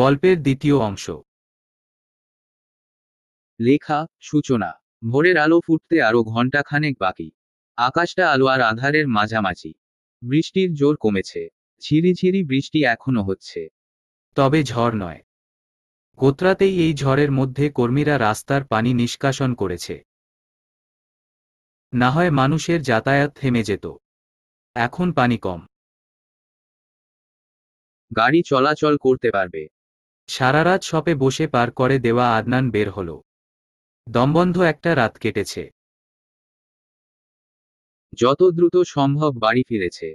গল্পের দ্বিতীয় অংশ লেখা সূচনা ভোরের আলো ফুটতে আরো ঘণ্টাখানেক বাকি আকাশটা আলো আর আধারের মাঝামাঝি বৃষ্টির জোর কমেছে ঝিরিঝিরি বৃষ্টি এখনো হচ্ছে তবে ঝড় নয় কোত্রাতেই এই ঝড়ের মধ্যে কর্মীরা রাস্তার পানি নিষ্কাশন করেছে না হয় মানুষের যাতায়াত থেমে যেত এখন পানি কম গাড়ি চলাচল করতে পারবে সারারাত শপে বসে পার করে দেওয়া আদনান বের হল দমবন্ধ একটা রাত কেটেছে যত দ্রুত সম্ভব বাড়ি ফিরেছে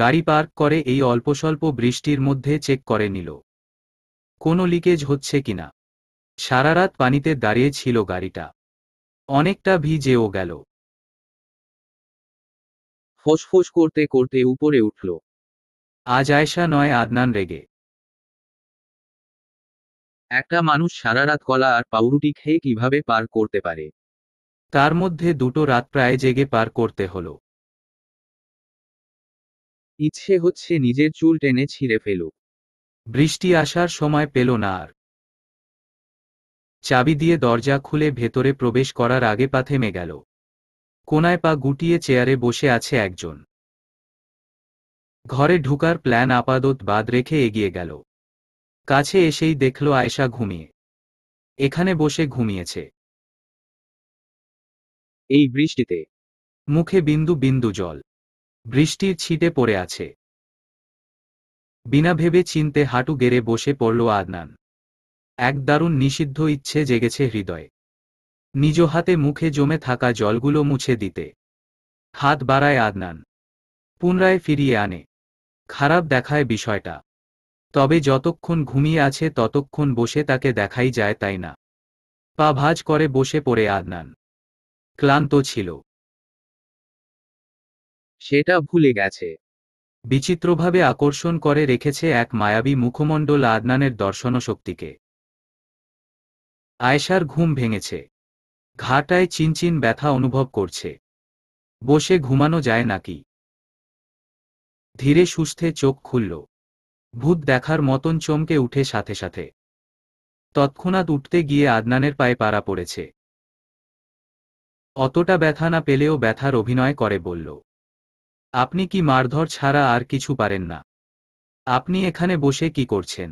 গাড়ি পার্ক করে এই অল্প স্বল্প বৃষ্টির মধ্যে চেক করে নিল কোনো লিকেজ হচ্ছে কিনা সারারাত পানিতে দাঁড়িয়ে ছিল গাড়িটা অনেকটা ভিজেও গেল ফোঁস করতে করতে উপরে উঠল আজ আয়সা নয় আদনান রেগে একটা মানুষ সারা রাত কলা আর পাউরুটি খেয়ে কিভাবে পার করতে পারে তার মধ্যে দুটো রাত প্রায় জেগে পার করতে হলো ইচ্ছে হচ্ছে নিজের চুল টেনে ছিঁড়ে ফেলুক বৃষ্টি আসার সময় পেল না আর চাবি দিয়ে দরজা খুলে ভেতরে প্রবেশ করার আগে পা থেমে গেল কোনায় পা গুটিয়ে চেয়ারে বসে আছে একজন ঘরে ঢুকার প্ল্যান আপাদত বাদ রেখে এগিয়ে গেল কাছে এসেই দেখল আয়সা ঘুমিয়ে এখানে বসে ঘুমিয়েছে এই বৃষ্টিতে মুখে বিন্দু বিন্দু জল বৃষ্টির ছিটে পড়ে আছে বিনা ভেবে চিনতে হাঁটু গেড়ে বসে পড়ল আদনান এক দারুণ নিষিদ্ধ ইচ্ছে জেগেছে হৃদয়ে নিজ হাতে মুখে জমে থাকা জলগুলো মুছে দিতে হাত বাড়ায় আদনান পুনরায় ফিরিয়ে আনে খারাপ দেখায় বিষয়টা তবে যতক্ষণ ঘুমিয়ে আছে ততক্ষণ বসে তাকে দেখাই যায় তাই না পা ভাজ করে বসে পড়ে আদনান ক্লান্ত ছিল সেটা ভুলে গেছে বিচিত্রভাবে আকর্ষণ করে রেখেছে এক মায়াবী মুখমণ্ডল আদনানের দর্শন শক্তিকে আয়েশার ঘুম ভেঙেছে ঘাটায় চিনচিন ব্যথা অনুভব করছে বসে ঘুমানো যায় নাকি ধীরে সুস্থে চোখ খুলল ভূত দেখার মতন চমকে উঠে সাথে সাথে তৎক্ষণাৎ উঠতে গিয়ে আদনানের পায়ে পাড়া পড়েছে অতটা ব্যথা না পেলেও ব্যথার অভিনয় করে বলল আপনি কি মারধর ছাড়া আর কিছু পারেন না আপনি এখানে বসে কি করছেন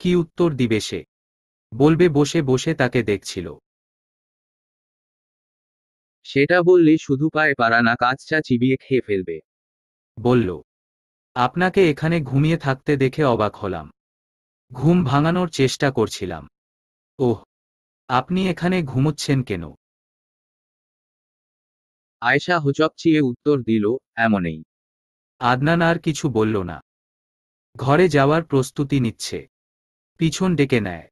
কি উত্তর দিবে সে বলবে বসে বসে তাকে দেখছিল সেটা বললে শুধু পায়ে পারা না কাজটা চিবিয়ে খেয়ে ফেলবে বলল আপনাকে এখানে ঘুমিয়ে থাকতে দেখে অবাক হলাম ঘুম ভাঙানোর চেষ্টা করছিলাম ওহ আপনি এখানে ঘুমোচ্ছেন কেন আয়শা হচকচিয়ে উত্তর দিল এমনই আদনান আর কিছু বলল না ঘরে যাওয়ার প্রস্তুতি নিচ্ছে পিছন ডেকে নেয়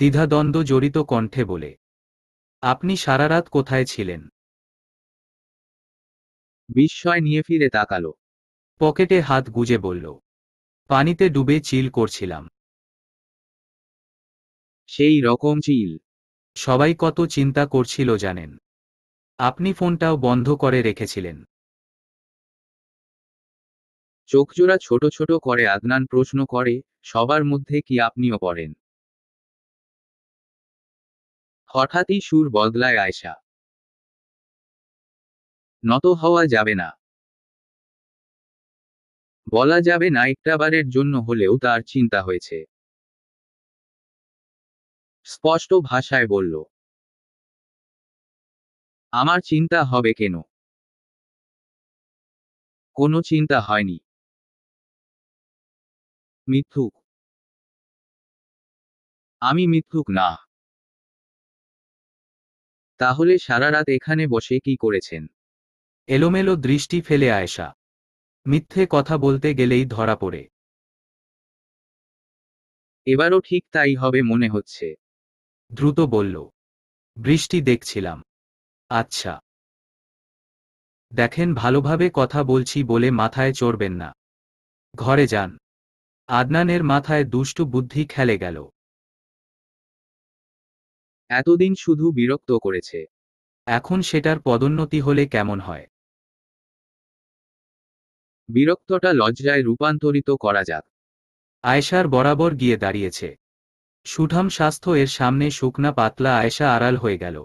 দ্বিধাদ্বন্দ্ব জড়িত কণ্ঠে বলে আপনি সারা রাত কোথায় ছিলেন বিস্ময় নিয়ে ফিরে তাকালো পকেটে হাত গুজে বলল পানিতে ডুবে চিল করছিলাম সেই রকম চিল সবাই কত চিন্তা করছিল জানেন আপনি ফোনটাও বন্ধ করে রেখেছিলেন চোখজোড়া ছোট ছোট করে আদনান প্রশ্ন করে সবার মধ্যে কি আপনিও পড়েন হঠাৎই সুর বদলায় আয়সা নত হওয়া যাবে না বলা যাবে না একটাবারের জন্য হলেও তার চিন্তা হয়েছে স্পষ্ট ভাষায় বলল আমার চিন্তা হবে কেন কোনো চিন্তা হয়নি মিথ্যুক আমি মিথ্যুক না তাহলে সারা রাত এখানে বসে কি করেছেন এলোমেলো দৃষ্টি ফেলে আয়সা মিথ্যে কথা বলতে গেলেই ধরা পড়ে এবারও ঠিক তাই হবে মনে হচ্ছে দ্রুত বলল বৃষ্টি দেখছিলাম আচ্ছা দেখেন ভালোভাবে কথা বলছি বলে মাথায় চড়বেন না ঘরে যান আদনানের মাথায় দুষ্টু বুদ্ধি খেলে গেল এতদিন শুধু বিরক্ত করেছে এখন সেটার পদোন্নতি হলে কেমন হয় বিরক্তটা লজ্জায় রূপান্তরিত করা যাক আয়েশার বরাবর গিয়ে দাঁড়িয়েছে সুঠাম স্বাস্থ্য এর সামনে শুকনা পাতলা আয়েশা আড়াল হয়ে গেল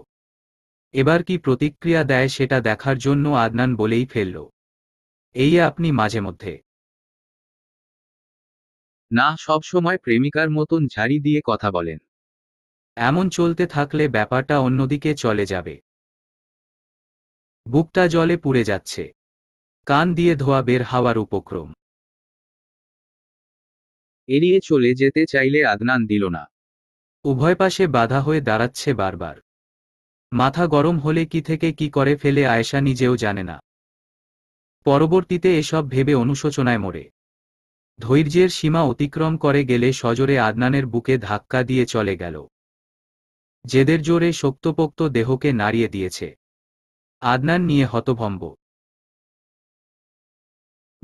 এবার কি প্রতিক্রিয়া দেয় সেটা দেখার জন্য আদনান বলেই ফেলল এই আপনি মাঝে মধ্যে না সবসময় প্রেমিকার মতন ঝাড়ি দিয়ে কথা বলেন এমন চলতে থাকলে ব্যাপারটা অন্যদিকে চলে যাবে বুকটা জলে পুড়ে যাচ্ছে কান দিয়ে ধোয়া বের হাওয়ার উপক্রম এড়িয়ে চলে যেতে চাইলে আদনান দিল না উভয় পাশে বাধা হয়ে দাঁড়াচ্ছে বারবার মাথা গরম হলে কি থেকে কি করে ফেলে আয়েশা নিজেও জানে না পরবর্তীতে এসব ভেবে অনুশোচনায় মরে ধৈর্যের সীমা অতিক্রম করে গেলে সজোরে আদনানের বুকে ধাক্কা দিয়ে চলে গেল জেদের জোরে শক্তপোক্ত দেহকে নাড়িয়ে দিয়েছে আদনান নিয়ে হতভম্ব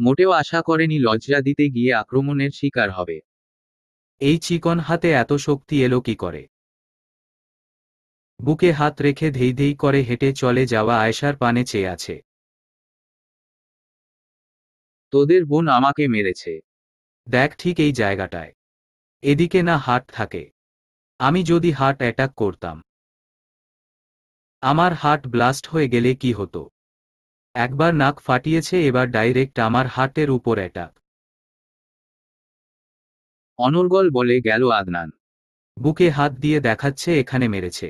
মোটেও আশা করেনি লজ্জা দিতে গিয়ে আক্রমণের শিকার হবে এই চিকন হাতে এত শক্তি এলো কি করে বুকে হাত রেখে ধেই ধেই করে হেঁটে চলে যাওয়া আয়সার পানে চেয়ে আছে তোদের বোন আমাকে মেরেছে দেখ ঠিক এই জায়গাটায় এদিকে না হাট থাকে আমি যদি হার্ট অ্যাটাক করতাম আমার হার্ট ব্লাস্ট হয়ে গেলে কি হতো একবার নাক ফাটিয়েছে এবার ডাইরেক্ট আমার হাটের উপর অ্যাটাক অনর্গল বলে গেল আদনান বুকে হাত দিয়ে দেখাচ্ছে এখানে মেরেছে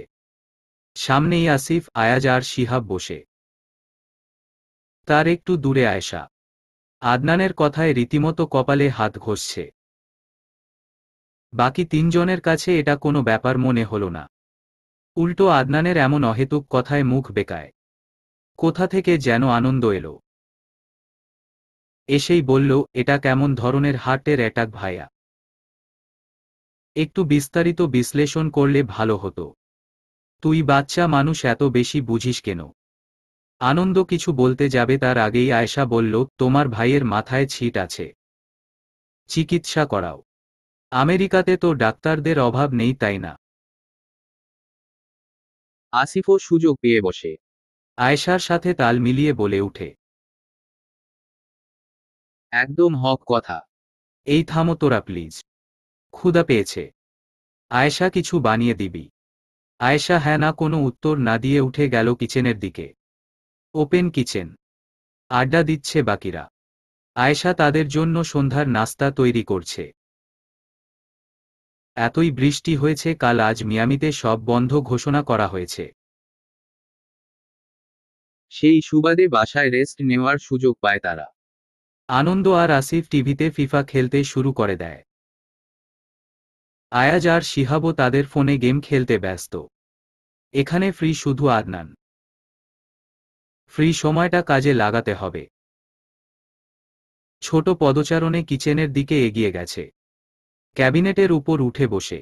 সামনেই আসিফ আয়াজ আর শিহাব বসে তার একটু দূরে আয়সা আদনানের কথায় রীতিমতো কপালে হাত ঘষছে বাকি তিনজনের কাছে এটা কোনো ব্যাপার মনে হল না উল্টো আদনানের এমন অহেতুক কথায় মুখ বেকায় কোথা থেকে যেন আনন্দ এলো এসেই বলল এটা কেমন ধরনের হার্টের অ্যাটাক ভাইয়া একটু বিস্তারিত বিশ্লেষণ করলে ভালো হতো তুই বাচ্চা মানুষ এত বেশি বুঝিস কেন আনন্দ কিছু বলতে যাবে তার আগেই আয়সা বলল তোমার ভাইয়ের মাথায় ছিট আছে চিকিৎসা করাও আমেরিকাতে তো ডাক্তারদের অভাব নেই তাই না আসিফও সুযোগ পেয়ে বসে আয়েশার সাথে তাল মিলিয়ে বলে উঠে একদম হক কথা এই থামো তোরা প্লিজ ক্ষুদা পেয়েছে আয়েশা কিছু বানিয়ে দিবি আয়েশা হ্যাঁ না কোনো উত্তর না দিয়ে উঠে গেল কিচেনের দিকে ওপেন কিচেন আড্ডা দিচ্ছে বাকিরা আয়েশা তাদের জন্য সন্ধ্যার নাস্তা তৈরি করছে এতই বৃষ্টি হয়েছে কাল আজ মিয়ামিতে সব বন্ধ ঘোষণা করা হয়েছে সেই সুবাদে বাসায় রেস্ট নেওয়ার সুযোগ পায় তারা আনন্দ আর আসিফ টিভিতে ফিফা খেলতে শুরু করে দেয় আয়াজ আর শিহাবও তাদের ফোনে গেম খেলতে ব্যস্ত এখানে ফ্রি শুধু আদনান ফ্রি সময়টা কাজে লাগাতে হবে ছোট পদচারণে কিচেনের দিকে এগিয়ে গেছে ক্যাবিনেটের উপর উঠে বসে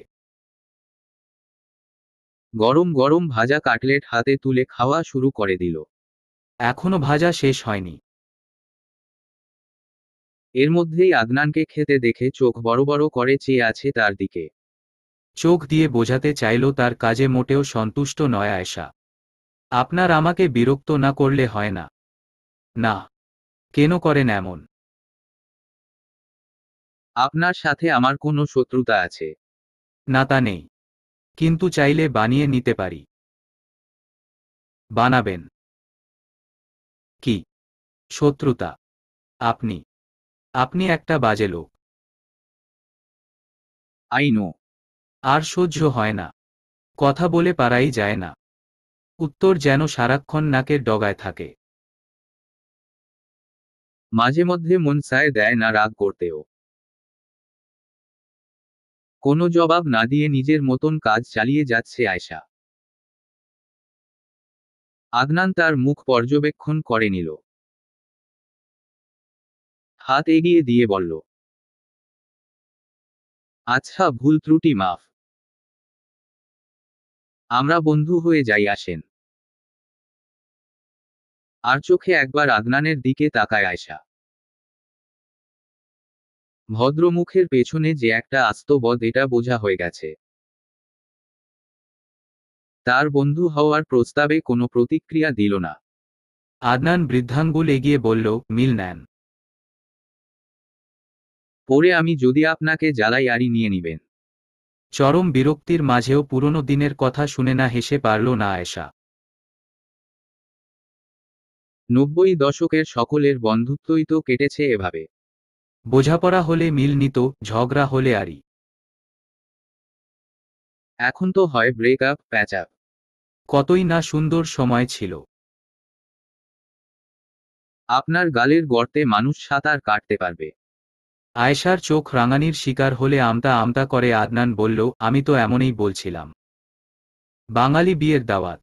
গরম গরম ভাজা কাটলেট হাতে তুলে খাওয়া শুরু করে দিল এখনো ভাজা শেষ হয়নি এর মধ্যেই আদনানকে খেতে দেখে চোখ বড় বড় করে চেয়ে আছে তার দিকে চোখ দিয়ে বোঝাতে চাইল তার কাজে মোটেও সন্তুষ্ট নয় আয়সা আপনার আমাকে বিরক্ত না করলে হয় না না কেন করেন এমন আপনার সাথে আমার কোনো শত্রুতা আছে না তা নেই কিন্তু চাইলে বানিয়ে নিতে পারি বানাবেন কি শত্রুতা আপনি আপনি একটা বাজে লোক আইনো আর সহ্য হয় না কথা বলে পারাই যায় না উত্তর যেন সারাক্ষণ নাকের ডগায় থাকে মাঝে মধ্যে মন সায় দেয় না রাগ করতেও কোনো জবাব না দিয়ে নিজের মতন কাজ চালিয়ে যাচ্ছে আয়সা আদনান তার মুখ পর্যবেক্ষণ করে নিল হাত এগিয়ে দিয়ে বলল আচ্ছা ভুল ত্রুটি মাফ আমরা বন্ধু হয়ে যাই আসেন আর চোখে একবার আদনানের দিকে তাকায় আয়সা ভদ্রমুখের পেছনে যে একটা আস্ত বদ এটা বোঝা হয়ে গেছে তার বন্ধু হওয়ার প্রস্তাবে কোনো প্রতিক্রিয়া দিল না আদনান বৃদ্ধাঙ্গুল এগিয়ে বলল মিল নেন পরে আমি যদি আপনাকে জ্বালাই আড়ি নিয়ে নিবেন চরম বিরক্তির মাঝেও পুরনো দিনের কথা শুনে না হেসে পারল না আয়েশা নব্বই দশকের সকলের বন্ধুত্বই তো কেটেছে এভাবে বোঝাপড়া হলে মিল নিত ঝগড়া হলে আরি এখন তো হয় ব্রেক আপ প্যাচ আপ কতই না সুন্দর সময় ছিল আপনার গালের গর্তে মানুষ সাঁতার কাটতে পারবে আয়েশার চোখ রাঙানির শিকার হলে আমতা আমতা করে আদনান বলল আমি তো এমনই বলছিলাম বাঙালি বিয়ের দাওয়াত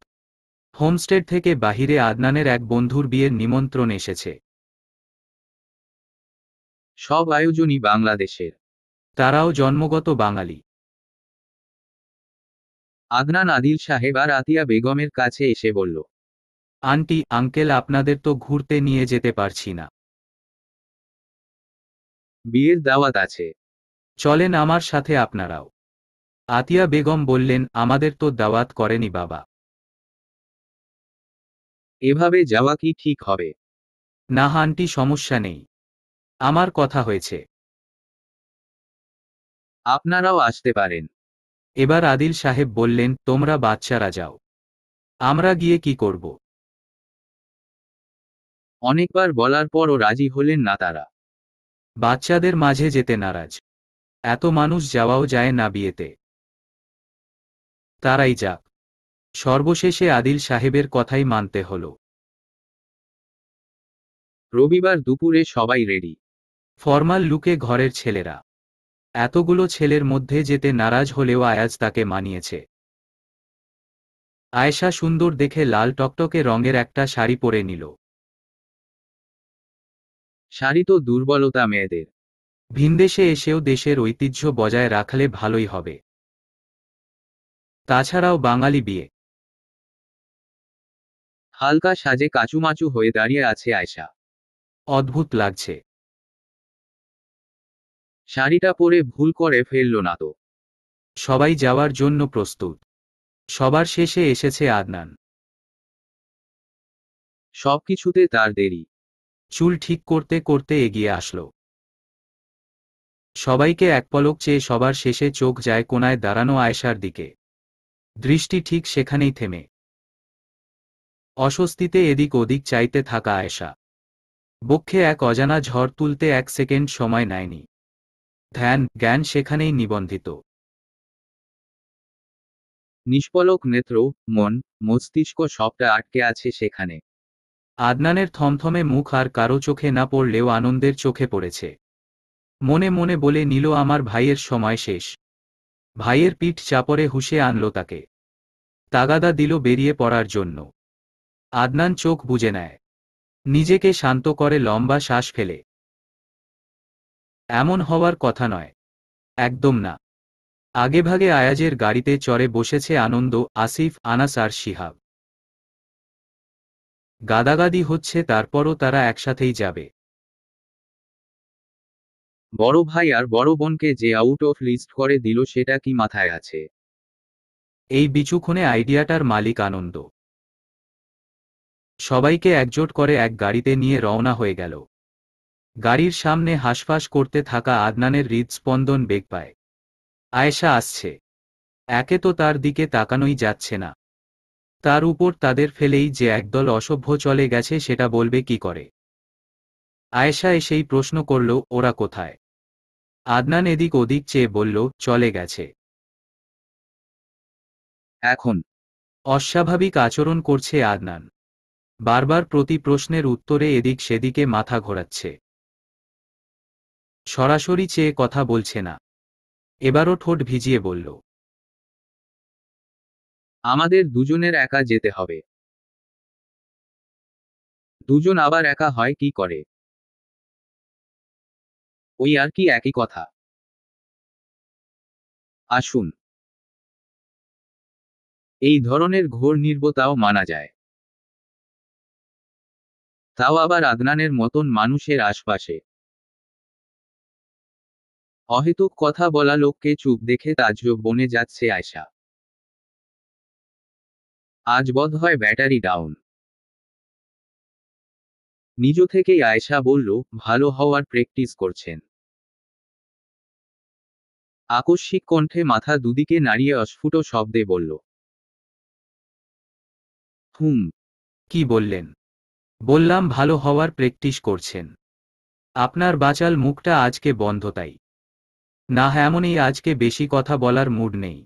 হোমস্টেড থেকে বাহিরে আদনানের এক বন্ধুর বিয়ের নিমন্ত্রণ এসেছে সব আয়োজনই বাংলাদেশের তারাও জন্মগত বাঙালি আদনান আদিল সাহেব আর আতিয়া বেগমের কাছে এসে বলল আন্টি আঙ্কেল আপনাদের তো ঘুরতে নিয়ে যেতে পারছি না বিয়ের দাওয়াত আছে চলেন আমার সাথে আপনারাও আতিয়া বেগম বললেন আমাদের তো দাওয়াত করেনি বাবা এভাবে যাওয়া কি ঠিক হবে না আন্টি সমস্যা নেই আমার কথা হয়েছে আপনারাও আসতে পারেন এবার আদিল সাহেব বললেন তোমরা বাচ্চারা যাও আমরা গিয়ে কি করব অনেকবার বলার পরও রাজি হলেন না তারা বাচ্চাদের মাঝে যেতে নারাজ এত মানুষ যাওয়াও যায় না বিয়েতে তারাই যাক সর্বশেষে আদিল সাহেবের কথাই মানতে হল রবিবার দুপুরে সবাই রেডি ফর্মাল লুকে ঘরের ছেলেরা এতগুলো ছেলের মধ্যে যেতে নারাজ হলেও আয়াজ তাকে মানিয়েছে আয়েশা সুন্দর দেখে লাল টকটকে রঙের একটা শাড়ি পরে নিল শাড়ি তো দুর্বলতা মেয়েদের ভিনদেশে এসেও দেশের ঐতিহ্য বজায় রাখলে ভালোই হবে তাছাড়াও বাঙালি বিয়ে হালকা সাজে কাচুমাচু হয়ে দাঁড়িয়ে আছে আয়শা অদ্ভুত লাগছে শাড়িটা পরে ভুল করে ফেলল না তো সবাই যাওয়ার জন্য প্রস্তুত সবার শেষে এসেছে আদনান সবকিছুতে তার দেরি চুল ঠিক করতে করতে এগিয়ে আসলো সবাইকে এক পলক চেয়ে সবার শেষে চোখ যায় কোনায় দাঁড়ানো আয়েশার দিকে দৃষ্টি ঠিক সেখানেই থেমে অস্বস্তিতে এদিক ওদিক চাইতে থাকা আয়েশা বক্ষে এক অজানা ঝড় তুলতে এক সেকেন্ড সময় নেয়নি ধ্যান জ্ঞান সেখানেই নিবন্ধিত নিষ্পলক নেত্র মন মস্তিষ্ক সবটা আটকে আছে সেখানে আদনানের থমথমে মুখ আর কারো চোখে না পড়লেও আনন্দের চোখে পড়েছে মনে মনে বলে নিল আমার ভাইয়ের সময় শেষ ভাইয়ের পিঠ চাপরে হুসে আনল তাকে তাগাদা দিল বেরিয়ে পড়ার জন্য আদনান চোখ বুঝে নেয় নিজেকে শান্ত করে লম্বা শ্বাস ফেলে এমন হওয়ার কথা নয় একদম না আগেভাগে আয়াজের গাড়িতে চড়ে বসেছে আনন্দ আসিফ আনাস আর শিহাব গাদাগাদি হচ্ছে তারপরও তারা একসাথেই যাবে বড় ভাই আর বড় বোনকে যে আউট অফ লিস্ট করে দিল সেটা কি মাথায় আছে এই বিচুক্ষণে আইডিয়াটার মালিক আনন্দ সবাইকে একজোট করে এক গাড়িতে নিয়ে রওনা হয়ে গেল গাড়ির সামনে হাঁসফাঁস করতে থাকা আদনানের হৃদস্পন্দন বেগ পায় আয়েশা আসছে একে তো তার দিকে তাকানোই যাচ্ছে না তার উপর তাদের ফেলেই যে একদল অসভ্য চলে গেছে সেটা বলবে কি করে আয়েশা এসেই প্রশ্ন করল ওরা কোথায় আদনান এদিক ওদিক চেয়ে বলল চলে গেছে এখন অস্বাভাবিক আচরণ করছে আদনান বারবার প্রতি প্রশ্নের উত্তরে এদিক সেদিকে মাথা ঘোরাচ্ছে সরাসরি চেয়ে কথা বলছে না এবারও ঠোঁট ভিজিয়ে বলল আমাদের দুজনের একা যেতে হবে দুজন আবার একা হয় কি করে ওই আর কি একই কথা আসুন এই ধরনের ঘোর নির্বতাও মানা যায় তাও আবার আদনানের মতন মানুষের আশপাশে অহেতুক কথা বলা লোককে চুপ দেখে তাজ্জব বনে যাচ্ছে আয়সা আজ বধ হয় ব্যাটারি ডাউন নিজ থেকেই আয়সা বলল ভালো হওয়ার প্র্যাকটিস করছেন আকস্মিক কণ্ঠে মাথা দুদিকে নাড়িয়ে অস্ফুট শব্দে বলল হুম কি বললেন বললাম ভালো হওয়ার প্র্যাকটিস করছেন আপনার বাচাল মুখটা আজকে বন্ধ তাই না এমনই আজকে বেশি কথা বলার মুড নেই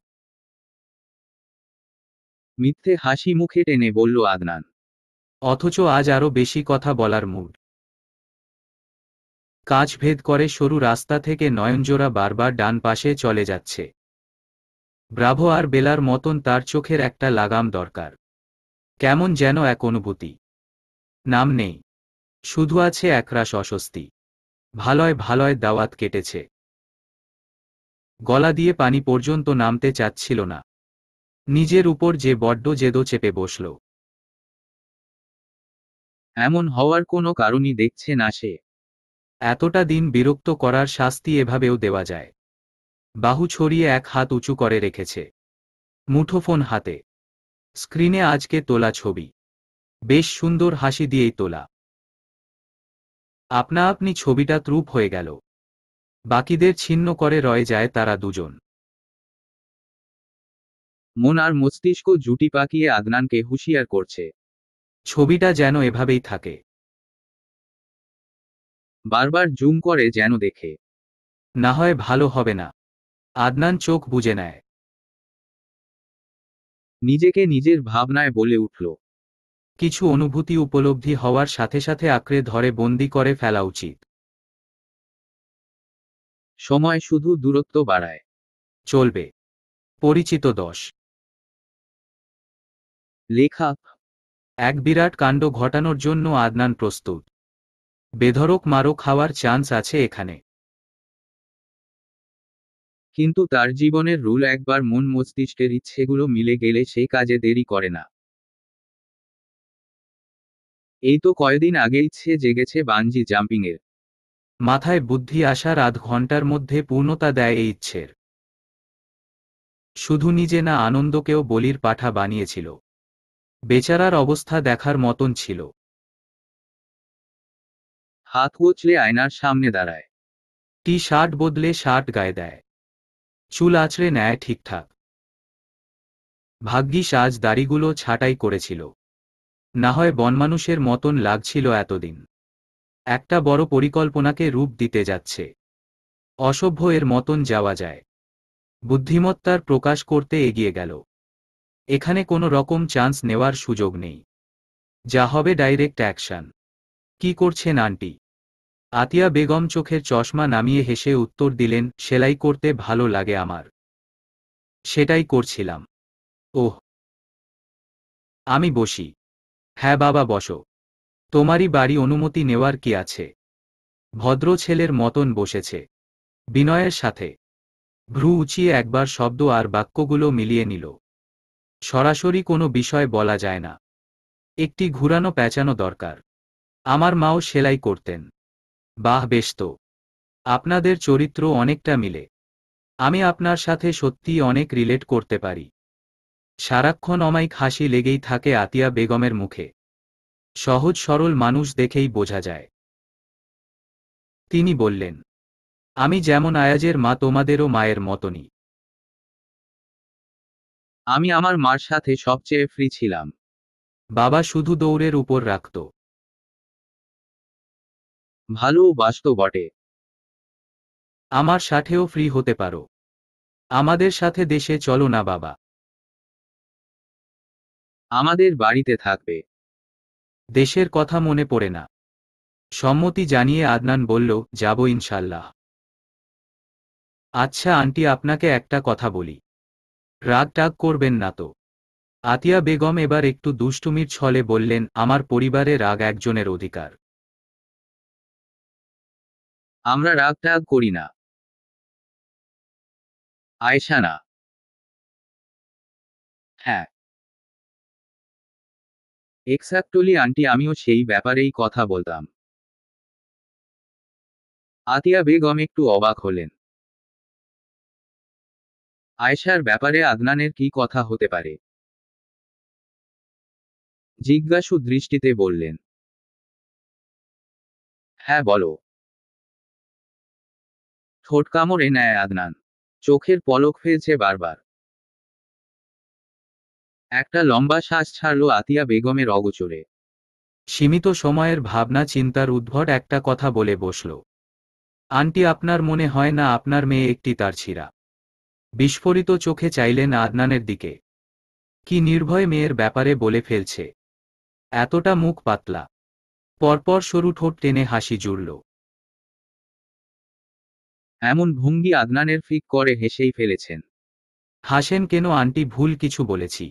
মিথ্যে হাসি মুখে টেনে বলল আদনান অথচ আজ আরও বেশি কথা বলার মুড কাজ ভেদ করে সরু রাস্তা থেকে নয়নজোড়া বারবার ডান পাশে চলে যাচ্ছে ব্রাভো আর বেলার মতন তার চোখের একটা লাগাম দরকার কেমন যেন এক অনুভূতি নাম নেই শুধু আছে একরাশ অস্বস্তি ভালয় ভালয় দাওয়াত কেটেছে গলা দিয়ে পানি পর্যন্ত নামতে চাচ্ছিল না নিজের উপর যে বড্ড জেদো চেপে বসল এমন হওয়ার কোনো কারণই দেখছে না সে এতটা দিন বিরক্ত করার শাস্তি এভাবেও দেওয়া যায় বাহু ছড়িয়ে এক হাত উঁচু করে রেখেছে মুঠোফোন হাতে স্ক্রিনে আজকে তোলা ছবি বেশ সুন্দর হাসি দিয়েই তোলা আপনা আপনি ছবিটা ত্রুপ হয়ে গেল বাকিদের ছিন্ন করে রয়ে যায় তারা দুজন মন আর মস্তিষ্ক জুটি পাকিয়ে আদনানকে হুঁশিয়ার করছে ছবিটা যেন এভাবেই থাকে বারবার জুম করে যেন দেখে না হয় ভালো হবে না আদনান চোখ বুঝে নেয় নিজেকে নিজের ভাবনায় বলে উঠল কিছু অনুভূতি উপলব্ধি হওয়ার সাথে সাথে আঁকড়ে ধরে বন্দি করে ফেলা উচিত সময় শুধু দূরত্ব বাড়ায় চলবে পরিচিত দশ লেখা এক বিরাট কাণ্ড ঘটানোর জন্য আদনান প্রস্তুত বেধরক মারো খাওয়ার চান্স আছে এখানে কিন্তু তার জীবনের রুল একবার মন মস্তিষ্কের ইচ্ছেগুলো মিলে গেলে সে কাজে দেরি করে না এই তো কয়দিন আগে ইচ্ছে জেগেছে বাঞ্জি জাম্পিংয়ের মাথায় বুদ্ধি আসার আধ ঘন্টার মধ্যে পূর্ণতা দেয় এই ইচ্ছের শুধু নিজে না আনন্দকেও বলির পাঠা বানিয়েছিল বেচারার অবস্থা দেখার মতন ছিল হাত উচলে আয়নার সামনে দাঁড়ায় টি শার্ট বদলে শার্ট গায়ে দেয় চুল আঁচড়ে নেয় ঠিকঠাক ভাগ্যিস আজ দাড়িগুলো ছাটাই করেছিল না হয় বনমানুষের মতন লাগছিল এতদিন একটা বড় পরিকল্পনাকে রূপ দিতে যাচ্ছে অসভ্য এর মতন যাওয়া যায় বুদ্ধিমত্তার প্রকাশ করতে এগিয়ে গেল এখানে কোনো রকম চান্স নেওয়ার সুযোগ নেই যা হবে ডাইরেক্ট অ্যাকশন কি করছেন আনটি আতিয়া বেগম চোখের চশমা নামিয়ে হেসে উত্তর দিলেন সেলাই করতে ভালো লাগে আমার সেটাই করছিলাম ওহ আমি বসি হ্যাঁ বাবা বসো তোমারই বাড়ি অনুমতি নেওয়ার কি আছে ভদ্র ছেলের মতন বসেছে বিনয়ের সাথে ভ্রু উঁচিয়ে একবার শব্দ আর বাক্যগুলো মিলিয়ে নিল সরাসরি কোনো বিষয় বলা যায় না একটি ঘুরানো প্যাঁচানো দরকার আমার মাও সেলাই করতেন বাহ বেশ তো আপনাদের চরিত্র অনেকটা মিলে আমি আপনার সাথে সত্যিই অনেক রিলেট করতে পারি সারাক্ষণ অমায়িক হাসি লেগেই থাকে আতিয়া বেগমের মুখে সহজ সরল মানুষ দেখেই বোঝা যায় তিনি বললেন আমি যেমন আয়াজের মা তোমাদেরও মায়ের মতনই আমি আমার মার সাথে সবচেয়ে ফ্রি ছিলাম বাবা শুধু দৌড়ের উপর রাখত ভালোবাসত বটে আমার সাথেও ফ্রি হতে পারো আমাদের সাথে দেশে চলো না বাবা আমাদের বাড়িতে থাকবে দেশের কথা মনে পড়ে না সম্মতি জানিয়ে আদনান বলল যাব ইনশাল্লাহ আচ্ছা আন্টি আপনাকে একটা কথা বলি রাগ টাগ করবেন না তো আতিয়া বেগম এবার একটু দুষ্টুমির ছলে বললেন আমার পরিবারে রাগ একজনের অধিকার আমরা রাগ টাগ করি না আয়সা না হ্যাঁ এক্স্যাক্টলি আন্টি আমিও সেই ব্যাপারেই কথা বলতাম আতিয়া বেগম একটু অবাক হলেন আয়সার ব্যাপারে আদনানের কি কথা হতে পারে জিজ্ঞাসু দৃষ্টিতে বললেন হ্যাঁ বলো ঠোঁট কামড়ে নেয় আদনান চোখের পলক ফেলছে বারবার একটা লম্বা শ্বাস ছাড়ল আতিয়া বেগমের অগোচরে সীমিত সময়ের ভাবনা চিন্তার উদ্ভট একটা কথা বলে বসল আন্টি আপনার মনে হয় না আপনার মেয়ে একটি তার ছিঁড়া বিস্ফোরিত চোখে চাইলেন আদনানের দিকে কি নির্ভয় মেয়ের ব্যাপারে বলে ফেলছে এতটা মুখ পাতলা পরপর সরু ঠোঁট টেনে হাসি জুড়ল এমন ভঙ্গি আদনানের ফিক করে হেসেই ফেলেছেন হাসেন কেন আন্টি ভুল কিছু বলেছি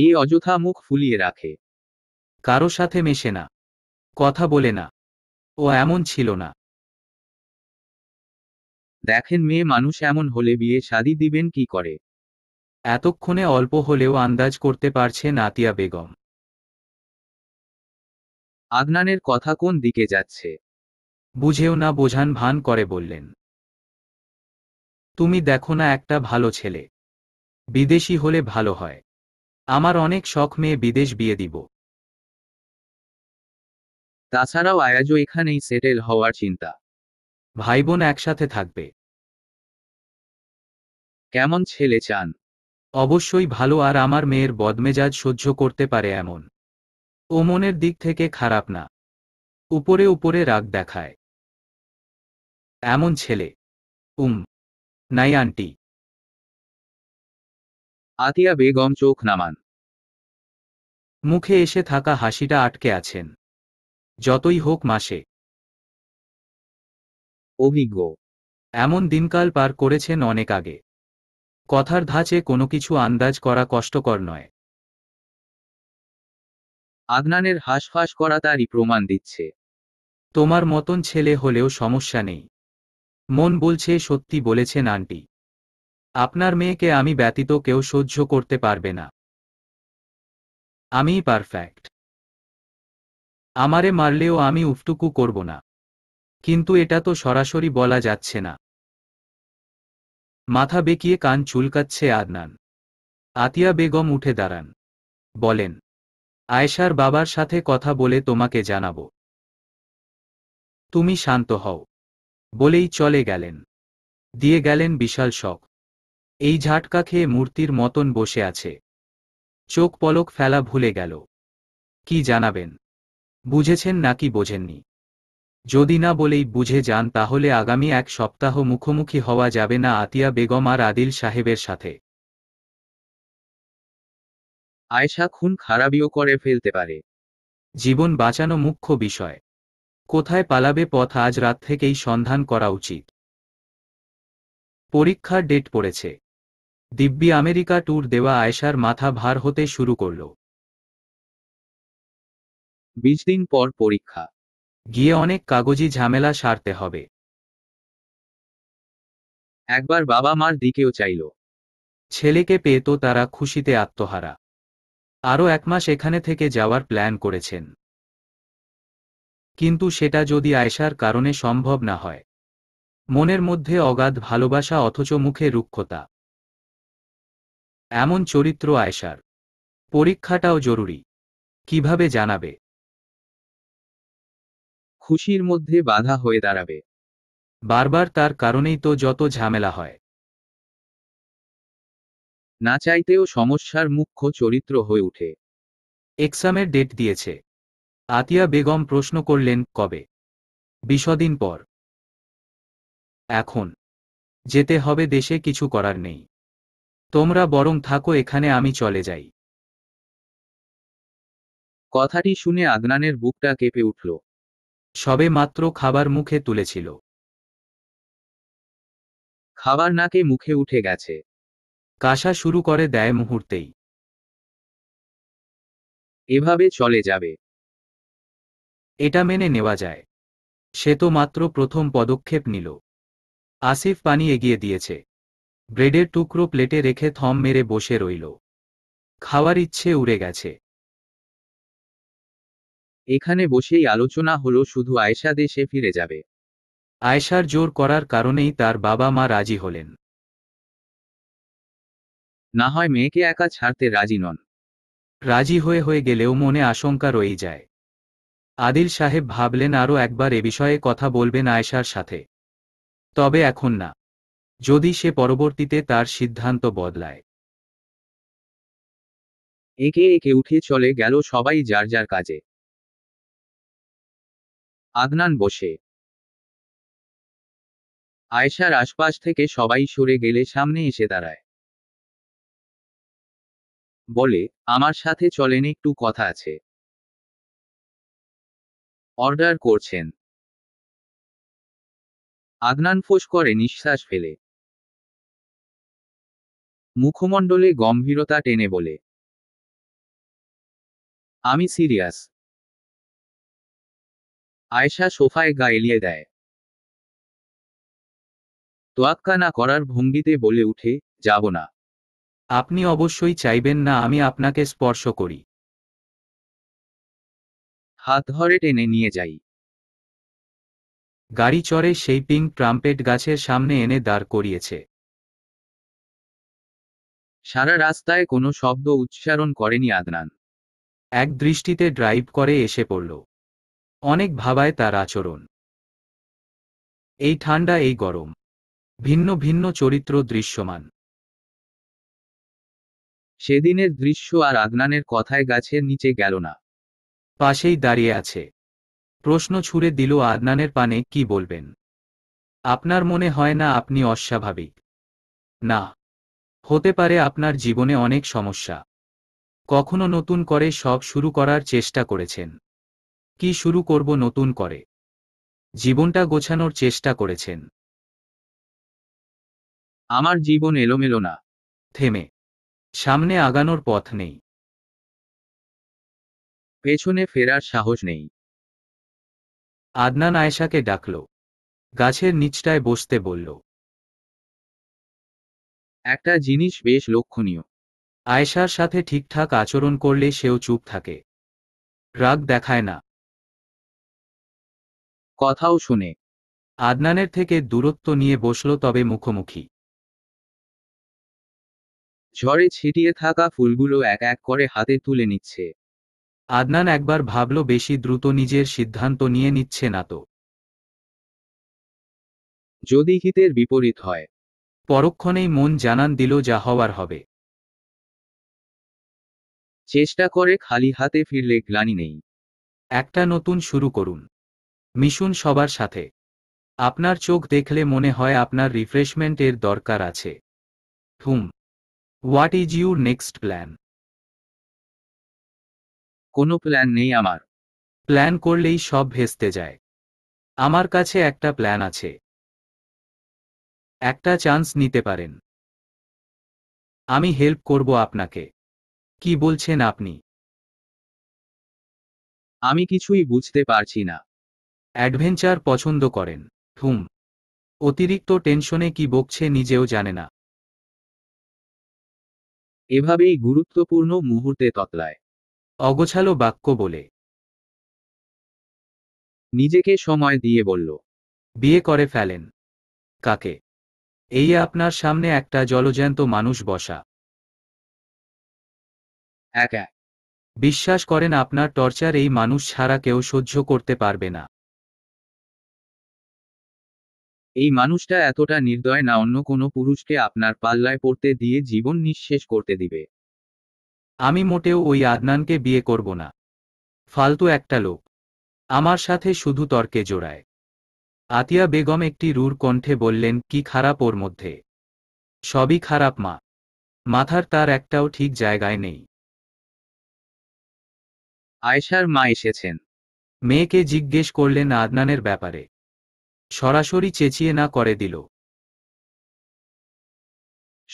এই অযথা মুখ ফুলিয়ে রাখে কারো সাথে মেশে না কথা বলে না ও এমন ছিল না দেখেন মেয়ে মানুষ এমন হলে বিয়ে শাদি দিবেন কি করে এতক্ষণে অল্প হলেও আন্দাজ করতে পারছে নাতিয়া বেগম আদনানের কথা কোন দিকে যাচ্ছে বুঝেও না বোঝান ভান করে বললেন তুমি দেখো না একটা ভালো ছেলে বিদেশি হলে ভালো হয় আমার অনেক শখ মেয়ে বিদেশ বিয়ে দিব তাছাড়াও আয়াজও এখানেই সেটেল হওয়ার চিন্তা ভাই বোন একসাথে থাকবে কেমন ছেলে চান অবশ্যই ভালো আর আমার মেয়ের বদমেজাজ সহ্য করতে পারে এমন ও মনের দিক থেকে খারাপ না উপরে উপরে রাগ দেখায় এমন ছেলে উম নাই আন্টি আতিয়া বেগম চোখ নামান মুখে এসে থাকা হাসিটা আটকে আছেন যতই হোক মাসে অভিজ্ঞ এমন দিনকাল পার করেছেন অনেক আগে কথার ধাঁচে কোনো কিছু আন্দাজ করা কষ্টকর নয় আদনানের হাঁসফাঁস করা তারই প্রমাণ দিচ্ছে তোমার মতন ছেলে হলেও সমস্যা নেই মন বলছে সত্যি বলেছেন আন্টি আপনার মেয়েকে আমি ব্যতীত কেউ সহ্য করতে পারবে না আমি পারফেক্ট আমারে মারলেও আমি উফটুকু করব না কিন্তু এটা তো সরাসরি বলা যাচ্ছে না মাথা বেঁকিয়ে কান চুলকাচ্ছে আদনান আতিয়া বেগম উঠে দাঁড়ান বলেন আয়েশার বাবার সাথে কথা বলে তোমাকে জানাবো তুমি শান্ত হও বলেই চলে গেলেন দিয়ে গেলেন বিশাল শখ এই ঝাটকা খেয়ে মূর্তির মতন বসে আছে চোখ পলক ফেলা ভুলে গেল কি জানাবেন বুঝেছেন নাকি বোঝেননি যদি না বলেই বুঝে যান তাহলে আগামী এক সপ্তাহ মুখোমুখি হওয়া যাবে না আতিয়া বেগম আর আদিল সাহেবের সাথে আয়সা খুন খারাপিও করে ফেলতে পারে জীবন বাঁচানো মুখ্য বিষয় কোথায় পালাবে পথ আজ রাত থেকেই সন্ধান করা উচিত পরীক্ষার ডেট পড়েছে দিব্যি আমেরিকা ট্যুর দেওয়া আয়েশার মাথা ভার হতে শুরু করল বিশ দিন পর পরীক্ষা গিয়ে অনেক কাগজি ঝামেলা সারতে হবে একবার বাবা মার দিকেও চাইল ছেলেকে পেয়ে তো তারা খুশিতে আত্মহারা আরও এক মাস এখানে থেকে যাওয়ার প্ল্যান করেছেন কিন্তু সেটা যদি আয়েশার কারণে সম্ভব না হয় মনের মধ্যে অগাধ ভালোবাসা অথচ মুখে রুক্ষতা এমন চরিত্র আয়েশার পরীক্ষাটাও জরুরি কিভাবে জানাবে খুশির মধ্যে বাধা হয়ে দাঁড়াবে বারবার তার কারণেই তো যত ঝামেলা হয় না চাইতেও সমস্যার মুখ্য চরিত্র হয়ে উঠে এক্সামের ডেট দিয়েছে আতিয়া বেগম প্রশ্ন করলেন কবে বিশদিন পর এখন যেতে হবে দেশে কিছু করার নেই তোমরা বরং থাকো এখানে আমি চলে যাই কথাটি শুনে আদনানের বুকটা কেঁপে উঠল সবে মাত্র খাবার মুখে তুলেছিল খাবার নাকে মুখে উঠে গেছে কাশা শুরু করে দেয় মুহূর্তেই এভাবে চলে যাবে এটা মেনে নেওয়া যায় সে তো মাত্র প্রথম পদক্ষেপ নিল আসিফ পানি এগিয়ে দিয়েছে ব্রেডের টুকরো প্লেটে রেখে থম মেরে বসে রইল খাওয়ার ইচ্ছে উড়ে গেছে এখানে বসেই আলোচনা হলো শুধু আয়েশা দেশে ফিরে যাবে আয়েশার জোর করার কারণেই তার বাবা মা রাজি হলেন না হয় মেয়েকে একা ছাড়তে রাজি নন রাজি হয়ে হয়ে গেলেও মনে আশঙ্কা রয়ে যায় আদিল সাহেব ভাবলেন আরও একবার এ বিষয়ে কথা বলবেন আয়েশার সাথে তবে এখন না যদি সে পরবর্তীতে তার সিদ্ধান্ত বদলায় একে একে উঠে চলে গেল সবাই যার যার কাজে আদনান বসে আয়সার আশপাশ থেকে সবাই সরে গেলে সামনে এসে দাঁড়ায় বলে আমার সাথে চলেন একটু কথা আছে অর্ডার করছেন আদনান ফোস করে নিঃশ্বাস ফেলে মুখমণ্ডলে গম্ভীরতা টেনে বলে আমি সিরিয়াস আয়েশা সোফায় গা এলিয়ে দেয় তোয়াক্কা না করার ভঙ্গিতে বলে উঠে যাব না আপনি অবশ্যই চাইবেন না আমি আপনাকে স্পর্শ করি হাত ধরে টেনে নিয়ে যাই গাড়ি চড়ে সেই পিঙ্ক ট্রাম্পেট গাছের সামনে এনে দাঁড় করিয়েছে সারা রাস্তায় কোনো শব্দ উচ্চারণ করেনি আদনান এক দৃষ্টিতে ড্রাইভ করে এসে পড়ল অনেক ভাবায় তার আচরণ এই ঠান্ডা এই গরম ভিন্ন ভিন্ন চরিত্র দৃশ্যমান সেদিনের দৃশ্য আর আদনানের কথায় গাছের নিচে গেল না পাশেই দাঁড়িয়ে আছে প্রশ্ন ছুড়ে দিল আদনানের পানে কি বলবেন আপনার মনে হয় না আপনি অস্বাভাবিক না হতে পারে আপনার জীবনে অনেক সমস্যা কখনো নতুন করে সব শুরু করার চেষ্টা করেছেন কি শুরু করব নতুন করে জীবনটা গোছানোর চেষ্টা করেছেন আমার জীবন এলোমেলো না থেমে সামনে আগানোর পথ নেই পেছনে ফেরার সাহস নেই আদনান আয়েশাকে ডাকল গাছের নিচটায় বসতে বলল একটা জিনিস বেশ লক্ষণীয় আয়েশার সাথে ঠিকঠাক আচরণ করলে সেও চুপ থাকে রাগ দেখায় না কথাও শুনে আদনানের থেকে দূরত্ব নিয়ে বসল তবে মুখোমুখি ঝড়ে ছিটিয়ে থাকা ফুলগুলো এক এক করে হাতে তুলে নিচ্ছে আদনান একবার ভাবল বেশি দ্রুত নিজের সিদ্ধান্ত নিয়ে নিচ্ছে না তো যদি হিতের বিপরীত হয় পরক্ষণেই মন জানান দিল যা হওয়ার হবে চেষ্টা করে খালি হাতে ফিরলে গ্লানি নেই একটা নতুন শুরু করুন মিশুন সবার সাথে আপনার চোখ দেখলে মনে হয় আপনার রিফ্রেশমেন্টের দরকার আছে hmm what is your next plan কোনো প্ল্যান নেই আমার প্ল্যান করলেই সব ভেস্তে যায় আমার কাছে একটা প্ল্যান আছে একটা চান্স নিতে পারেন আমি হেল্প করব আপনাকে কি বলছেন আপনি আমি কিছুই বুঝতে পারছি না অ্যাডভেঞ্চার পছন্দ করেন হুম অতিরিক্ত টেনশনে কি বকছে নিজেও জানে না এভাবেই গুরুত্বপূর্ণ মুহূর্তে ততলায় অগোছালো বাক্য বলে নিজেকে সময় দিয়ে বলল বিয়ে করে ফেলেন কাকে এই আপনার সামনে একটা জলজ্যান্ত মানুষ বসা একা বিশ্বাস করেন আপনার টর্চার এই মানুষ ছাড়া কেউ সহ্য করতে পারবে না এই মানুষটা এতটা নির্দয় না অন্য কোনো পুরুষকে আপনার পাল্লায় পড়তে দিয়ে জীবন নিঃশেষ করতে দিবে আমি মোটেও ওই আদনানকে বিয়ে করব না ফালতু একটা লোক আমার সাথে শুধু তর্কে জোড়ায় আতিয়া বেগম একটি রুর কণ্ঠে বললেন কি খারাপ ওর মধ্যে সবই খারাপ মা মাথার তার একটাও ঠিক জায়গায় নেই আয়েশার মা এসেছেন মেয়েকে জিজ্ঞেস করলেন আদনানের ব্যাপারে সরাসরি চেঁচিয়ে না করে দিল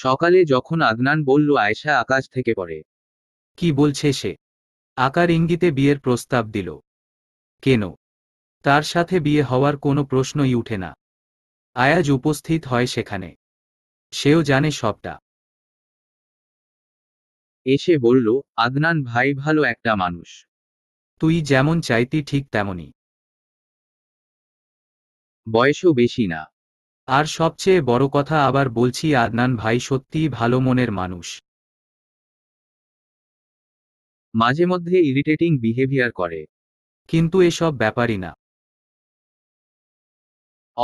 সকালে যখন আদনান বলল আয়েশা আকাশ থেকে পড়ে কি বলছে সে আকার ইঙ্গিতে বিয়ের প্রস্তাব দিল কেন তার সাথে বিয়ে হওয়ার কোনো প্রশ্নই উঠে না আয়াজ উপস্থিত হয় সেখানে সেও জানে সবটা এসে বলল আদনান ভাই ভালো একটা মানুষ তুই যেমন চাইতি ঠিক তেমনই বয়সও বেশি না আর সবচেয়ে বড় কথা আবার বলছি আদনান ভাই সত্যিই ভালো মনের মানুষ মাঝে মধ্যে ইরিটেটিং বিহেভিয়ার করে কিন্তু এসব ব্যাপারই না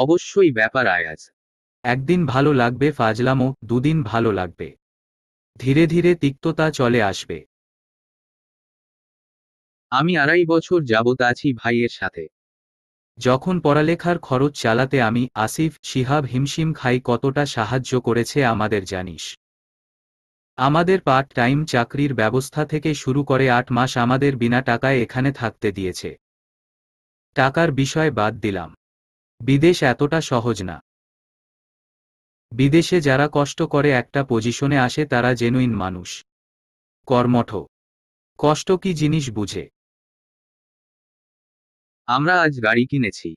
অবশ্যই ব্যাপার আয়াজ একদিন ভালো লাগবে ফাজলামো দুদিন ভালো লাগবে ধীরে ধীরে তিক্ততা চলে আসবে আমি আড়াই বছর যাবৎ আছি ভাইয়ের সাথে যখন পড়ালেখার খরচ চালাতে আমি আসিফ শিহাব হিমশিম খাই কতটা সাহায্য করেছে আমাদের জানিস আমাদের পার্ট টাইম চাকরির ব্যবস্থা থেকে শুরু করে আট মাস আমাদের বিনা টাকায় এখানে থাকতে দিয়েছে টাকার বিষয় বাদ দিলাম বিদেশ এতটা সহজ না বিদেশে যারা কষ্ট করে একটা পজিশনে আসে তারা জেনুইন মানুষ কর্মঠ কষ্ট কি জিনিস বুঝে আমরা আজ গাড়ি কিনেছি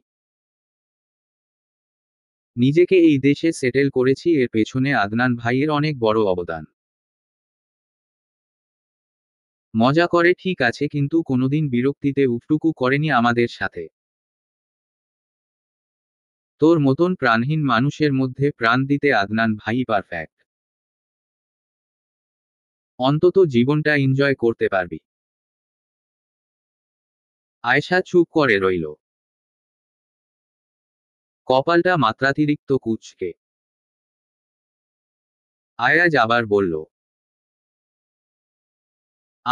নিজেকে এই দেশে সেটেল করেছি এর পেছনে আদনান ভাইয়ের অনেক বড় অবদান মজা করে ঠিক আছে কিন্তু কোনোদিন বিরক্তিতে উটটুকু করেনি আমাদের সাথে তোর মতন প্রাণহীন মানুষের মধ্যে প্রাণ দিতে আদনান ভাই পারফেক্ট অন্তত জীবনটা এনজয় করতে পারবি আয়সা চুপ করে রইল কপালটা মাত্রাতিরিক্ত কুচকে আয়াজ আবার বলল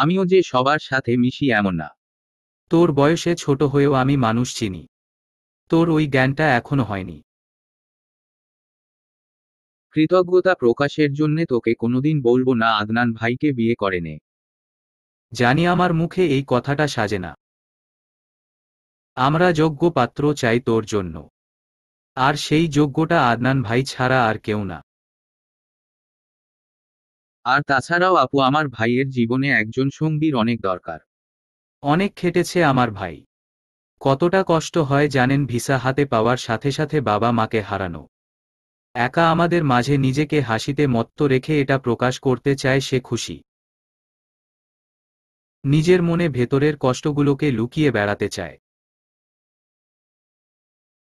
আমিও যে সবার সাথে মিশি এমন না তোর বয়সে ছোট হয়েও আমি মানুষ চিনি তোর ওই জ্ঞানটা এখনো হয়নি কৃতজ্ঞতা প্রকাশের জন্যে তোকে কোনোদিন বলবো না আদনান ভাইকে বিয়ে করে নে জানি আমার মুখে এই কথাটা সাজে না আমরা যোগ্য পাত্র চাই তোর জন্য আর সেই যোগ্যটা আদনান ভাই ছাড়া আর কেউ না আর তাছাড়াও আপু আমার ভাইয়ের জীবনে একজন সঙ্গীর অনেক দরকার অনেক খেটেছে আমার ভাই কতটা কষ্ট হয় জানেন ভিসা হাতে পাওয়ার সাথে সাথে বাবা মাকে হারানো একা আমাদের মাঝে নিজেকে হাসিতে মত্ত রেখে এটা প্রকাশ করতে চায় সে খুশি নিজের মনে ভেতরের কষ্টগুলোকে লুকিয়ে বেড়াতে চায়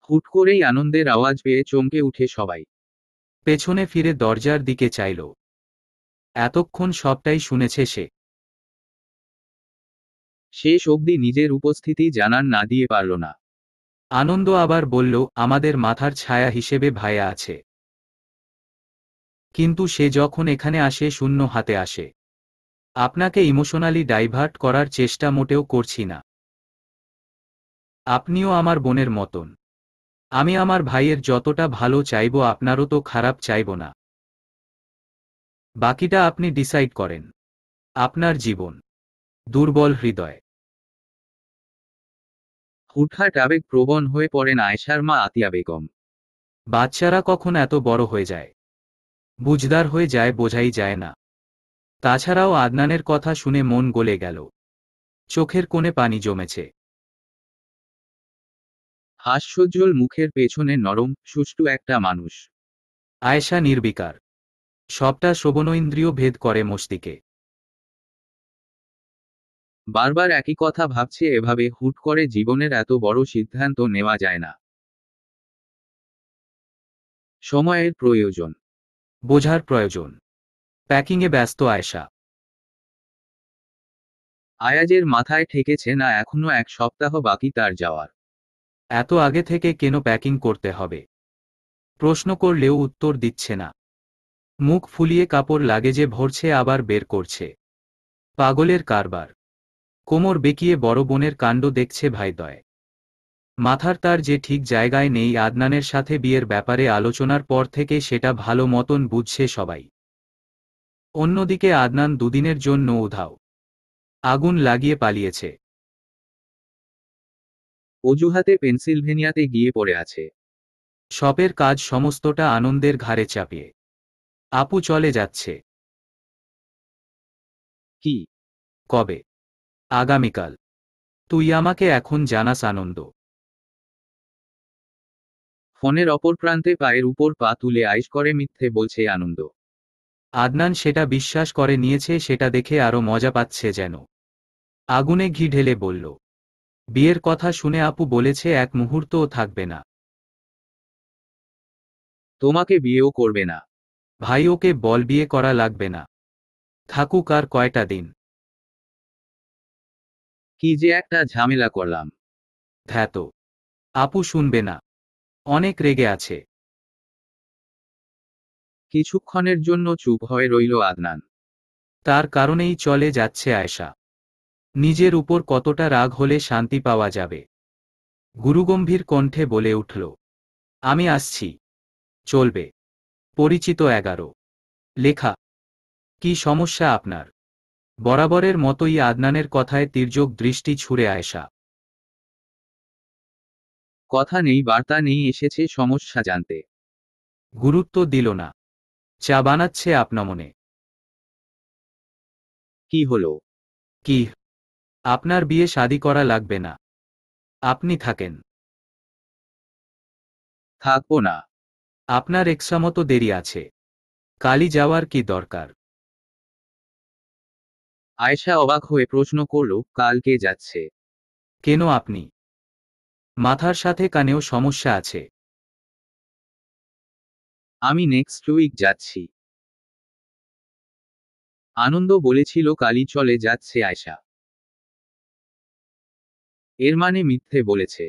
হুট করেই আনন্দের আওয়াজ পেয়ে চমকে উঠে সবাই পেছনে ফিরে দরজার দিকে চাইল এতক্ষণ সবটাই শুনেছে সে শেষ অবধি নিজের উপস্থিতি জানান না দিয়ে পারল না আনন্দ আবার বলল আমাদের মাথার ছায়া হিসেবে ভায়া আছে কিন্তু সে যখন এখানে আসে শূন্য হাতে আসে আপনাকে ইমোশনালি ডাইভার্ট করার চেষ্টা মোটেও করছি না আপনিও আমার বোনের মতন আমি আমার ভাইয়ের যতটা ভালো চাইব আপনারও তো খারাপ চাইব না বাকিটা আপনি ডিসাইড করেন আপনার জীবন দুর্বল হৃদয় হুটহাট আবেগ প্রবণ হয়ে পড়েন আয়সার মা আতিয়া বেগম বাচ্চারা কখন এত বড় হয়ে যায় বুঝদার হয়ে যায় বোঝাই যায় না তাছাড়াও আদনানের কথা শুনে মন গলে গেল চোখের কোণে পানি জমেছে হাস্যজ্জ্বল মুখের পেছনে নরম সুষ্ঠু একটা মানুষ আয়েশা নির্বিকার সবটা শ্রবণইন্দ্রিয় ভেদ করে মস্তিকে বারবার একই কথা ভাবছে এভাবে হুট করে জীবনের এত বড় সিদ্ধান্ত নেওয়া যায় না সময়ের প্রয়োজন বোঝার প্রয়োজন প্যাকিংয়ে ব্যস্ত আয়সা আয়াজের মাথায় ঠেকেছে না এখনো এক সপ্তাহ বাকি তার যাওয়ার এত আগে থেকে কেন প্যাকিং করতে হবে প্রশ্ন করলেও উত্তর দিচ্ছে না মুখ ফুলিয়ে কাপড় লাগে যে ভরছে আবার বের করছে পাগলের কারবার কোমর বেঁকিয়ে বড় বোনের কাণ্ড দেখছে ভাইদয় মাথার তার যে ঠিক জায়গায় নেই আদনানের সাথে বিয়ের ব্যাপারে আলোচনার পর থেকে সেটা ভালো মতন বুঝছে সবাই অন্যদিকে আদনান দুদিনের জন্য উধাও আগুন লাগিয়ে পালিয়েছে অজুহাতে পেনসিলভেনিয়াতে গিয়ে পড়ে আছে শপের কাজ সমস্তটা আনন্দের ঘাড়ে চাপিয়ে আপু চলে যাচ্ছে কি কবে আগামীকাল তুই আমাকে এখন জানাস আনন্দ ফোনের অপর প্রান্তে পায়ের উপর পা তুলে আইস করে মিথ্যে বলছে আনন্দ আদনান সেটা বিশ্বাস করে নিয়েছে সেটা দেখে আরো মজা পাচ্ছে যেন আগুনে ঘি ঢেলে বলল বিয়ের কথা শুনে আপু বলেছে এক মুহূর্তও থাকবে না তোমাকে বিয়েও করবে না ভাই ওকে বল বিয়ে করা লাগবে না থাকুক আর কয়টা দিন কি যে একটা ঝামেলা করলাম ধ্যাত আপু শুনবে না অনেক রেগে আছে কিছুক্ষণের জন্য চুপ হয়ে রইল আদনান তার কারণেই চলে যাচ্ছে আয়সা নিজের উপর কতটা রাগ হলে শান্তি পাওয়া যাবে গুরুগম্ভীর কণ্ঠে বলে উঠল আমি আসছি চলবে পরিচিত এগারো লেখা কি সমস্যা আপনার বরাবরের মতোই আদনানের কথায় তির্যক দৃষ্টি ছুড়ে আয়সা কথা নেই বার্তা নেই এসেছে সমস্যা জানতে গুরুত্ব দিল না চা বানাচ্ছে মনে কি হল কি আপনার বিয়ে শাদি করা লাগবে না আপনি থাকেন থাকবো না আপনার এক্সামত দেরি আছে কালি যাওয়ার কি দরকার আয়েশা অবাক হয়ে প্রশ্ন করল কাল কে যাচ্ছে কেন আপনি মাথার সাথে কানেও সমস্যা আছে আমি নেক্সট উইক যাচ্ছি আনন্দ বলেছিল কালি চলে যাচ্ছে আয়শা এর মানে মিথ্যে বলেছে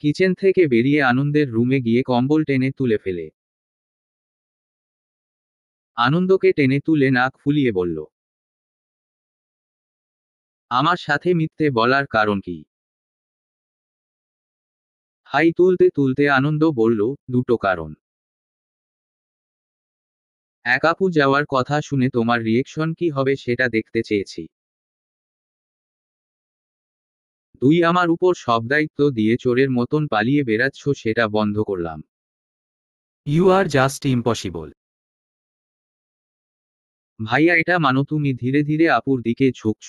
কিচেন থেকে বেরিয়ে আনন্দের রুমে গিয়ে কম্বল টেনে তুলে ফেলে আনন্দকে টেনে তুলে নাক ফুলিয়ে বলল আমার সাথে মিথ্যে বলার কারণ কি হাই তুলতে তুলতে আনন্দ বলল দুটো কারণ একাপু যাওয়ার কথা শুনে তোমার রিয়েকশন কি হবে সেটা দেখতে চেয়েছি দুই আমার উপর সব দায়িত্ব দিয়ে চোরের মতন পালিয়ে বেড়াচ্ছ সেটা বন্ধ করলাম ইউ আর জাস্ট ইম্পসিবল ভাইয়া এটা মানো তুমি ধীরে ধীরে আপুর দিকে ঝুঁকছ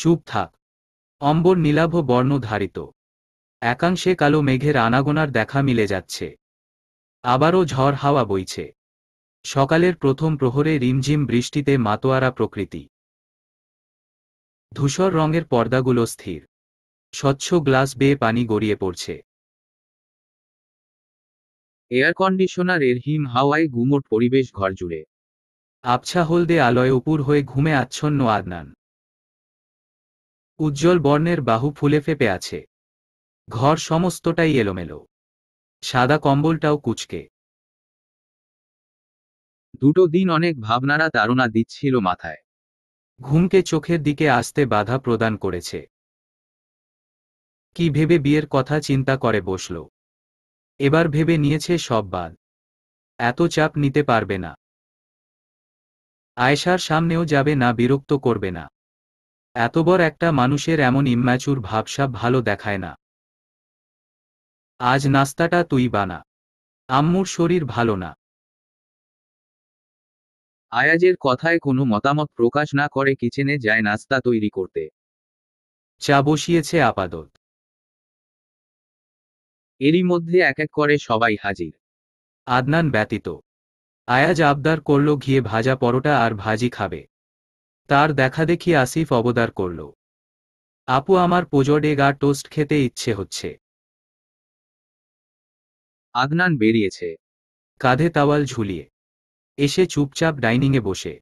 চুপ থাক অম্বর নীলাভ বর্ণ ধারিত একাংশে কালো মেঘের আনাগোনার দেখা মিলে যাচ্ছে আবারও ঝড় হাওয়া বইছে সকালের প্রথম প্রহরে রিমঝিম বৃষ্টিতে মাতোয়ারা প্রকৃতি ধূসর রঙের পর্দাগুলো স্থির স্বচ্ছ গ্লাস বেয়ে পানি গড়িয়ে পড়ছে এয়ার কন্ডিশনারের হিম হাওয়ায় গুমোট পরিবেশ ঘর জুড়ে আবছা হলদে আলোয় উপুর হয়ে ঘুমে আচ্ছন্ন আদনান উজ্জ্বল বর্ণের বাহু ফুলে ফেপে আছে ঘর সমস্তটাই এলোমেলো সাদা কম্বলটাও কুচকে দুটো দিন অনেক ভাবনারা তারণা দিচ্ছিল মাথায় ঘুমকে চোখের দিকে আসতে বাধা প্রদান করেছে কি ভেবে বিয়ের কথা চিন্তা করে বসল এবার ভেবে নিয়েছে সব বাদ এত চাপ নিতে পারবে না আয়েশার সামনেও যাবে না বিরক্ত করবে না এত বড় একটা মানুষের এমন ইম্যাচুর ভাবসাব ভালো দেখায় না আজ নাস্তাটা তুই বানা আম্মুর শরীর ভালো না আয়াজের কথায় কোনো মতামত প্রকাশ না করে কিচেনে যায় নাস্তা তৈরি করতে চা বসিয়েছে আপাতত এরই মধ্যে এক এক করে সবাই হাজির আদনান ব্যতীত আয়াজ আবদার করল ঘিয়ে ভাজা পরোটা আর ভাজি খাবে তার দেখাদেখি আসিফ অবদার করল আপু আমার পোজোড এগ আর টোস্ট খেতে ইচ্ছে হচ্ছে আদনান বেরিয়েছে কাঁধে তাওয়াল ঝুলিয়ে এসে চুপচাপ ডাইনিংয়ে বসে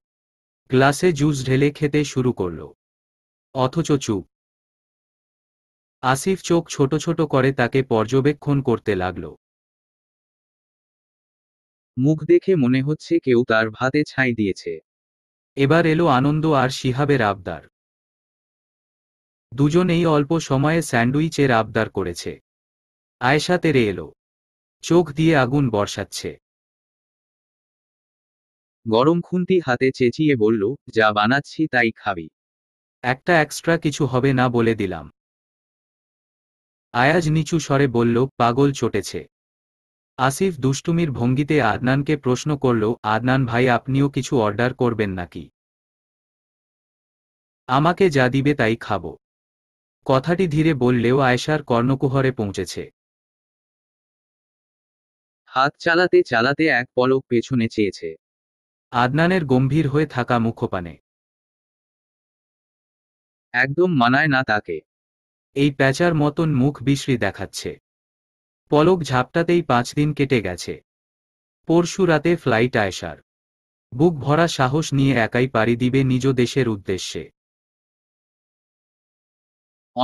গ্লাসে জুস ঢেলে খেতে শুরু করল অথচ চুপ আসিফ চোখ ছোট ছোট করে তাকে পর্যবেক্ষণ করতে লাগল মুখ দেখে মনে হচ্ছে কেউ তার ভাতে ছাই দিয়েছে এবার এলো আনন্দ আর শিহাবের আবদার দুজনেই অল্প সময়ে স্যান্ডউইচের আবদার করেছে আয়েশা তেরে এলো চোখ দিয়ে আগুন বর্ষাচ্ছে গরম খুন্তি হাতে চেঁচিয়ে বলল যা বানাচ্ছি তাই খাবি একটা এক্সট্রা কিছু হবে না বলে দিলাম আয়াজ নিচু স্বরে বলল পাগল চটেছে আসিফ দুষ্টুমির ভঙ্গিতে আদনানকে প্রশ্ন করল আদনান ভাই আপনিও কিছু অর্ডার করবেন নাকি আমাকে যা দিবে তাই খাব কথাটি ধীরে বললেও আয়েশার কর্ণকুহরে পৌঁছেছে হাত চালাতে চালাতে এক পলক পেছনে চেয়েছে আদনানের গম্ভীর হয়ে থাকা মুখপানে একদম মানায় না তাকে এই প্যাচার মতন মুখ বিশ্রী দেখাচ্ছে পলক ঝাপটাতেই পাঁচ দিন কেটে গেছে পরশু রাতে ফ্লাইট আয়সার বুক ভরা সাহস নিয়ে একাই পাড়ি দিবে নিজ দেশের উদ্দেশ্যে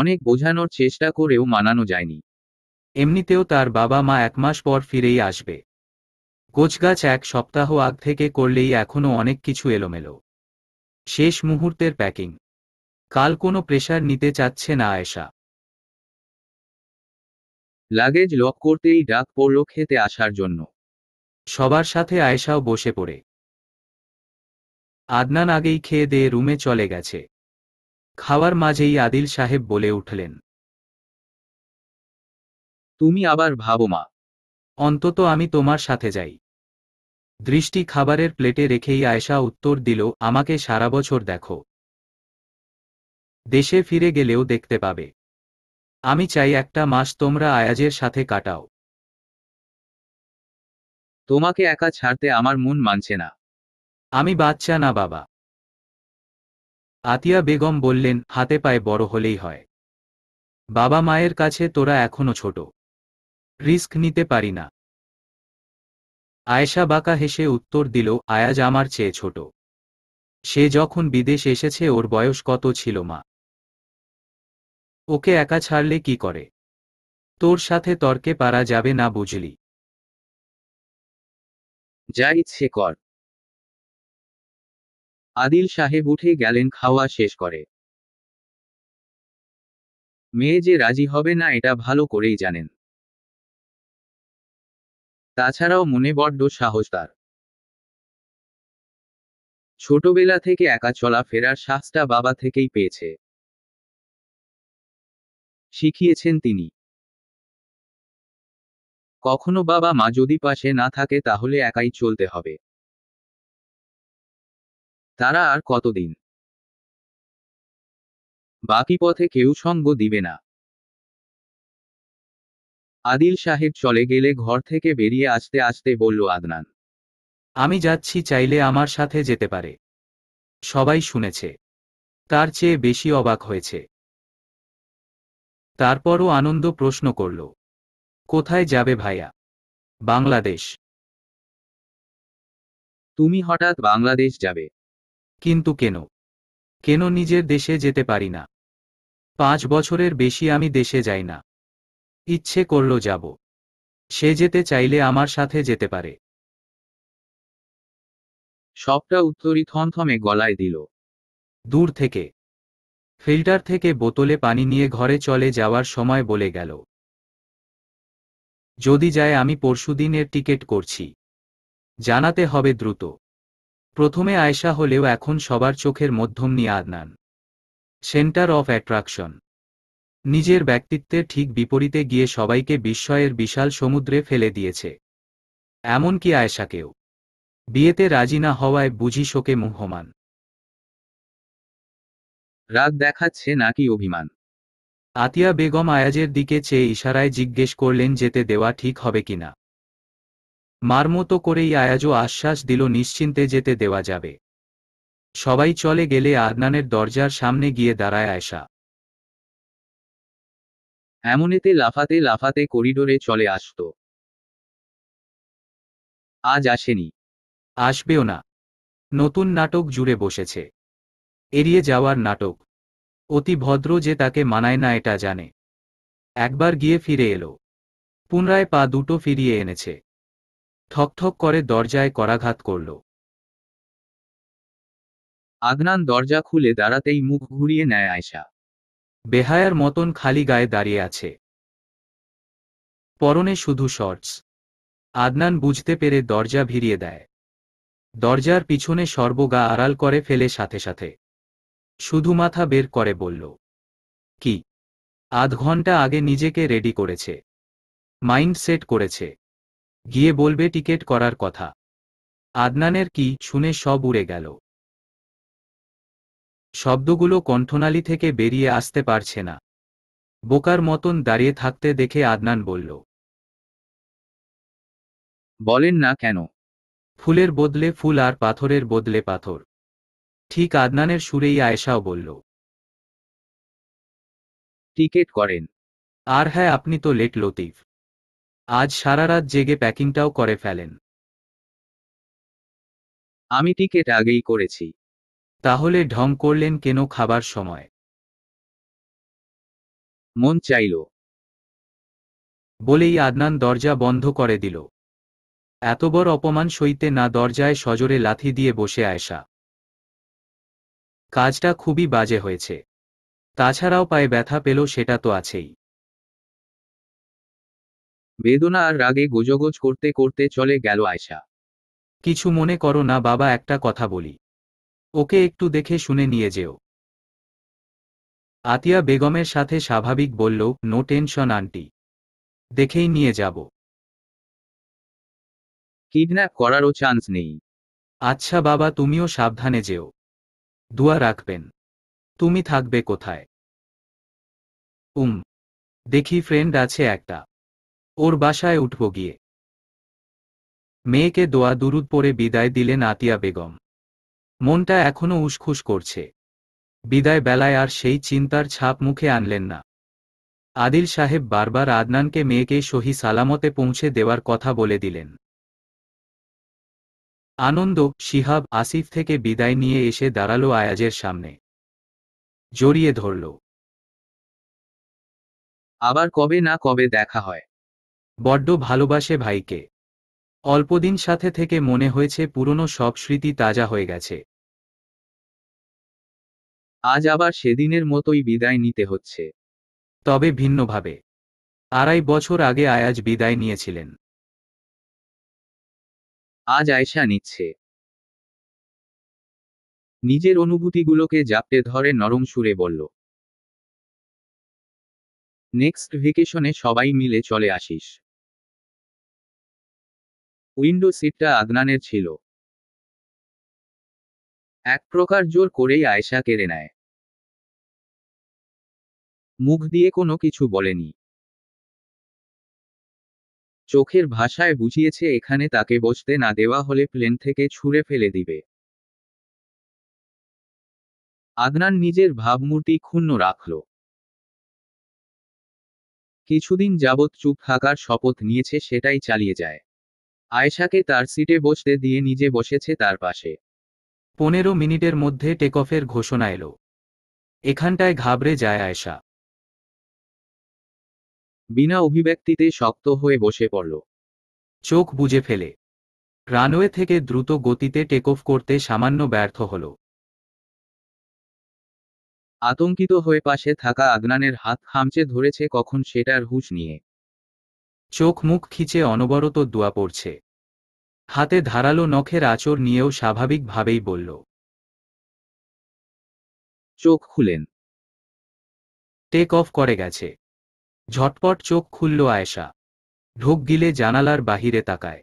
অনেক বোঝানোর চেষ্টা করেও মানানো যায়নি এমনিতেও তার বাবা মা এক মাস পর ফিরেই আসবে কোচগাছ এক সপ্তাহ আগ থেকে করলেই এখনও অনেক কিছু এলোমেলো শেষ মুহূর্তের প্যাকিং কাল কোনো প্রেশার নিতে চাচ্ছে না আয়েশা লাগেজ লক করতেই ডাক পড়ল খেতে আসার জন্য সবার সাথে আয়েশাও বসে পড়ে আদনান আগেই খেয়ে দিয়ে রুমে চলে গেছে খাওয়ার মাঝেই আদিল সাহেব বলে উঠলেন তুমি আবার ভাবো মা অন্তত আমি তোমার সাথে যাই দৃষ্টি খাবারের প্লেটে রেখেই আয়েশা উত্তর দিল আমাকে সারা বছর দেখো দেশে ফিরে গেলেও দেখতে পাবে আমি চাই একটা মাস তোমরা আয়াজের সাথে কাটাও তোমাকে একা ছাড়তে আমার মন মানছে না আমি বাচ্চা না বাবা আতিয়া বেগম বললেন হাতে পায়ে বড় হলেই হয় বাবা মায়ের কাছে তোরা এখনো ছোট রিস্ক নিতে পারি না আয়েশা বাঁকা হেসে উত্তর দিল আয়াজ আমার চেয়ে ছোট সে যখন বিদেশ এসেছে ওর বয়স কত ছিল মা ওকে একা ছাড়লে কি করে তোর সাথে তর্কে পারা যাবে না বুঝলি যা ইচ্ছে কর আদিল সাহেব উঠে গেলেন খাওয়া শেষ করে মেয়ে যে রাজি হবে না এটা ভালো করেই জানেন তাছাড়াও মনে বড্ড সাহস তার ছোটবেলা থেকে একা চলা ফেরার সাহসটা বাবা থেকেই পেয়েছে শিখিয়েছেন তিনি কখনো বাবা মা যদি পাশে না থাকে তাহলে একাই চলতে হবে তারা আর কতদিন বাকি পথে কেউ সঙ্গ দিবে না আদিল সাহেব চলে গেলে ঘর থেকে বেরিয়ে আসতে আসতে বলল আদনান আমি যাচ্ছি চাইলে আমার সাথে যেতে পারে সবাই শুনেছে তার চেয়ে বেশি অবাক হয়েছে তারপরও আনন্দ প্রশ্ন করল কোথায় যাবে ভাইয়া বাংলাদেশ তুমি হঠাৎ বাংলাদেশ যাবে কিন্তু কেন কেন নিজের দেশে যেতে পারি না পাঁচ বছরের বেশি আমি দেশে যাই না ইচ্ছে করল যাব সে যেতে চাইলে আমার সাথে যেতে পারে সবটা উত্তরই থমথমে গলায় দিল দূর থেকে ফিল্টার থেকে বোতলে পানি নিয়ে ঘরে চলে যাওয়ার সময় বলে গেল যদি যায় আমি পরশুদিনের টিকিট করছি জানাতে হবে দ্রুত প্রথমে আয়সা হলেও এখন সবার চোখের মধ্যম নিয়ে আদনান সেন্টার অফ অ্যাট্রাকশন নিজের ব্যক্তিত্বের ঠিক বিপরীতে গিয়ে সবাইকে বিস্ময়ের বিশাল সমুদ্রে ফেলে দিয়েছে এমনকি আয়েশাকেও বিয়েতে রাজি না হওয়ায় বুঝি শোকে মুহমান রাগ দেখাচ্ছে নাকি অভিমান আতিয়া বেগম আয়াজের দিকে চেয়ে ইশারায় জিজ্ঞেস করলেন যেতে দেওয়া ঠিক হবে কিনা মার মতো করেই আয়াজও আশ্বাস দিল নিশ্চিন্তে যেতে দেওয়া যাবে সবাই চলে গেলে আদনানের দরজার সামনে গিয়ে দাঁড়ায় আয়সা এমনেতে লাফাতে লাফাতে করিডোরে চলে আসত আজ আসেনি আসবেও না নতুন নাটক জুড়ে বসেছে এড়িয়ে যাওয়ার নাটক অতি ভদ্র যে তাকে মানায় না এটা জানে একবার গিয়ে ফিরে এলো পুনরায় পা দুটো ফিরিয়ে এনেছে ঠকঠক করে দরজায় করাঘাত করল আদনান দরজা খুলে দাঁড়াতেই মুখ ঘুরিয়ে নেয় আয়সা বেহায়ার মতন খালি গায়ে দাঁড়িয়ে আছে পরনে শুধু শর্টস আদনান বুঝতে পেরে দরজা ভিড়িয়ে দেয় দরজার পিছনে সর্বগা আড়াল করে ফেলে সাথে সাথে শুধু মাথা বের করে বলল কি আধ ঘন্টা আগে নিজেকে রেডি করেছে মাইন্ড সেট করেছে গিয়ে বলবে টিকেট করার কথা আদনানের কি শুনে সব উড়ে গেল শব্দগুলো কণ্ঠনালী থেকে বেরিয়ে আসতে পারছে না বোকার মতন দাঁড়িয়ে থাকতে দেখে আদনান বলল বলেন না কেন ফুলের বদলে ফুল আর পাথরের বদলে পাথর ঠিক আদনানের সুরেই আয়েশাও বলল টিকেট করেন আর হ্যাঁ আপনি তো লেট লতিফ আজ সারা রাত জেগে প্যাকিংটাও করে ফেলেন আমি টিকেট আগেই করেছি তাহলে ঢং করলেন কেন খাবার সময় মন চাইল বলেই আদনান দরজা বন্ধ করে দিল এত বড় অপমান সইতে না দরজায় সজোরে লাথি দিয়ে বসে আয়সা কাজটা খুবই বাজে হয়েছে তাছাড়াও পায়ে ব্যথা পেল সেটা তো আছেই বেদনা আর রাগে গোজগোজ করতে করতে চলে গেল আয়সা কিছু মনে করো না বাবা একটা কথা বলি ওকে একটু দেখে শুনে নিয়ে যেও আতিয়া বেগমের সাথে স্বাভাবিক বলল নো টেনশন আন্টি দেখেই নিয়ে যাব কিডন্যাপ করারও চান্স নেই আচ্ছা বাবা তুমিও সাবধানে যেও দুয়া রাখবেন তুমি থাকবে কোথায় উম দেখি ফ্রেন্ড আছে একটা ওর বাসায় উঠব গিয়ে মেয়েকে দোয়া দুরুদ পরে বিদায় দিলেন আতিয়া বেগম মনটা এখনো উসখুস করছে বিদায় বেলায় আর সেই চিন্তার ছাপ মুখে আনলেন না আদিল সাহেব বারবার আদনানকে মেয়েকে সহি সালামতে পৌঁছে দেওয়ার কথা বলে দিলেন আনন্দ শিহাব আসিফ থেকে বিদায় নিয়ে এসে দাঁড়ালো আয়াজের সামনে জড়িয়ে ধরল আবার কবে না কবে দেখা হয় বড্ড ভালোবাসে ভাইকে অল্পদিন সাথে থেকে মনে হয়েছে পুরনো সব স্মৃতি তাজা হয়ে গেছে আজ আবার সেদিনের মতোই বিদায় নিতে হচ্ছে তবে ভিন্নভাবে আড়াই বছর আগে আয়াজ বিদায় নিয়েছিলেন আজ আয়সা নিচ্ছে নিজের অনুভূতিগুলোকে জাপটে ধরে নরম সুরে বলল নেক্সট ভেকেশনে সবাই মিলে চলে আসিস উইন্ডো সিটটা আদনানের ছিল এক প্রকার জোর করেই আয়সা কেড়ে নেয় মুখ দিয়ে কোনো কিছু বলেনি চোখের ভাষায় বুঝিয়েছে এখানে তাকে বসতে না দেওয়া হলে প্লেন থেকে ছুঁড়ে ফেলে দিবে আদনান নিজের ভাবমূর্তি ক্ষুণ্ণ রাখল কিছুদিন যাবৎ চুপ থাকার শপথ নিয়েছে সেটাই চালিয়ে যায় আয়েশাকে তার সিটে বসতে দিয়ে নিজে বসেছে তার পাশে পনেরো মিনিটের মধ্যে টেকঅফের ঘোষণা এলো এখানটায় ঘাবড়ে যায় আয়েশা বিনা অভিব্যক্তিতে শক্ত হয়ে বসে পড়ল চোখ বুঝে ফেলে রানওয়ে থেকে দ্রুত গতিতে টেক অফ করতে সামান্য ব্যর্থ হল আতঙ্কিত হয়ে পাশে থাকা আদনানের হাত খামচে ধরেছে কখন সেটার হুঁশ নিয়ে চোখ মুখ খিচে অনবরত দোয়া পড়ছে হাতে ধারালো নখের আচর নিয়েও স্বাভাবিকভাবেই বলল চোখ খুলেন টেক অফ করে গেছে ঝটপট চোখ খুলল আয়েশা ঢোক গিলে জানালার বাহিরে তাকায়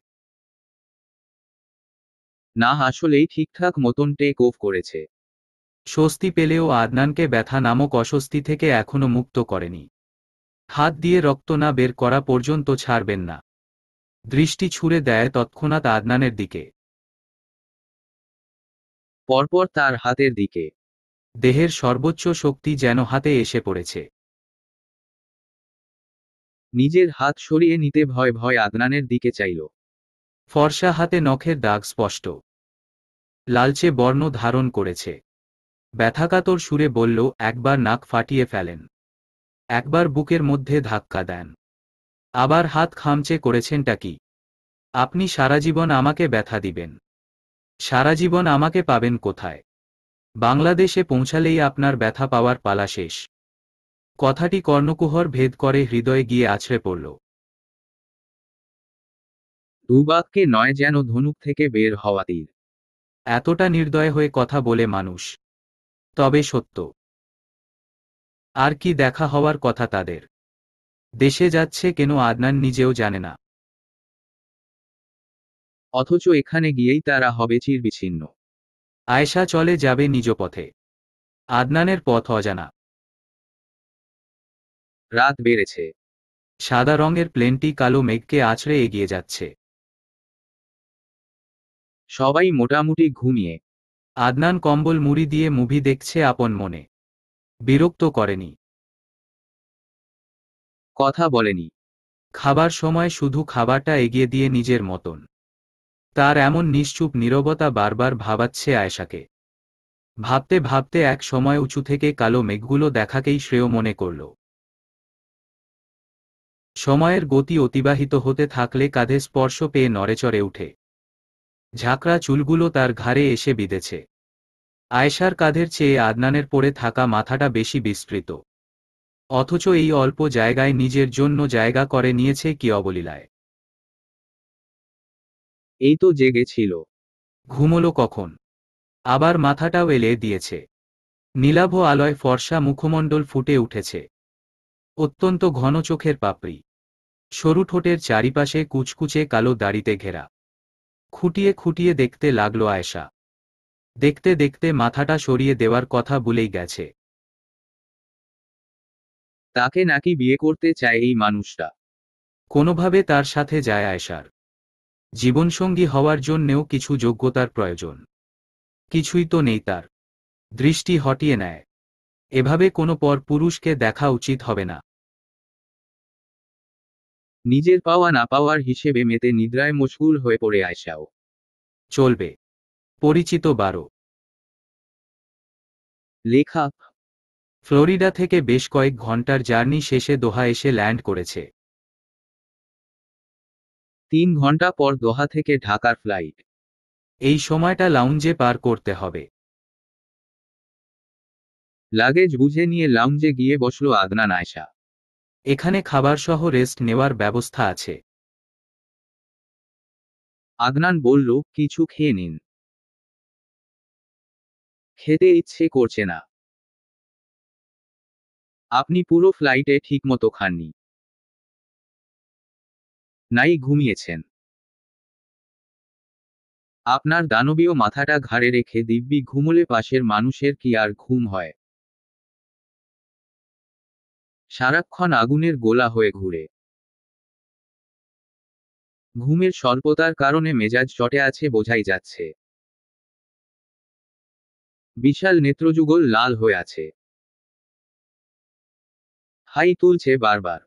না আসলেই ঠিকঠাক মতন টেক অফ করেছে স্বস্তি পেলেও আদনানকে ব্যথা নামক অস্বস্তি থেকে এখনো মুক্ত করেনি হাত দিয়ে রক্ত না বের করা পর্যন্ত ছাড়বেন না দৃষ্টি ছুড়ে দেয় তৎক্ষণাৎ আদনানের দিকে পরপর তার হাতের দিকে দেহের সর্বোচ্চ শক্তি যেন হাতে এসে পড়েছে নিজের হাত সরিয়ে নিতে ভয় ভয় আদনানের দিকে চাইল ফর্সা হাতে নখের দাগ স্পষ্ট লালচে বর্ণ ধারণ করেছে ব্যথাকাতর সুরে বলল একবার নাক ফাটিয়ে ফেলেন একবার বুকের মধ্যে ধাক্কা দেন আবার হাত খামচে করেছেনটা কি আপনি সারা জীবন আমাকে ব্যথা দিবেন সারা জীবন আমাকে পাবেন কোথায় বাংলাদেশে পৌঁছালেই আপনার ব্যথা পাওয়ার পালা শেষ কথাটি কর্ণকুহর ভেদ করে হৃদয়ে গিয়ে আছড়ে পড়ল দুবাককে নয় যেন ধনুক থেকে বের হওয়া তীর এতটা নির্দয় হয়ে কথা বলে মানুষ তবে সত্য আর কি দেখা হওয়ার কথা তাদের দেশে যাচ্ছে কেন আদনান নিজেও জানে না অথচ এখানে গিয়েই তারা হবে বিচ্ছিন্ন আয়সা চলে যাবে নিজ পথে আদনানের পথ অজানা রাত বেড়েছে সাদা রঙের প্লেনটি কালো মেঘকে আছড়ে এগিয়ে যাচ্ছে সবাই মোটামুটি ঘুমিয়ে আদনান কম্বল মুড়ি দিয়ে মুভি দেখছে আপন মনে বিরক্ত করেনি কথা বলেনি খাবার সময় শুধু খাবারটা এগিয়ে দিয়ে নিজের মতন তার এমন নিশ্চুপ নীরবতা বারবার ভাবাচ্ছে আয়সাকে ভাবতে ভাবতে এক সময় উঁচু থেকে কালো মেঘগুলো দেখাকেই শ্রেয় মনে করল সময়ের গতি অতিবাহিত হতে থাকলে কাঁধে স্পর্শ পেয়ে নড়েচড়ে উঠে ঝাঁকড়া চুলগুলো তার ঘাড়ে এসে বিঁধেছে আয়েশার কাঁধের চেয়ে আদনানের পড়ে থাকা মাথাটা বেশি বিস্তৃত অথচ এই অল্প জায়গায় নিজের জন্য জায়গা করে নিয়েছে কি অবলীলায় এই তো জেগে ছিল ঘুমলো কখন আবার মাথাটাও এলে দিয়েছে নীলাভ আলয় ফর্সা মুখমণ্ডল ফুটে উঠেছে অত্যন্ত ঘন চোখের পাপড়ি সরু ঠোঁটের চারিপাশে কুচকুচে কালো দাড়িতে ঘেরা খুঁটিয়ে খুঁটিয়ে দেখতে লাগলো আয়েশা দেখতে দেখতে মাথাটা সরিয়ে দেওয়ার কথা বলেই গেছে তাকে নাকি বিয়ে করতে চায় এই মানুষটা কোনোভাবে তার সাথে যায় আয়েশার জীবনসঙ্গী হওয়ার জন্যেও কিছু যোগ্যতার প্রয়োজন কিছুই তো নেই তার দৃষ্টি হটিয়ে নেয় এভাবে কোনো পর পুরুষকে দেখা উচিত হবে না নিজের পাওয়া না পাওয়ার হিসেবে মেতে নিদ্রায় মশগুল হয়ে পড়ে আয়সাও চলবে পরিচিত বারো লেখা ফ্লোরিডা থেকে বেশ কয়েক ঘন্টার জার্নি শেষে দোহা এসে ল্যান্ড করেছে তিন ঘন্টা পর দোহা থেকে ঢাকার ফ্লাইট এই সময়টা লাউঞ্জে পার করতে হবে লাগেজ বুঝে নিয়ে লাউঞ্জে গিয়ে বসল আদনান আয়সা এখানে খাবার সহ রেস্ট নেওয়ার ব্যবস্থা আছে আদনান বলল কিছু খেয়ে নিন খেতে ইচ্ছে করছে না আপনি পুরো ফ্লাইটে ঠিকমতো খাননি নাই ঘুমিয়েছেন আপনার দানবীয় মাথাটা ঘাড়ে রেখে দিব্যি ঘুমলে পাশের মানুষের কি আর ঘুম হয় সারাক্ষণ আগুনের গোলা হয়ে ঘুরে ঘুমের স্বল্পতার কারণে মেজাজ চটে আছে বোঝাই যাচ্ছে বিশাল নেত্রযুগল লাল হয়ে আছে হাই তুলছে বারবার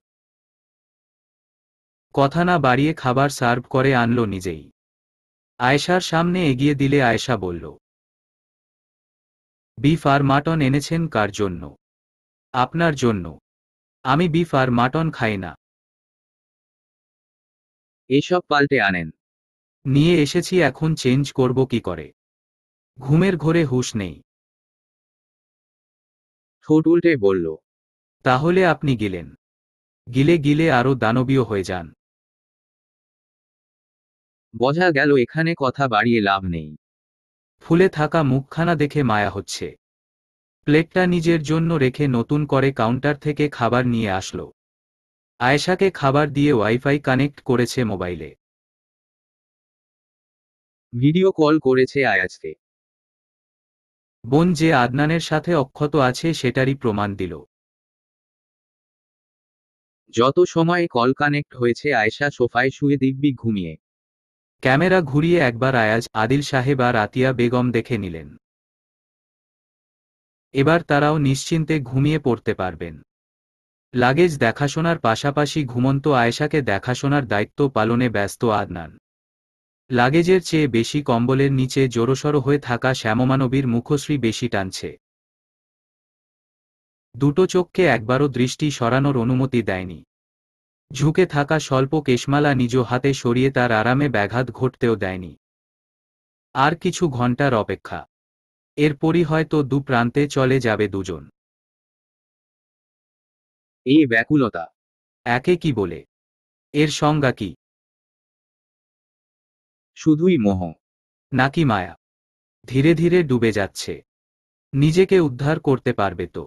কথা না বাড়িয়ে খাবার সার্ভ করে আনলো নিজেই আয়েশার সামনে এগিয়ে দিলে আয়েশা বলল বিফ আর মাটন এনেছেন কার জন্য আপনার জন্য আমি বিফ আর মাটন খাই না এসব পাল্টে আনেন নিয়ে এসেছি এখন চেঞ্জ করব কি করে ঘুমের ঘরে হুশ নেই ঠোঁট উল্টে বলল তাহলে আপনি গিলেন গিলে গিলে আরো দানবীয় হয়ে যান বোঝা গেল এখানে কথা বাড়িয়ে লাভ নেই ফুলে থাকা মুখখানা দেখে মায়া হচ্ছে প্লেটটা নিজের জন্য রেখে নতুন করে কাউন্টার থেকে খাবার নিয়ে আসলো আয়েশাকে খাবার দিয়ে ওয়াইফাই কানেক্ট করেছে মোবাইলে ভিডিও কল করেছে আয়াজকে বোন যে আদনানের সাথে অক্ষত আছে সেটারই প্রমাণ দিল যত সময় কল কানেক্ট হয়েছে আয়েশা সোফায় শুয়ে দিব্যি ঘুমিয়ে ক্যামেরা ঘুরিয়ে একবার আয়াজ আদিল সাহেব আর আতিয়া বেগম দেখে নিলেন এবার তারাও নিশ্চিন্তে ঘুমিয়ে পড়তে পারবেন লাগেজ দেখাশোনার পাশাপাশি ঘুমন্ত আয়েশাকে দেখাশোনার দায়িত্ব পালনে ব্যস্ত আদনান লাগেজের চেয়ে বেশি কম্বলের নিচে জোরসড় হয়ে থাকা শ্যামমানবীর মুখশ্রী বেশি টানছে দুটো চোখকে একবারও দৃষ্টি সরানোর অনুমতি দেয়নি ঝুঁকে থাকা স্বল্প কেশমালা নিজ হাতে সরিয়ে তার আরামে ব্যাঘাত ঘটতেও দেয়নি আর কিছু ঘন্টার অপেক্ষা এরপরই হয়তো দু প্রান্তে চলে যাবে দুজন এই ব্যাকুলতা একে কি বলে এর সংজ্ঞা কি শুধুই মোহ নাকি মায়া ধীরে ধীরে ডুবে যাচ্ছে নিজেকে উদ্ধার করতে পারবে তো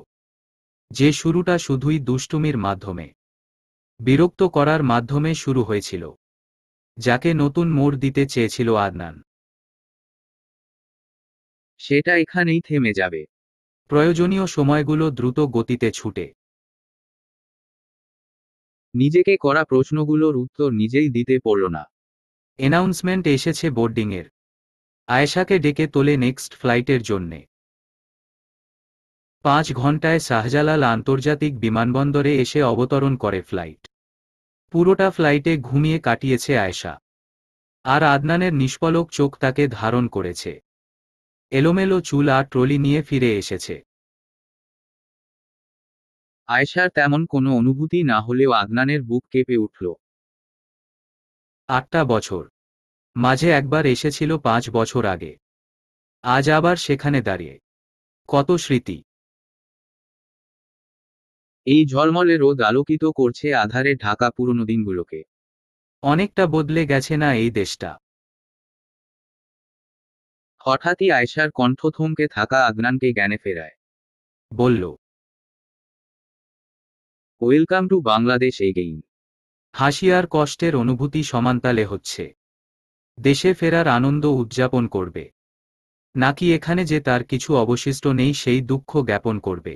যে শুরুটা শুধুই দুষ্টুমির মাধ্যমে বিরক্ত করার মাধ্যমে শুরু হয়েছিল যাকে নতুন মোড় দিতে চেয়েছিল আদনান সেটা এখানেই থেমে যাবে প্রয়োজনীয় সময়গুলো দ্রুত গতিতে ছুটে নিজেকে করা প্রশ্নগুলোর উত্তর নিজেই দিতে পড়ল না অ্যানাউন্সমেন্ট এসেছে বোর্ডিংয়ের আয়েশাকে ডেকে তোলে নেক্সট ফ্লাইটের জন্যে পাঁচ ঘন্টায় শাহজালাল আন্তর্জাতিক বিমানবন্দরে এসে অবতরণ করে ফ্লাইট পুরোটা ফ্লাইটে ঘুমিয়ে কাটিয়েছে আয়েশা আর আদনানের নিষ্পলক চোখ তাকে ধারণ করেছে এলোমেলো চুল আর ট্রলি নিয়ে ফিরে এসেছে আয়েশার তেমন কোনো অনুভূতি না হলেও আদনানের বুক কেঁপে উঠল আটটা বছর মাঝে একবার এসেছিল পাঁচ বছর আগে আজ আবার সেখানে দাঁড়িয়ে কত স্মৃতি এই ঝলমলে রোদ আলোকিত করছে আধারে ঢাকা পুরনো দিনগুলোকে অনেকটা বদলে গেছে না এই দেশটা হঠাৎই আয়সার কণ্ঠ থমকে থাকা আদনানকে জ্ঞানে ফেরায় বলল ওয়েলকাম টু বাংলাদেশ এগেইন হাসি আর কষ্টের অনুভূতি সমান্তালে হচ্ছে দেশে ফেরার আনন্দ উদযাপন করবে নাকি এখানে যে তার কিছু অবশিষ্ট নেই সেই দুঃখ জ্ঞাপন করবে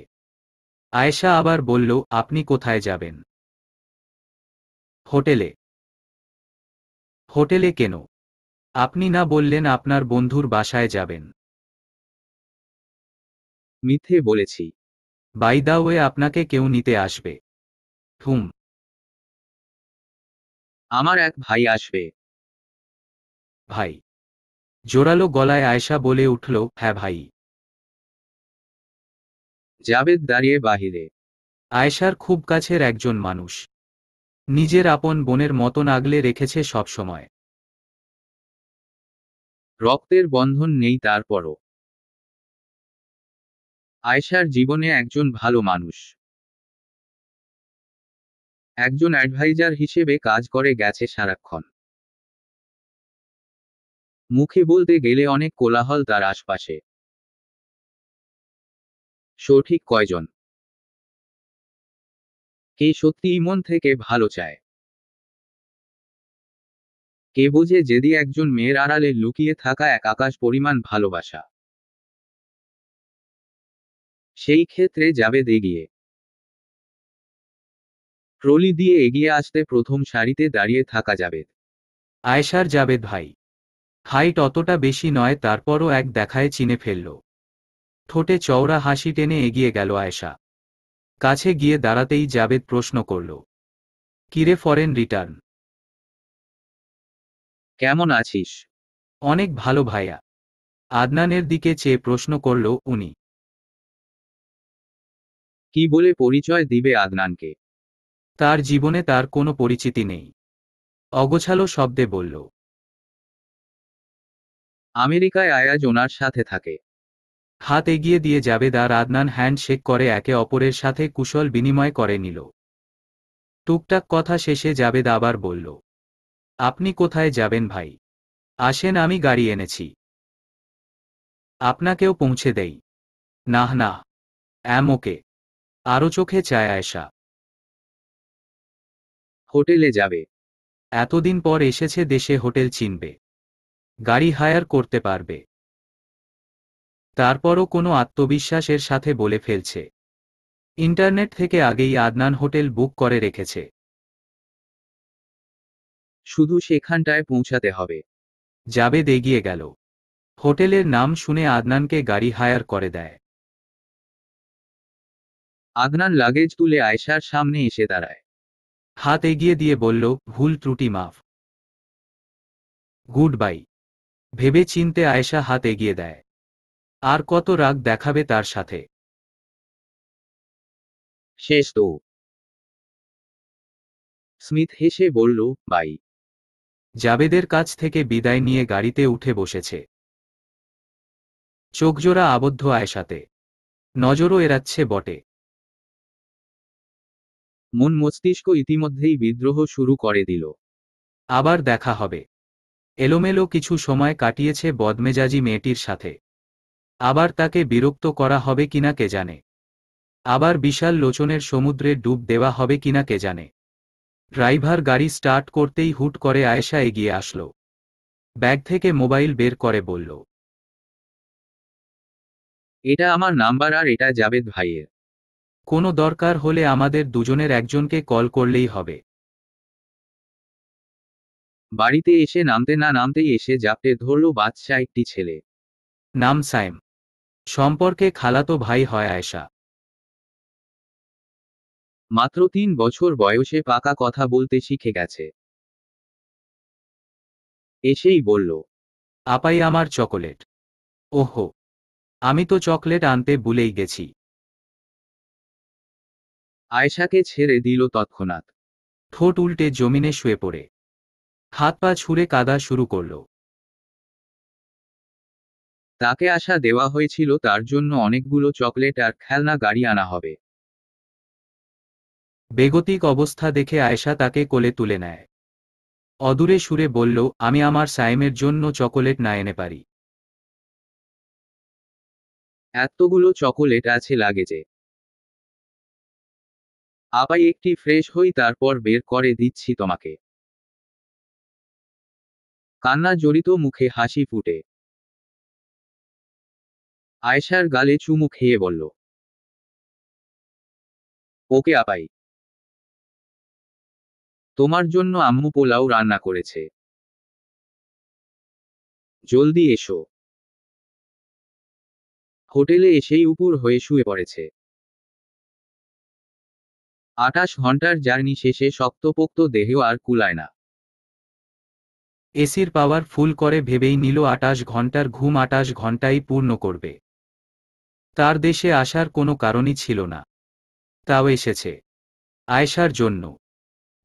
আয়েশা আবার বলল আপনি কোথায় যাবেন হোটেলে হোটেলে কেন আপনি না বললেন আপনার বন্ধুর বাসায় যাবেন মিথ্যে বলেছি বাই দা ওয়ে আপনাকে কেউ নিতে আসবে থুম আমার এক ভাই আসবে ভাই জোরালো গলায় আয়সা বলে উঠল হ্যাঁ ভাই জাবেদ দাঁড়িয়ে বাহিরে আয়সার খুব কাছের একজন মানুষ নিজের আপন বোনের মতন আগলে রেখেছে সবসময় রক্তের বন্ধন নেই তারপরও আয়সার জীবনে একজন ভালো মানুষ একজন অ্যাডভাইজার হিসেবে কাজ করে গেছে সারাক্ষণ মুখে বলতে গেলে অনেক কোলাহল তার আশপাশে সঠিক কয়জন কে সত্যি মন থেকে ভালো চায় কে বোঝে যেদি একজন মেয়ের আড়ালে লুকিয়ে থাকা এক আকাশ পরিমাণ ভালোবাসা সেই ক্ষেত্রে যাবে দেগিয়ে ট্রলি দিয়ে এগিয়ে আসতে প্রথম সারিতে দাঁড়িয়ে থাকা যাবে আয়েশার জাবেদ ভাই হাইট অতটা বেশি নয় তারপরও এক দেখায় চিনে ফেলল ঠোঁটে চওড়া হাসি টেনে এগিয়ে গেল আয়েশা কাছে গিয়ে দাঁড়াতেই যাবেদ প্রশ্ন করল কিরে ফরেন রিটার্ন কেমন আছিস অনেক ভালো ভাইয়া আদনানের দিকে চেয়ে প্রশ্ন করল উনি কি বলে পরিচয় দিবে আদনানকে তার জীবনে তার কোনো পরিচিতি নেই অগোছালো শব্দে বলল আমেরিকায় আয়াজ ওনার সাথে থাকে হাত এগিয়ে দিয়ে জাবেদার আদনান হ্যান্ডশেক করে একে অপরের সাথে কুশল বিনিময় করে নিল টুকটাক কথা শেষে জাবেদ আবার বলল আপনি কোথায় যাবেন ভাই আসেন আমি গাড়ি এনেছি আপনাকেও পৌঁছে দেই নাহ নাহ অ্যাম ওকে আরও চোখে চায় আয়সা হোটেলে যাবে এতদিন পর এসেছে দেশে হোটেল চিনবে গাড়ি হায়ার করতে পারবে তারপরও কোনো আত্মবিশ্বাসের সাথে বলে ফেলছে ইন্টারনেট থেকে আগেই আদনান হোটেল বুক করে রেখেছে শুধু সেখানটায় পৌঁছাতে হবে জাবেদ এগিয়ে গেল হোটেলের নাম শুনে আদনানকে গাড়ি হায়ার করে দেয় আদনান লাগেজ তুলে আয়সার সামনে এসে দাঁড়ায় হাত এগিয়ে দিয়ে বলল ভুল ত্রুটি মাফ গুড বাই ভেবে চিনতে আয়সা হাত এগিয়ে দেয় আর কত রাগ দেখাবে তার সাথে শেষ তো স্মিথ হেসে বলল বাই জাবেদের কাছ থেকে বিদায় নিয়ে গাড়িতে উঠে বসেছে চোখজোড়া আবদ্ধ আয়সাতে নজরও এড়াচ্ছে বটে মন মস্তিষ্ক ইতিমধ্যেই বিদ্রোহ শুরু করে দিল আবার দেখা হবে এলোমেলো কিছু সময় কাটিয়েছে বদমেজাজি মেয়েটির সাথে আবার তাকে বিরক্ত করা হবে কিনা কে জানে আবার বিশাল লোচনের সমুদ্রে ডুব দেওয়া হবে কিনা কে জানে ড্রাইভার গাড়ি স্টার্ট করতেই হুট করে আয়েশা এগিয়ে আসল ব্যাগ থেকে মোবাইল বের করে বলল এটা আমার নাম্বার আর এটা জাবেদ ভাইয়ের কোনো দরকার হলে আমাদের দুজনের একজনকে কল করলেই হবে বাড়িতে এসে নামতে না নামতেই এসে জাপটে ধরল বাদশাহ একটি ছেলে নাম সাইম সম্পর্কে খালাতো ভাই হয় আয়েশা মাত্র তিন বছর বয়সে পাকা কথা বলতে শিখে গেছে এসেই বলল আপাই আমার চকোলেট ওহো আমি তো চকলেট আনতে ভুলেই গেছি আয়শাকে ছেড়ে দিল তৎক্ষণাৎ ঠোঁট উল্টে জমিনে শুয়ে পড়ে হাত পা ছুঁড়ে কাদা শুরু করল তাকে আশা দেওয়া হয়েছিল তার জন্য অনেকগুলো চকলেট আর খেলনা গাড়ি আনা হবে বেগতিক অবস্থা দেখে আয়েশা তাকে কোলে তুলে নেয় অদূরে সুরে বলল আমি আমার সাইমের জন্য চকোলেট না এনে পারি এতগুলো চকোলেট আছে লাগেজে আপাই একটি ফ্রেশ হই তারপর বের করে দিচ্ছি তোমাকে কান্না জড়িত মুখে হাসি ফুটে আয়েশার গালে চুমু খেয়ে বলল ওকে আপাই তোমার জন্য আম্মু পোলাও রান্না করেছে জলদি এসো হোটেলে এসেই উপর হয়ে শুয়ে পড়েছে আটাশ ঘন্টার জার্নি শেষে শক্তপোক্ত দেহেও আর কুলায় না এসির পাওয়ার ফুল করে ভেবেই নিল আটাশ ঘন্টার ঘুম আটাশ ঘন্টাই পূর্ণ করবে তার দেশে আসার কোনো কারণই ছিল না তাও এসেছে আয়সার জন্য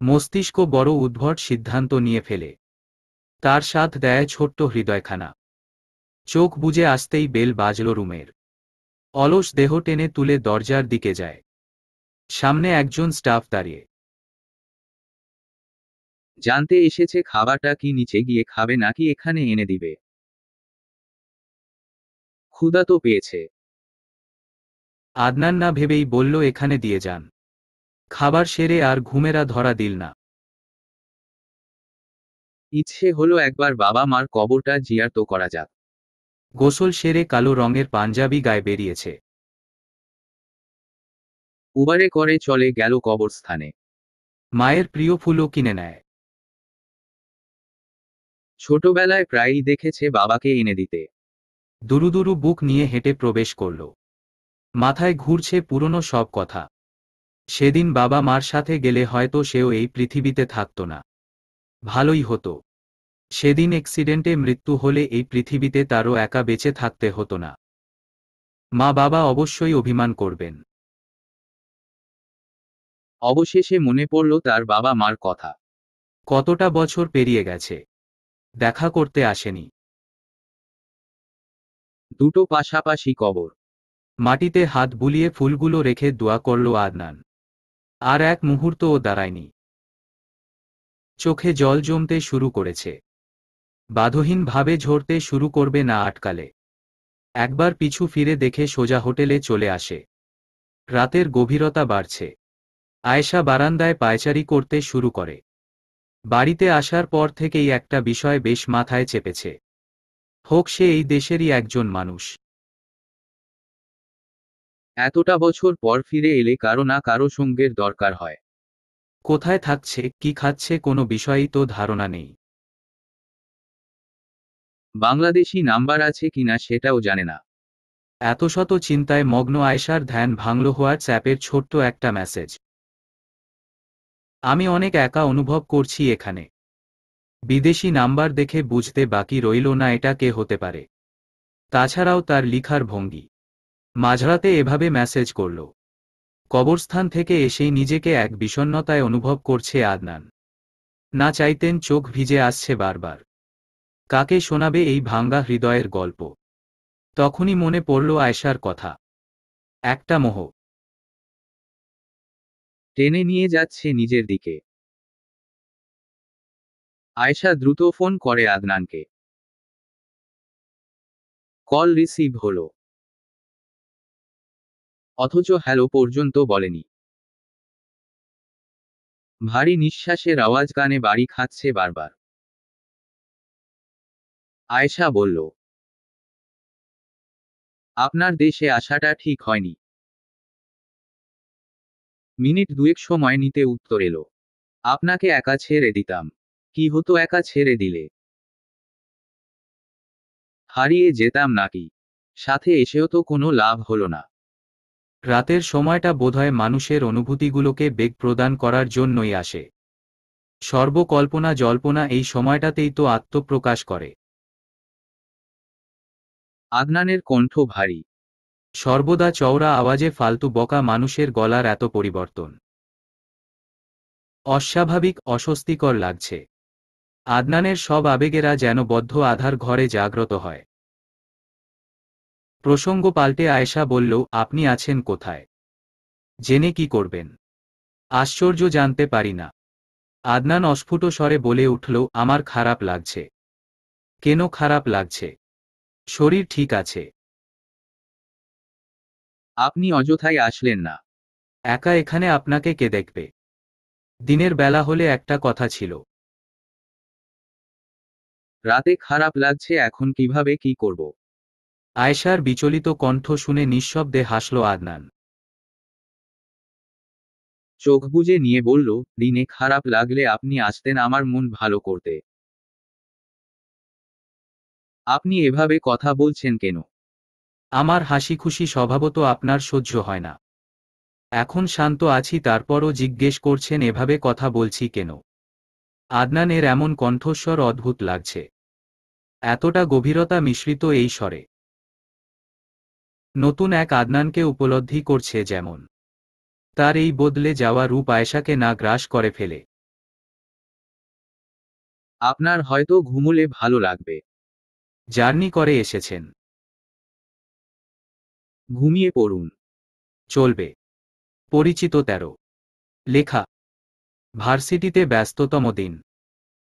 মস্তিষ্ক বড় উদ্ভট সিদ্ধান্ত নিয়ে ফেলে তার সাথ দেয় ছোট্ট হৃদয়খানা চোখ বুঝে আসতেই বেল বাজল রুমের অলস দেহ টেনে তুলে দরজার দিকে যায় সামনে একজন স্টাফ দাঁড়িয়ে জানতে এসেছে খাবারটা কি নিচে গিয়ে খাবে নাকি এখানে এনে দিবে ক্ষুদা তো পেয়েছে আদনান না ভেবেই বলল এখানে দিয়ে যান খাবার সেরে আর ঘুমেরা ধরা দিল না ইচ্ছে হলো একবার বাবা মার কবরটা জিয়ার তো করা যাক গোসল সেরে কালো রঙের পাঞ্জাবি গায়ে বেরিয়েছে উবারে করে চলে গেল কবরস্থানে মায়ের প্রিয় ফুলও কিনে নেয় ছোটবেলায় প্রায়ই দেখেছে বাবাকে এনে দিতে দুরুদুরু বুক নিয়ে হেঁটে প্রবেশ করল মাথায় ঘুরছে পুরনো সব কথা সেদিন বাবা মার সাথে গেলে হয়তো সেও এই পৃথিবীতে থাকত না ভালোই হতো সেদিন অ্যাক্সিডেন্টে মৃত্যু হলে এই পৃথিবীতে তারও একা বেঁচে থাকতে হতো না মা বাবা অবশ্যই অভিমান করবেন অবশেষে মনে পড়ল তার বাবা মার কথা কতটা বছর পেরিয়ে গেছে দেখা করতে আসেনি দুটো পাশাপাশি কবর মাটিতে হাত বুলিয়ে ফুলগুলো রেখে দোয়া করল আদনান আর এক মুহূর্তও দাঁড়ায়নি চোখে জল জমতে শুরু করেছে বাধহীনভাবে ঝরতে শুরু করবে না আটকালে একবার পিছু ফিরে দেখে সোজা হোটেলে চলে আসে রাতের গভীরতা বাড়ছে আয়েশা বারান্দায় পায়চারি করতে শুরু করে বাড়িতে আসার পর থেকেই একটা বিষয় বেশ মাথায় চেপেছে হোক সে এই দেশেরই একজন মানুষ এতটা বছর পর ফিরে এলে কারো না কারো সঙ্গের দরকার হয় কোথায় থাকছে কি খাচ্ছে কোনো বিষয়ই তো ধারণা নেই বাংলাদেশি নাম্বার আছে কিনা সেটাও জানে না এত শত চিন্তায় মগ্ন আয়সার ধ্যান ভাঙল হোয়াটসঅ্যাপের ছোট্ট একটা মেসেজ আমি অনেক একা অনুভব করছি এখানে বিদেশি নাম্বার দেখে বুঝতে বাকি রইল না এটা কে হতে পারে তাছাড়াও তার লিখার ভঙ্গি মাঝরাতে এভাবে মেসেজ করল কবরস্থান থেকে এসেই নিজেকে এক বিষণ্নতায় অনুভব করছে আদনান না চাইতেন চোখ ভিজে আসছে বারবার কাকে শোনাবে এই ভাঙ্গা হৃদয়ের গল্প তখনই মনে পড়ল আয়সার কথা একটা মোহ টেনে নিয়ে যাচ্ছে নিজের দিকে আয়সা দ্রুত ফোন করে আদনানকে কল রিসিভ হলো অথচ হ্যালো পর্যন্ত বলেনি ভারী নিঃশ্বাসের আওয়াজ কানে বাড়ি খাচ্ছে বারবার আয়েশা বলল আপনার দেশে আসাটা ঠিক হয়নি মিনিট দুয়েক সময় নিতে উত্তর এলো আপনাকে একা ছেড়ে দিতাম কি হতো একা ছেড়ে দিলে হারিয়ে যেতাম নাকি সাথে এসেও তো কোনো লাভ হলো না রাতের সময়টা বোধহয় মানুষের অনুভূতিগুলোকে বেগ প্রদান করার জন্যই আসে সর্বকল্পনা জল্পনা এই সময়টাতেই তো আত্মপ্রকাশ করে আদনানের কণ্ঠ ভারী সর্বদা চওড়া আওয়াজে ফালতু বকা মানুষের গলার এত পরিবর্তন অস্বাভাবিক অস্বস্তিকর লাগছে আদনানের সব আবেগেরা যেন বদ্ধ আধার ঘরে জাগ্রত হয় প্রসঙ্গ পাল্টে আয়েশা বলল আপনি আছেন কোথায় জেনে কি করবেন আশ্চর্য জানতে পারি না আদনান অস্ফুট স্বরে বলে উঠল আমার খারাপ লাগছে কেন খারাপ লাগছে শরীর ঠিক আছে আপনি অযথায় আসলেন না একা এখানে আপনাকে কে দেখবে দিনের বেলা হলে একটা কথা ছিল রাতে খারাপ লাগছে এখন কিভাবে কি করব আয়েশার বিচলিত কণ্ঠ শুনে নিঃশব্দে হাসল আদনান চোখ বুঝে নিয়ে বলল দিনে খারাপ লাগলে আপনি আসতেন আমার মন ভালো করতে আপনি এভাবে কথা বলছেন কেন আমার হাসি খুশি স্বভাবত আপনার সহ্য হয় না এখন শান্ত আছি তারপরও জিজ্ঞেস করছেন এভাবে কথা বলছি কেন আদনানের এমন কণ্ঠস্বর অদ্ভুত লাগছে এতটা গভীরতা মিশ্রিত এই স্বরে নতুন এক আদনানকে উপলব্ধি করছে যেমন তার এই বদলে যাওয়া রূপ আয়েশাকে না গ্রাস করে ফেলে আপনার হয়তো ঘুমুলে ভালো লাগবে জার্নি করে এসেছেন ঘুমিয়ে পড়ুন চলবে পরিচিত তেরো লেখা ভার্সিটিতে ব্যস্ততম দিন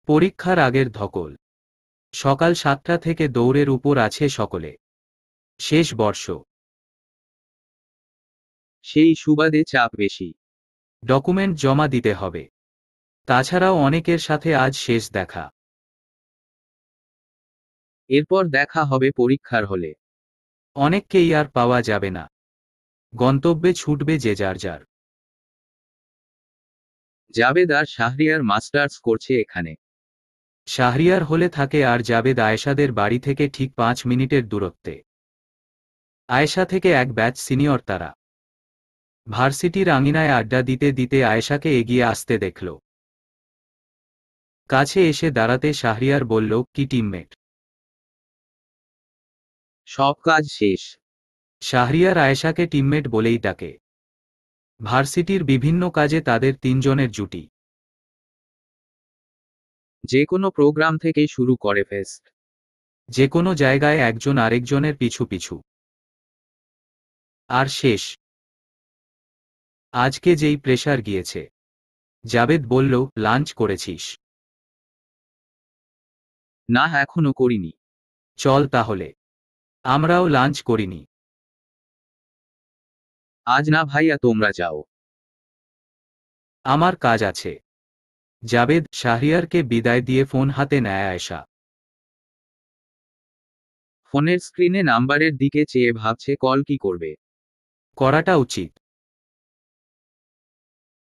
পরীক্ষার আগের ধকল সকাল সাতটা থেকে দৌড়ের উপর আছে সকলে শেষ বর্ষ সেই সুবাদে চাপ বেশি ডকুমেন্ট জমা দিতে হবে তাছাড়াও অনেকের সাথে আজ শেষ দেখা এরপর দেখা হবে পরীক্ষার হলে অনেককেই আর পাওয়া যাবে না গন্তব্যে ছুটবে যে যার যার জাবেদ আর শাহরিয়ার মাস্টার্স করছে এখানে শাহরিয়ার হলে থাকে আর জাবেদ আয়েশাদের বাড়ি থেকে ঠিক পাঁচ মিনিটের দূরত্বে আয়েশা থেকে এক ব্যাচ সিনিয়র তারা ভার্সিটির আঙিনায় আড্ডা দিতে দিতে আয়েশাকে এগিয়ে আসতে দেখল কাছে এসে দাঁড়াতে শাহরিয়ার বলল কি টিমমেট সব কাজ শেষ শাহরিয়ার আয়েশাকে টিমমেট বলেই ডাকে ভার্সিটির বিভিন্ন কাজে তাদের তিনজনের জুটি যে কোনো প্রোগ্রাম থেকে শুরু করে ফেস্ট যে কোনো জায়গায় একজন আরেকজনের পিছু পিছু আর শেষ আজকে যেই প্রেশার গিয়েছে জাবেদ বলল লাঞ্চ করেছিস না এখনো করিনি চল তাহলে আমরাও লাঞ্চ করিনি আজ না ভাইয়া তোমরা যাও আমার কাজ আছে জাবেদ শাহরিয়ারকে বিদায় দিয়ে ফোন হাতে নেয় আয়সা ফোনের স্ক্রিনে নাম্বারের দিকে চেয়ে ভাবছে কল কি করবে করাটা উচিত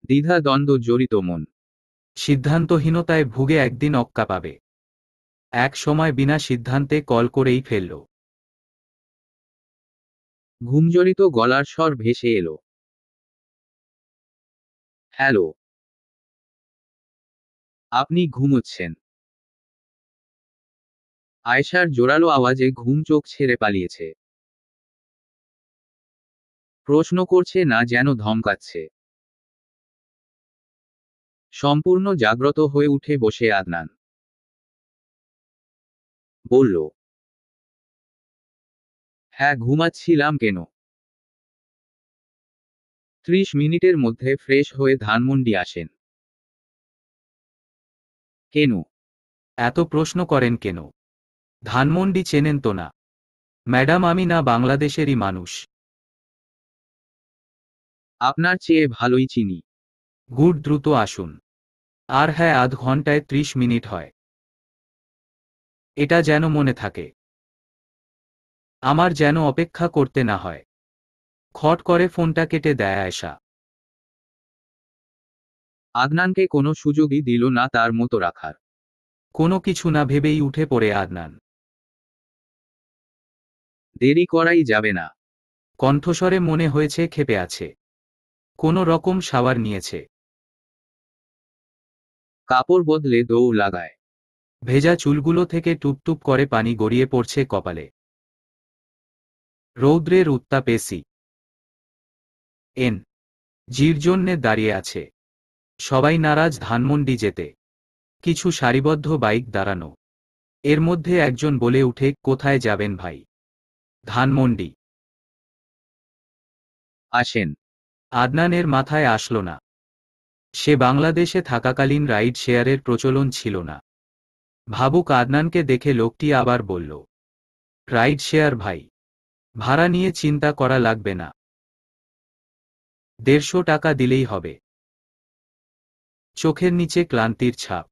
দ্বিধা দ্বন্দ্ব জড়িত মন সিদ্ধান্তহীনতায় ভুগে একদিন অক্কা পাবে এক সময় বিনা সিদ্ধান্তে কল করেই ফেলল ঘুমজড়িত গলার স্বর ভেসে এলো হ্যালো আপনি ঘুমোচ্ছেন আয়সার জোরালো আওয়াজে ঘুম চোখ ছেড়ে পালিয়েছে প্রশ্ন করছে না যেন ধমকাচ্ছে সম্পূর্ণ জাগ্রত হয়ে উঠে বসে আদনান বলল হ্যাঁ ঘুমাচ্ছিলাম কেন ত্রিশ মিনিটের মধ্যে ফ্রেশ হয়ে ধানমন্ডি আসেন কেন এত প্রশ্ন করেন কেন ধানমন্ডি চেনেন তো না ম্যাডাম আমি না বাংলাদেশেরই মানুষ আপনার চেয়ে ভালোই চিনি গুড় দ্রুত আসুন আর হ্যাঁ আধ ঘন্টায় ত্রিশ মিনিট হয় এটা যেন মনে থাকে আমার যেন অপেক্ষা করতে না হয় খট করে ফোনটা কেটে দেয় আয়সা আদনানকে কোনো সুযোগই দিল না তার মতো রাখার কোনো কিছু না ভেবেই উঠে পড়ে আদনান দেরি করাই যাবে না কণ্ঠস্বরে মনে হয়েছে খেপে আছে কোনো রকম সাওয়ার নিয়েছে কাপড় বদলে দৌ লাগায় ভেজা চুলগুলো থেকে টুপটুপ করে পানি গড়িয়ে পড়ছে কপালে রৌদ্রের উত্তাপ এসি এন জিরজন্যে দাঁড়িয়ে আছে সবাই নারাজ ধানমন্ডি যেতে কিছু সারিবদ্ধ বাইক দাঁড়ানো এর মধ্যে একজন বলে উঠে কোথায় যাবেন ভাই ধানমন্ডি আসেন আদনানের মাথায় আসলো না সে বাংলাদেশে থাকাকালীন রাইড শেয়ারের প্রচলন ছিল না ভাবুক আদনানকে দেখে লোকটি আবার বলল রাইড শেয়ার ভাই ভাড়া নিয়ে চিন্তা করা লাগবে না দেড়শো টাকা দিলেই হবে চোখের নিচে ক্লান্তির ছাপ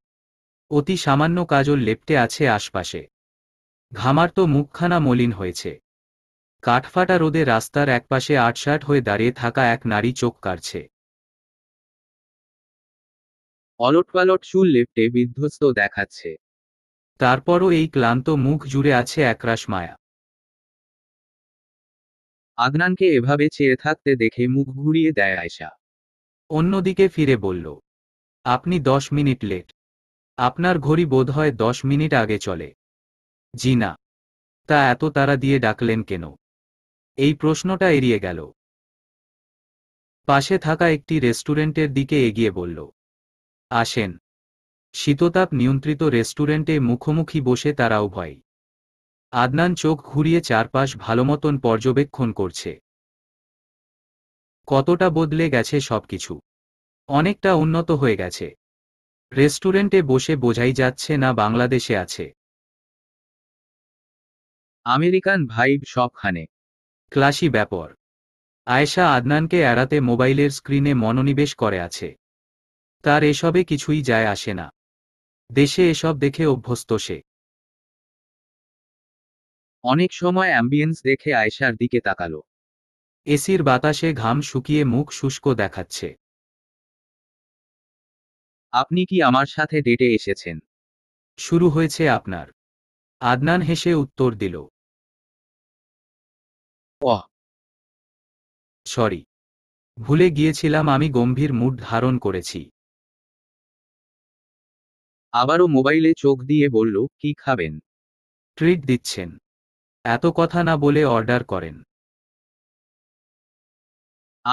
অতি সামান্য কাজল লেপটে আছে আশপাশে ঘামার তো মুখখানা মলিন হয়েছে কাঠফাটা রোদে রাস্তার একপাশে আটসাট হয়ে দাঁড়িয়ে থাকা এক নারী চোখ কাড়ছে অলটপালট চুল লেপটে বিধ্বস্ত দেখাচ্ছে তারপরও এই ক্লান্ত মুখ জুড়ে আছে একরাশ মায়া আদনানকে এভাবে চেয়ে থাকতে দেখে মুখ ঘুরিয়ে দেয় আয়সা অন্যদিকে ফিরে বলল আপনি দশ মিনিট লেট আপনার ঘড়ি বোধ হয় দশ মিনিট আগে চলে জি না তা এত তারা দিয়ে ডাকলেন কেন এই প্রশ্নটা এড়িয়ে গেল পাশে থাকা একটি রেস্টুরেন্টের দিকে এগিয়ে বলল আসেন শীততাপ নিয়ন্ত্রিত রেস্টুরেন্টে মুখোমুখি বসে তারা উভয় আদনান চোখ ঘুরিয়ে চারপাশ ভালোমতন পর্যবেক্ষণ করছে কতটা বদলে গেছে সবকিছু অনেকটা উন্নত হয়ে গেছে রেস্টুরেন্টে বসে বোঝাই যাচ্ছে না বাংলাদেশে আছে আমেরিকান ভাইব সবখানে ক্লাসি ব্যাপার আয়েশা আদনানকে এড়াতে মোবাইলের স্ক্রিনে মনোনিবেশ করে আছে তার এসবে কিছুই যায় আসে না দেশে এসব দেখে অভ্যস্ত সে অনেক সময় অ্যাম্বিয়েন্স দেখে আয়েশার দিকে তাকালো এসির বাতাসে ঘাম শুকিয়ে মুখ শুষ্ক দেখাচ্ছে আপনি কি আমার সাথে ডেটে এসেছেন শুরু হয়েছে আপনার আদনান হেসে উত্তর দিল সরি ভুলে গিয়েছিলাম আমি গম্ভীর মুড ধারণ করেছি আবারও মোবাইলে চোখ দিয়ে বলল কি খাবেন ট্রিট দিচ্ছেন এত কথা না বলে অর্ডার করেন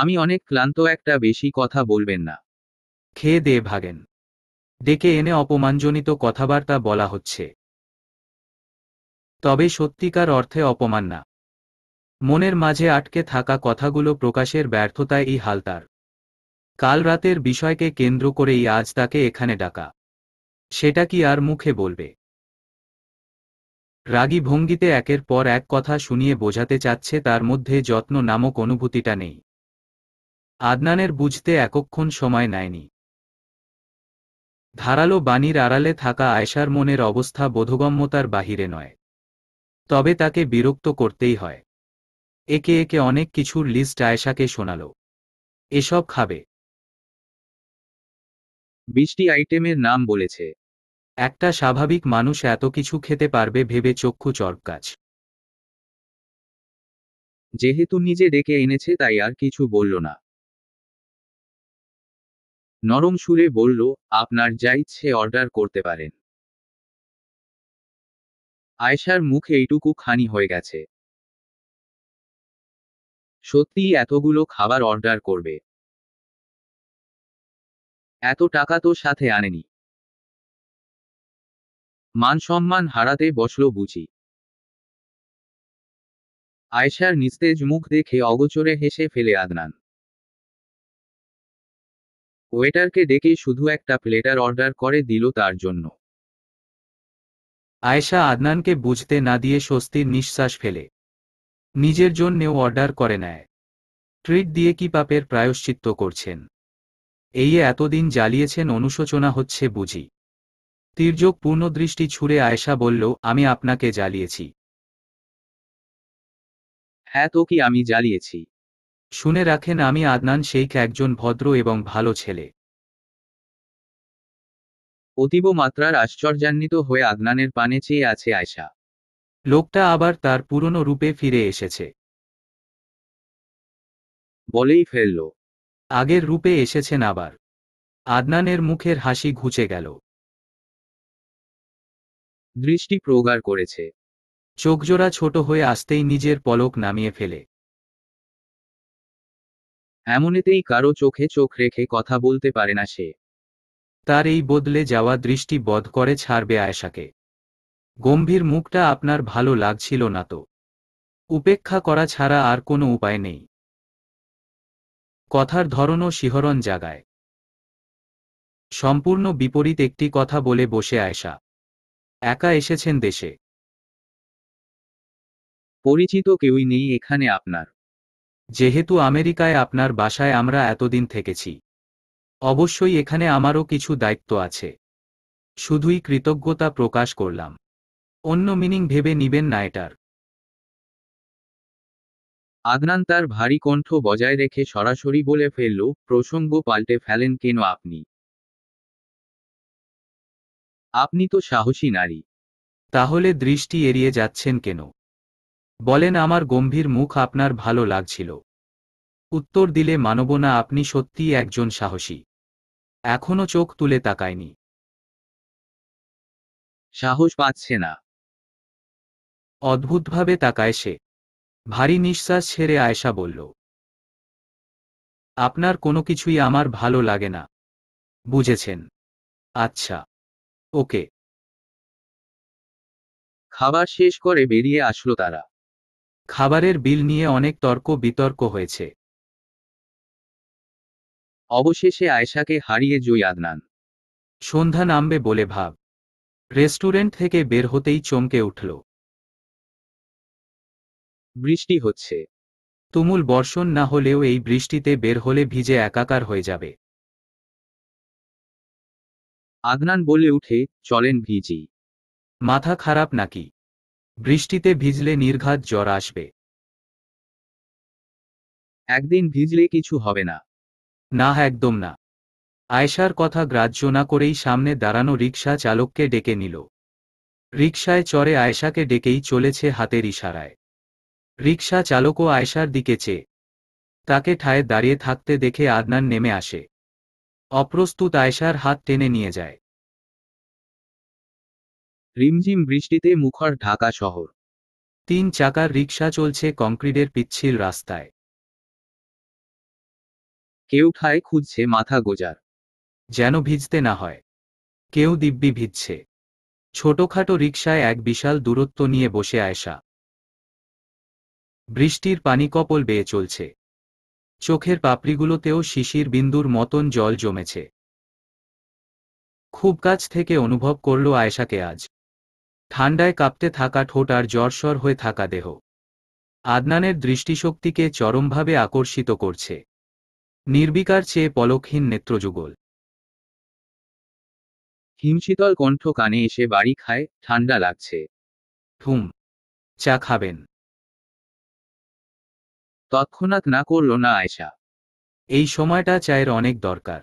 আমি অনেক ক্লান্ত একটা বেশি কথা বলবেন না খেয়ে দে ভাগেন ডেকে এনে অপমানজনিত কথাবার্তা বলা হচ্ছে তবে সত্যিকার অর্থে অপমান না মনের মাঝে আটকে থাকা কথাগুলো প্রকাশের ব্যর্থতায় এই হালতার কাল রাতের বিষয়কে কেন্দ্র করেই আজ তাকে এখানে ডাকা সেটা কি আর মুখে বলবে রাগী ভঙ্গিতে একের পর এক কথা শুনিয়ে বোঝাতে চাচ্ছে তার মধ্যে যত্ন নামক অনুভূতিটা নেই আদনানের বুঝতে একক্ষণ সময় নেয়নি ধারালো বাণীর আড়ালে থাকা আয়সার মনের অবস্থা বোধগম্যতার বাহিরে নয় তবে তাকে বিরক্ত করতেই হয় একে একে অনেক কিছুর লিস্ট আয়সাকে শোনাল এসব খাবে বিশটি আইটেমের নাম বলেছে একটা স্বাভাবিক মানুষ এত কিছু খেতে পারবে ভেবে চক্ষু চরকাচ যেহেতু নিজে ডেকে এনেছে তাই আর কিছু বলল না নরম সুরে বলল আপনার যা ইচ্ছে অর্ডার করতে পারেন আয়সার মুখ এইটুকু খানি হয়ে গেছে সত্যিই এতগুলো খাবার অর্ডার করবে এত টাকা তো সাথে আনেনি মান সম্মান হারাতে বসল বুঝি আয়েশার নিস্তেজ মুখ দেখে অগোচরে হেসে ফেলে আদনান ওয়েটারকে ডেকে শুধু একটা প্লেটার অর্ডার করে দিল তার জন্য আয়েশা আদনানকে বুঝতে না দিয়ে স্বস্তির নিঃশ্বাস ফেলে নিজের জন্যেও অর্ডার করে নেয় ট্রিট দিয়ে কি পাপের প্রায়শ্চিত্ত করছেন এই এতদিন জ্বালিয়েছেন অনুশোচনা হচ্ছে বুঝি তির্যক পূর্ণদৃষ্টি ছুড়ে আয়েশা বলল আমি আপনাকে জ্বালিয়েছি হ্যাঁ তো কি আমি জ্বালিয়েছি শুনে রাখেন আমি আদনান শেখ একজন ভদ্র এবং ভালো ছেলে অতীব মাত্রার আশ্চর্যান্বিত হয়ে আদনানের পানে চেয়ে আছে আয়শা লোকটা আবার তার পুরনো রূপে ফিরে এসেছে বলেই ফেললো আগের রূপে এসেছেন আবার আদনানের মুখের হাসি ঘুচে গেল দৃষ্টি প্রগাঢ় করেছে চোখজোড়া ছোট হয়ে আসতেই নিজের পলক নামিয়ে ফেলে এমনেতেই কারো চোখে চোখ রেখে কথা বলতে পারে না সে তার এই বদলে যাওয়া দৃষ্টি বধ করে ছাড়বে আয়সাকে গম্ভীর মুখটা আপনার ভালো লাগছিল না তো উপেক্ষা করা ছাড়া আর কোনো উপায় নেই কথার ধরনও শিহরণ জাগায় সম্পূর্ণ বিপরীত একটি কথা বলে বসে আয়সা একা এসেছেন দেশে পরিচিত কেউই নেই এখানে আপনার যেহেতু আমেরিকায় আপনার বাসায় আমরা এতদিন থেকেছি অবশ্যই এখানে আমারও কিছু দায়িত্ব আছে শুধুই কৃতজ্ঞতা প্রকাশ করলাম অন্য মিনিং ভেবে নিবেন না এটার আদনান তার ভারী কণ্ঠ বজায় রেখে সরাসরি বলে ফেলল প্রসঙ্গ পাল্টে ফেলেন কেন আপনি আপনি তো সাহসী নারী তাহলে দৃষ্টি এড়িয়ে যাচ্ছেন কেন বলেন আমার গম্ভীর মুখ আপনার ভালো লাগছিল উত্তর দিলে মানব না আপনি সত্যিই একজন সাহসী এখনো চোখ তুলে তাকায়নি সাহস পাচ্ছে না অদ্ভুতভাবে তাকায় সে ভারী নিঃশ্বাস ছেড়ে আয়েশা বলল আপনার কোনো কিছুই আমার ভালো লাগে না বুঝেছেন আচ্ছা ওকে খাবার শেষ করে বেরিয়ে আসলো তারা খাবারের বিল নিয়ে অনেক তর্ক বিতর্ক হয়েছে অবশেষে আয়েশাকে হারিয়ে জুই আদনান সন্ধ্যা নামবে বলে ভাব রেস্টুরেন্ট থেকে বের হতেই চমকে উঠল বৃষ্টি হচ্ছে তুমুল বর্ষণ না হলেও এই বৃষ্টিতে বের হলে ভিজে একাকার হয়ে যাবে আদনান বলে উঠে চলেন ভিজি মাথা খারাপ নাকি বৃষ্টিতে ভিজলে নির্ঘাত জ্বর আসবে একদিন ভিজলে কিছু হবে না না একদম না আয়েশার কথা গ্রাহ্য না করেই সামনে দাঁড়ানো রিক্সা চালককে ডেকে নিল রিক্সায় চড়ে আয়েশাকে ডেকেই চলেছে হাতের ইশারায় রিকশা চালকও আয়সার দিকে চেয়ে তাকে ঠায় দাঁড়িয়ে থাকতে দেখে আদনান নেমে আসে অপ্রস্তুত আয়সার হাত টেনে নিয়ে যায় রিমঝিম বৃষ্টিতে মুখর ঢাকা শহর তিন চাকার রিকশা চলছে কংক্রিটের পিচ্ছিল রাস্তায় কেউ ঠায় খুঁজছে মাথা গোজার যেন ভিজতে না হয় কেউ দিব্যি ভিজছে ছোটখাটো রিকশায় এক বিশাল দূরত্ব নিয়ে বসে আয়সা বৃষ্টির পানি কপল বেয়ে চলছে চোখের পাপড়িগুলোতেও শিশির বিন্দুর মতন জল জমেছে খুব কাছ থেকে অনুভব করল আয়েশাকে আজ ঠান্ডায় কাঁপতে থাকা ঠোঁট আর জ্বরসর হয়ে থাকা দেহ আদনানের দৃষ্টিশক্তিকে চরমভাবে আকর্ষিত করছে নির্বিকার চেয়ে পলকহীন নেত্রযুগল হিমশীতল কণ্ঠ কানে এসে বাড়ি খায় ঠান্ডা লাগছে ঠুম চা খাবেন তৎক্ষণাৎ না করল না আয়সা এই সময়টা চায়ের অনেক দরকার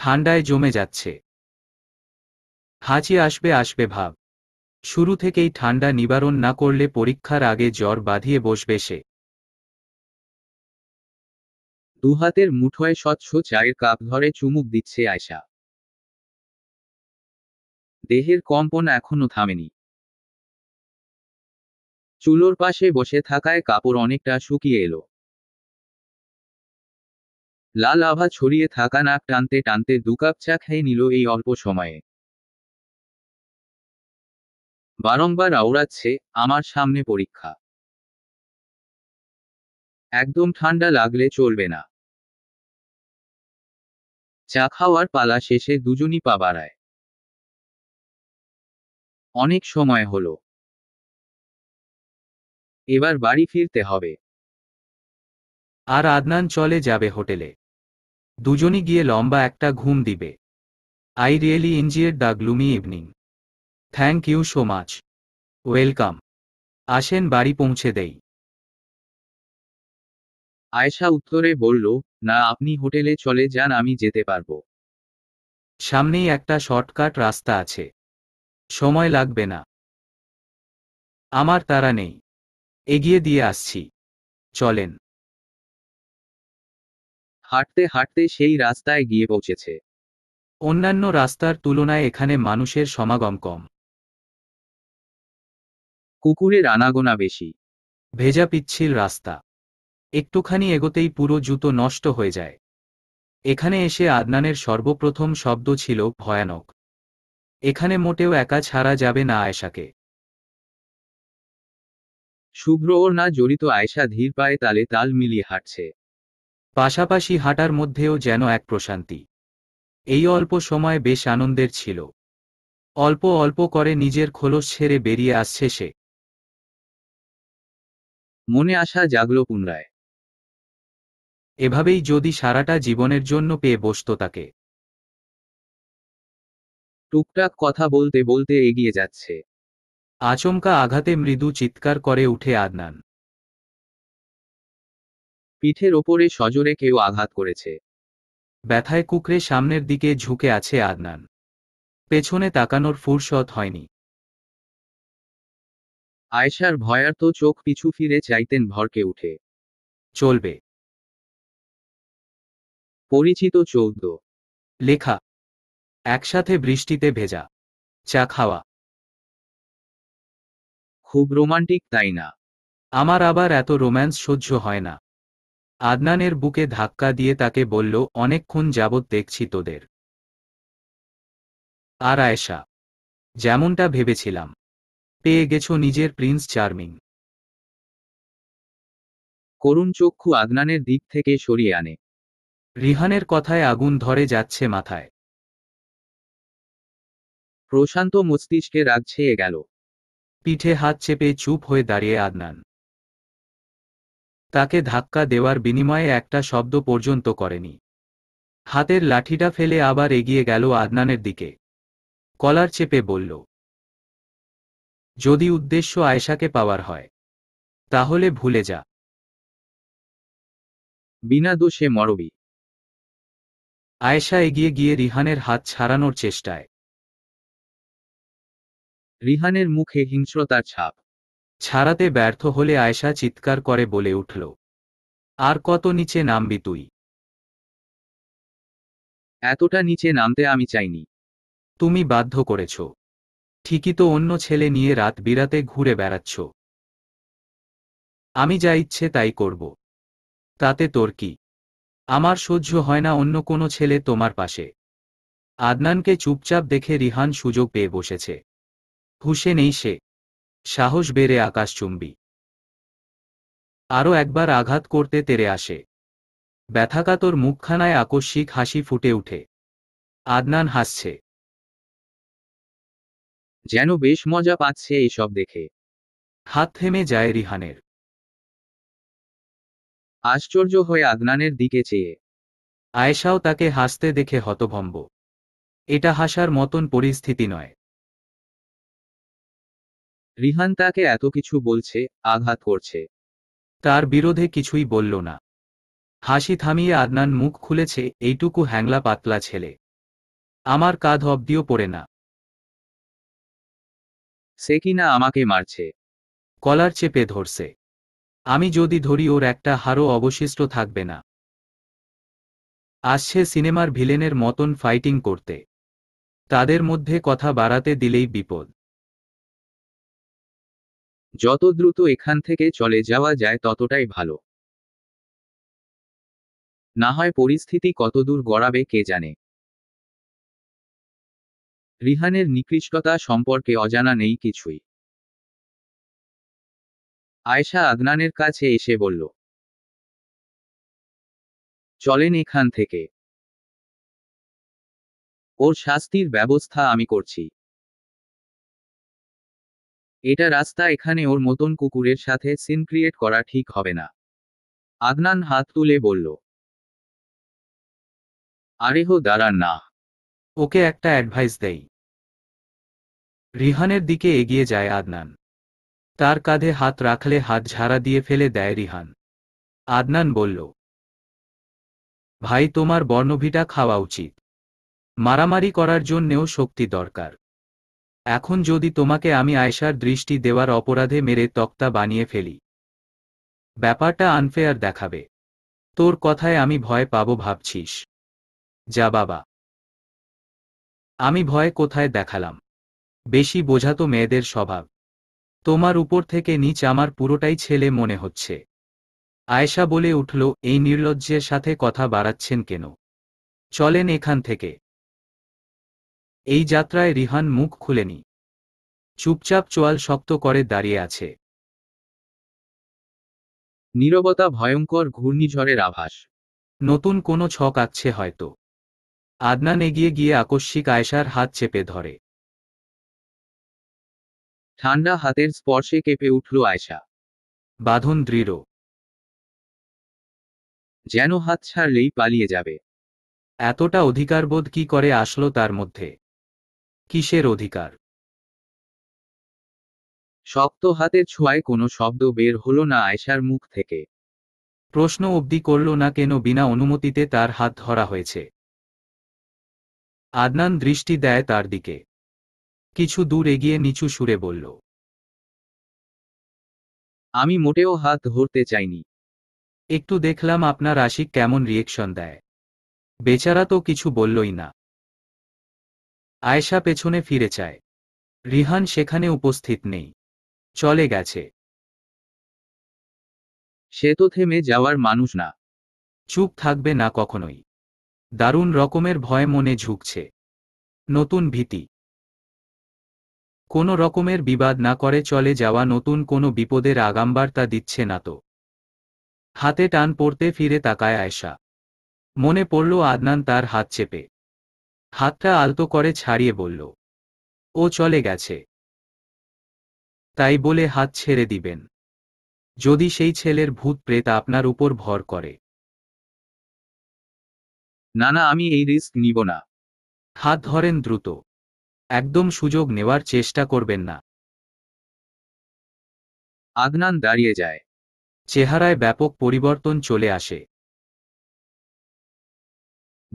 ঠান্ডায় জমে যাচ্ছে হাঁচি আসবে আসবে ভাব শুরু থেকেই ঠান্ডা নিবারণ না করলে পরীক্ষার আগে জ্বর বাঁধিয়ে বসবে সে দুহাতের মুঠোয় স্বচ্ছ চায়ের কাপ ধরে চুমুক দিচ্ছে আয়সা দেহের কম্পন এখনো থামেনি চুলোর পাশে বসে থাকায় কাপড় অনেকটা শুকিয়ে এলো লাল আভা ছড়িয়ে থাকা নাক টানতে টানতে দু কাপ চা খেয়ে নিল এই অল্প সময়ে বারংবার আওড়াচ্ছে আমার সামনে পরীক্ষা একদম ঠান্ডা লাগলে চলবে না চা খাওয়ার পালা শেষে দুজনই পা বাড়ায় অনেক সময় হলো এবার বাড়ি ফিরতে হবে আর আদনান চলে যাবে হোটেলে দুজনই গিয়ে লম্বা একটা ঘুম দিবে I really enjoyed the gloomy evening thank you so much welcome আসেন বাড়ি পৌঁছে দেই আয়েশা উত্তরে বলল না আপনি হোটেলে চলে যান আমি যেতে পারবো সামনেই একটা শর্টকাট রাস্তা আছে সময় লাগবে না আমার তারা নেই এগিয়ে দিয়ে আসছি চলেন হাঁটতে হাঁটতে সেই রাস্তায় গিয়ে পৌঁছেছে অন্যান্য রাস্তার তুলনায় এখানে মানুষের সমাগম কম কুকুরে রানাগোনা বেশি ভেজা পিচ্ছিল রাস্তা একটুখানি এগোতেই পুরো জুতো নষ্ট হয়ে যায় এখানে এসে আদনানের সর্বপ্রথম শব্দ ছিল ভয়ানক এখানে মোটেও একা ছাড়া যাবে না আয়সাকে শুভ্র ওর না জড়িত আয়সা ধীর পায়ে তালে তাল মিলিয়ে হাঁটছে পাশাপাশি হাঁটার মধ্যেও যেন এক প্রশান্তি এই অল্প সময় বেশ আনন্দের ছিল অল্প অল্প করে নিজের খোলস ছেড়ে বেরিয়ে আসছে সে মনে আসা জাগল পুনরায় এভাবেই যদি সারাটা জীবনের জন্য পেয়ে বসত তাকে টুকটাক কথা বলতে বলতে এগিয়ে যাচ্ছে আচমকা আঘাতে মৃদু চিৎকার করে উঠে আদনান পিঠের ওপরে সজোরে কেউ আঘাত করেছে ব্যথায় কুকরে সামনের দিকে ঝুঁকে আছে আদনান পেছনে তাকানোর ফুরসত হয়নি আয়েশার ভয়ার্ত চোখ পিছু ফিরে চাইতেন ভরকে উঠে চলবে পরিচিত চৌদ্দ লেখা একসাথে বৃষ্টিতে ভেজা চা খাওয়া খুব রোমান্টিক তাই না আমার আবার এত রোম্যান্স সহ্য হয় না আদনানের বুকে ধাক্কা দিয়ে তাকে বলল অনেকক্ষণ যাবৎ দেখছি তোদের আর আয়েশা যেমনটা ভেবেছিলাম পেয়ে গেছো নিজের প্রিন্স চার্মিং করুণ চক্ষু আদনানের দিক থেকে সরিয়ে আনে রিহানের কথায় আগুন ধরে যাচ্ছে মাথায় প্রশান্ত মস্তিষ্কে রাগ ছেয়ে গেল পিঠে হাত চেপে চুপ হয়ে দাঁড়িয়ে আদনান তাকে ধাক্কা দেওয়ার বিনিময়ে একটা শব্দ পর্যন্ত করেনি হাতের লাঠিটা ফেলে আবার এগিয়ে গেল আদনানের দিকে কলার চেপে বলল যদি উদ্দেশ্য আয়েশাকে পাওয়ার হয় তাহলে ভুলে যা বিনা দোষে মরবি আয়েশা এগিয়ে গিয়ে রিহানের হাত ছাড়ানোর চেষ্টায় রিহানের মুখে হিংস্রতার ছাপ ছাড়াতে ব্যর্থ হলে আয়সা চিৎকার করে বলে উঠল আর কত নিচে নামবি তুই এতটা নিচে নামতে আমি চাইনি তুমি বাধ্য করেছ ঠিকই তো অন্য ছেলে নিয়ে রাত বিরাতে ঘুরে বেড়াচ্ছ আমি যা ইচ্ছে তাই করব তাতে তোর কি আমার সহ্য হয় না অন্য কোনো ছেলে তোমার পাশে আদনানকে চুপচাপ দেখে রিহান সুযোগ পেয়ে বসেছে হুশে নেই সে সাহস বেড়ে আকাশচুম্বী আরও একবার আঘাত করতে তেরে আসে ব্যথাকাতর মুখখানায় আকস্মিক হাসি ফুটে উঠে আদনান হাসছে যেন বেশ মজা পাচ্ছে এইসব দেখে হাত থেমে যায় রিহানের আশ্চর্য হয়ে আদনানের দিকে চেয়ে আয়েশাও তাকে হাসতে দেখে হতভম্ব এটা হাসার মতন পরিস্থিতি নয় রিহান তাকে এত কিছু বলছে আঘাত করছে তার বিরোধে কিছুই বলল না হাসি থামিয়ে আদনান মুখ খুলেছে এইটুকু হ্যাংলা পাতলা ছেলে আমার কাঁধ অব্দিও পড়ে না সে কিনা আমাকে মারছে কলার চেপে ধরছে আমি যদি ধরি ওর একটা হারও অবশিষ্ট থাকবে না আসছে সিনেমার ভিলেনের মতন ফাইটিং করতে তাদের মধ্যে কথা বাড়াতে দিলেই বিপদ যত দ্রুত এখান থেকে চলে যাওয়া যায় ততটাই ভালো না হয় পরিস্থিতি কতদূর গড়াবে কে জানে রিহানের নিকৃষ্টতা সম্পর্কে অজানা নেই কিছুই আয়শা আদনানের কাছে এসে বলল চলেন এখান থেকে ওর শাস্তির ব্যবস্থা আমি করছি এটা রাস্তা এখানে ওর মতন কুকুরের সাথে সিন ক্রিয়েট করা ঠিক হবে না আদনান হাত তুলে বলল আরে হো দাঁড়ান না ওকে একটা অ্যাডভাইস দেই রিহানের দিকে এগিয়ে যায় আদনান তার কাঁধে হাত রাখলে হাত ঝাড়া দিয়ে ফেলে দেয় রিহান আদনান বলল ভাই তোমার বর্ণভিটা খাওয়া উচিত মারামারি করার জন্যেও শক্তি দরকার এখন যদি তোমাকে আমি আয়সার দৃষ্টি দেওয়ার অপরাধে মেরে তক্তা বানিয়ে ফেলি ব্যাপারটা আনফেয়ার দেখাবে তোর কথায় আমি ভয় পাব ভাবছিস যা বাবা আমি ভয় কোথায় দেখালাম বেশি বোঝাতো মেয়েদের স্বভাব তোমার উপর থেকে নিচ আমার পুরোটাই ছেলে মনে হচ্ছে আয়সা বলে উঠল এই নির্লজ্জের সাথে কথা বাড়াচ্ছেন কেন চলেন এখান থেকে এই যাত্রায় রিহান মুখ খুলেনি চুপচাপ চোয়াল শক্ত করে দাঁড়িয়ে আছে নীরবতা ভয়ঙ্কর ঘূর্ণিঝড়ের আভাস নতুন কোনো ছক আছে হয়তো আদনান এগিয়ে গিয়ে আকস্মিক আয়সার হাত চেপে ধরে ঠান্ডা হাতের স্পর্শে কেঁপে উঠল আয়সা বাঁধন দৃঢ় যেন হাত ছাড়লেই পালিয়ে যাবে এতটা অধিকারবোধ কি করে আসলো তার মধ্যে কিসের অধিকার শক্ত হাতে ছোঁয়ায় কোনো শব্দ বের হলো না আয়সার মুখ থেকে প্রশ্ন অবধি করল না কেন বিনা অনুমতিতে তার হাত ধরা হয়েছে আদনান দৃষ্টি দেয় তার দিকে কিছু দূর এগিয়ে নিচু সুরে বলল আমি মোটেও হাত ধরতে চাইনি একটু দেখলাম আপনার আশিক কেমন রিয়েকশন দেয় বেচারা তো কিছু বললই না আয়েশা পেছনে ফিরে চায় রিহান সেখানে উপস্থিত নেই চলে গেছে সে তো থেমে যাওয়ার মানুষ না চুপ থাকবে না কখনোই দারুণ রকমের ভয় মনে ঝুঁকছে নতুন ভীতি কোনো রকমের বিবাদ না করে চলে যাওয়া নতুন কোনো বিপদের আগামবার্তা দিচ্ছে না তো হাতে টান পড়তে ফিরে তাকায় আয়সা মনে পড়ল আদনান তার হাত চেপে হাতটা আলতো করে ছাড়িয়ে বলল ও চলে গেছে তাই বলে হাত ছেড়ে দিবেন যদি সেই ছেলের ভূত প্রেত আপনার উপর ভর করে না না আমি এই রিস্ক নিব না হাত ধরেন দ্রুত একদম সুযোগ নেওয়ার চেষ্টা করবেন না আদনান দাঁড়িয়ে যায় চেহারায় ব্যাপক পরিবর্তন চলে আসে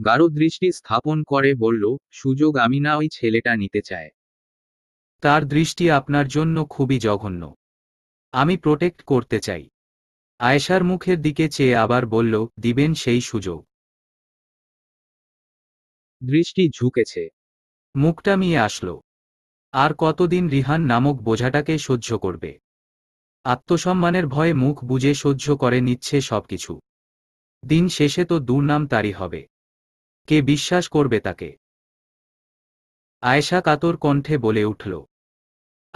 গাঢ় দৃষ্টি স্থাপন করে বলল সুযোগ আমি না ওই ছেলেটা নিতে চায় তার দৃষ্টি আপনার জন্য খুবই জঘন্য আমি প্রোটেক্ট করতে চাই আয়েশার মুখের দিকে চেয়ে আবার বলল দিবেন সেই সুযোগ দৃষ্টি ঝুঁকেছে মুখটা মিয়ে আসলো আর কতদিন রিহান নামক বোঝাটাকে সহ্য করবে আত্মসম্মানের ভয়ে মুখ বুঝে সহ্য করে নিচ্ছে সবকিছু দিন শেষে তো দুর্নাম তারই হবে কে বিশ্বাস করবে তাকে আয়েশা কাতর কণ্ঠে বলে উঠল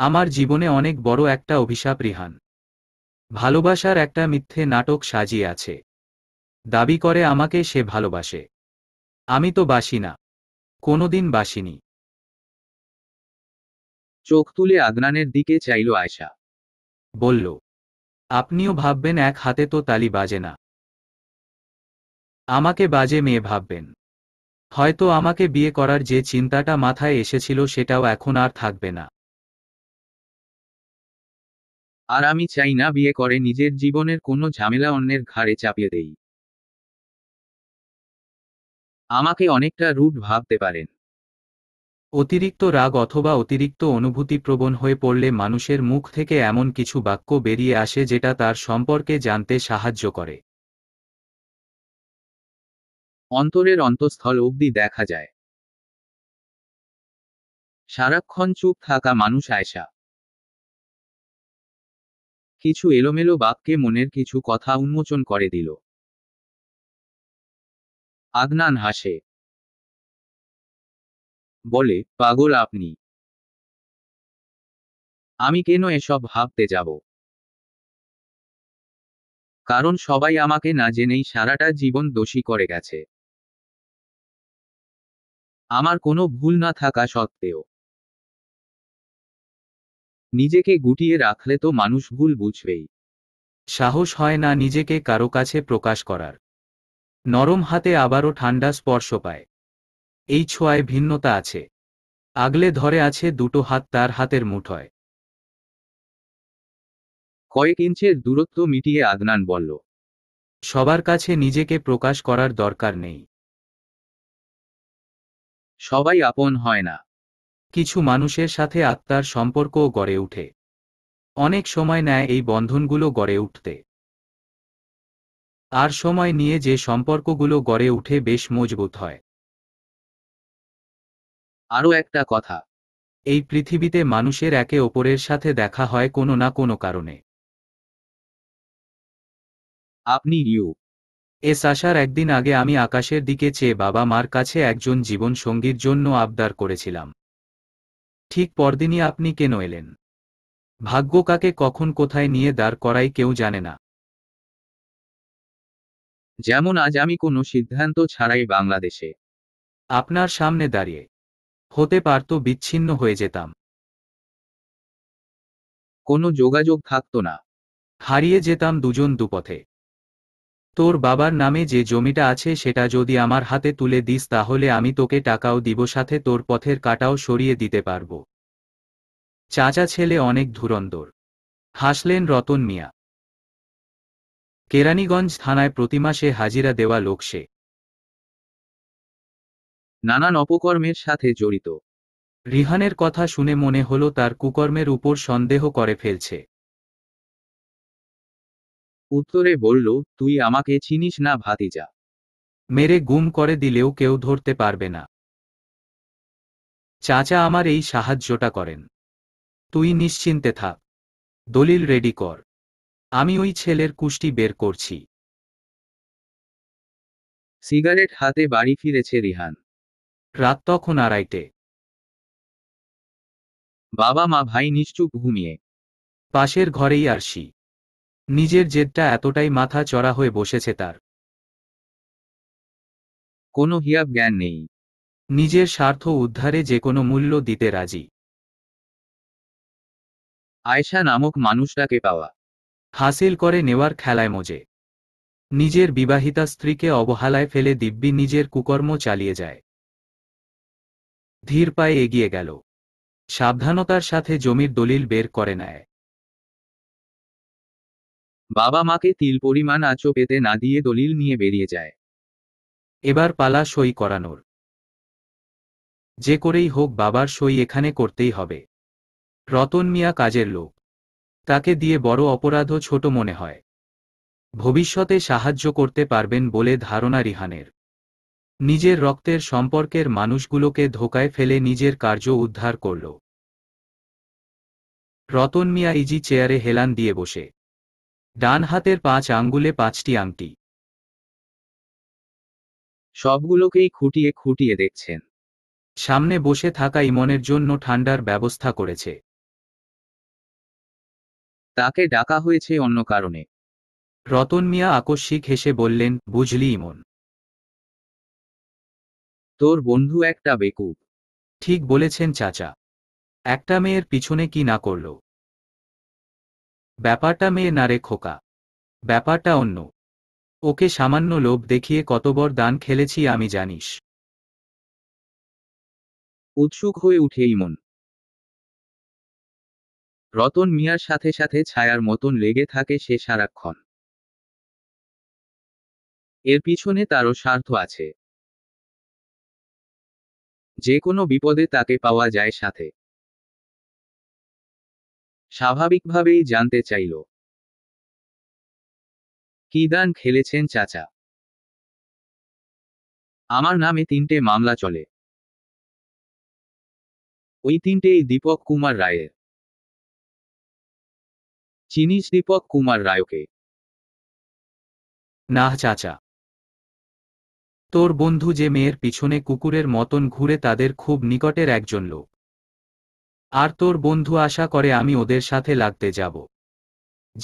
আমার জীবনে অনেক বড় একটা অভিশাপ রিহান ভালোবাসার একটা মিথ্যে নাটক সাজিয়ে আছে দাবি করে আমাকে সে ভালোবাসে আমি তো বাসি না কোনোদিন বাসিনি চোখ তুলে আদনানের দিকে চাইল আয়সা বলল আপনিও ভাববেন এক হাতে তো তালি বাজে না আমাকে বাজে মেয়ে ভাববেন হয়তো আমাকে বিয়ে করার যে চিন্তাটা মাথায় এসেছিল সেটাও এখন আর থাকবে না আর আমি চাই না বিয়ে করে নিজের জীবনের কোনো ঝামেলা অন্যের ঘাড়ে চাপিয়ে দেই আমাকে অনেকটা রুট ভাবতে পারেন অতিরিক্ত রাগ অথবা অতিরিক্ত অনুভূতিপ্রবণ হয়ে পড়লে মানুষের মুখ থেকে এমন কিছু বাক্য বেরিয়ে আসে যেটা তার সম্পর্কে জানতে সাহায্য করে অন্তরের অন্তঃস্থল অবধি দেখা যায় সারাক্ষণ চুপ থাকা মানুষ আয়সা কিছু এলোমেলো বাক্যে মনের কিছু কথা উন্মোচন করে দিল আগনান হাসে বলে পাগল আপনি আমি কেন এসব ভাবতে যাব কারণ সবাই আমাকে না জেনেই সারাটা জীবন দোষী করে গেছে আমার কোনো ভুল না থাকা সত্ত্বেও নিজেকে গুটিয়ে রাখলে তো মানুষ ভুল বুঝবেই সাহস হয় না নিজেকে কারো কাছে প্রকাশ করার নরম হাতে আবারও ঠান্ডা স্পর্শ পায় এই ছোঁয়ায় ভিন্নতা আছে আগলে ধরে আছে দুটো হাত তার হাতের মুঠোয় কয়েক ইঞ্চের দূরত্ব মিটিয়ে আদনান বলল সবার কাছে নিজেকে প্রকাশ করার দরকার নেই সবাই আপন হয় না কিছু মানুষের সাথে আত্মার সম্পর্কও গড়ে উঠে অনেক সময় নেয় এই বন্ধনগুলো গড়ে উঠতে আর সময় নিয়ে যে সম্পর্কগুলো গড়ে উঠে বেশ মজবুত হয় আরও একটা কথা এই পৃথিবীতে মানুষের একে অপরের সাথে দেখা হয় কোনো না কোনো কারণে আপনি ইউ এস আসার একদিন আগে আমি আকাশের দিকে চেয়ে বাবা মার কাছে একজন জীবন সঙ্গীর জন্য আবদার করেছিলাম ঠিক পরদিনই আপনি কেন এলেন ভাগ্য কাকে কখন কোথায় নিয়ে দাঁড় করাই কেউ জানে না যেমন আজ আমি কোনো সিদ্ধান্ত ছাড়াই বাংলাদেশে আপনার সামনে দাঁড়িয়ে হতে পারত বিচ্ছিন্ন হয়ে যেতাম কোনো যোগাযোগ থাকতো না হারিয়ে যেতাম দুজন দুপথে তোর বাবার নামে যে জমিটা আছে সেটা যদি আমার হাতে তুলে দিস তাহলে আমি তোকে টাকাও দিব সাথে তোর পথের কাটাও সরিয়ে দিতে পারব চাচা ছেলে অনেক ধুরন্দর হাসলেন রতন মিয়া কেরানীগঞ্জ থানায় প্রতিমাসে হাজিরা দেওয়া লোক সে নানান অপকর্মের সাথে জড়িত রিহানের কথা শুনে মনে হলো তার কুকর্মের উপর সন্দেহ করে ফেলছে উত্তরে বলল তুই আমাকে চিনিস না ভাতিজা মেরে গুম করে দিলেও কেউ ধরতে পারবে না চাচা আমার এই সাহায্যটা করেন তুই নিশ্চিন্তে থাক দলিল রেডি কর আমি ওই ছেলের কুষ্টি বের করছি সিগারেট হাতে বাড়ি ফিরেছে রিহান রাত তখন আড়াইটে বাবা মা ভাই নিশ্চুপ ঘুমিয়ে পাশের ঘরেই আরশি নিজের জেদটা এতটাই মাথা চড়া হয়ে বসেছে তার কোনো হিয়া জ্ঞান নেই নিজের স্বার্থ উদ্ধারে যে কোনো মূল্য দিতে রাজি আয়সা নামক মানুষটাকে পাওয়া হাসিল করে নেওয়ার খেলায় মজে নিজের বিবাহিতা স্ত্রীকে অবহেলায় ফেলে দিব্যি নিজের কুকর্ম চালিয়ে যায় ধীর পায়ে এগিয়ে গেল সাবধানতার সাথে জমির দলিল বের করে নেয় বাবা মাকে তিল পরিমাণ আঁচো পেতে না দিয়ে দলিল নিয়ে বেরিয়ে যায় এবার পালা সই করানোর যে করেই হোক বাবার সই এখানে করতেই হবে রতন মিয়া কাজের লোক তাকে দিয়ে বড় অপরাধও ছোট মনে হয় ভবিষ্যতে সাহায্য করতে পারবেন বলে ধারণা রিহানের নিজের রক্তের সম্পর্কের মানুষগুলোকে ধোকায় ফেলে নিজের কার্য উদ্ধার করল রতন মিয়া ইজি চেয়ারে হেলান দিয়ে বসে ডান হাতের পাঁচ আঙ্গুলে পাঁচটি আংটি সবগুলোকেই খুঁটিয়ে খুঁটিয়ে দেখছেন সামনে বসে থাকা ইমনের জন্য ঠান্ডার ব্যবস্থা করেছে তাকে ডাকা হয়েছে অন্য কারণে রতন মিয়া আকস্মিক হেসে বললেন বুঝলি ইমন তোর বন্ধু একটা বেকুব ঠিক বলেছেন চাচা একটা মেয়ের পিছনে কি না করলো ব্যাপারটা মেয়ে না রে খোকা ব্যাপারটা অন্য ওকে সামান্য লোভ দেখিয়ে কতবর দান খেলেছি আমি জানিস উৎসুক হয়ে উঠে ইমন রতন মিয়ার সাথে সাথে ছায়ার মতন লেগে থাকে সে সারাক্ষণ এর পিছনে তারও স্বার্থ আছে যে কোনো বিপদে তাকে পাওয়া যায় সাথে স্বাভাবিকভাবেই জানতে চাইল কি দান খেলেছেন চাচা আমার নামে তিনটে মামলা চলে ওই তিনটেই দীপক কুমার রায়ের চিনিস দীপক কুমার রায়কে না চাচা তোর বন্ধু যে মেয়ের পিছনে কুকুরের মতন ঘুরে তাদের খুব নিকটের একজন লোক আর তোর বন্ধু আশা করে আমি ওদের সাথে লাগতে যাব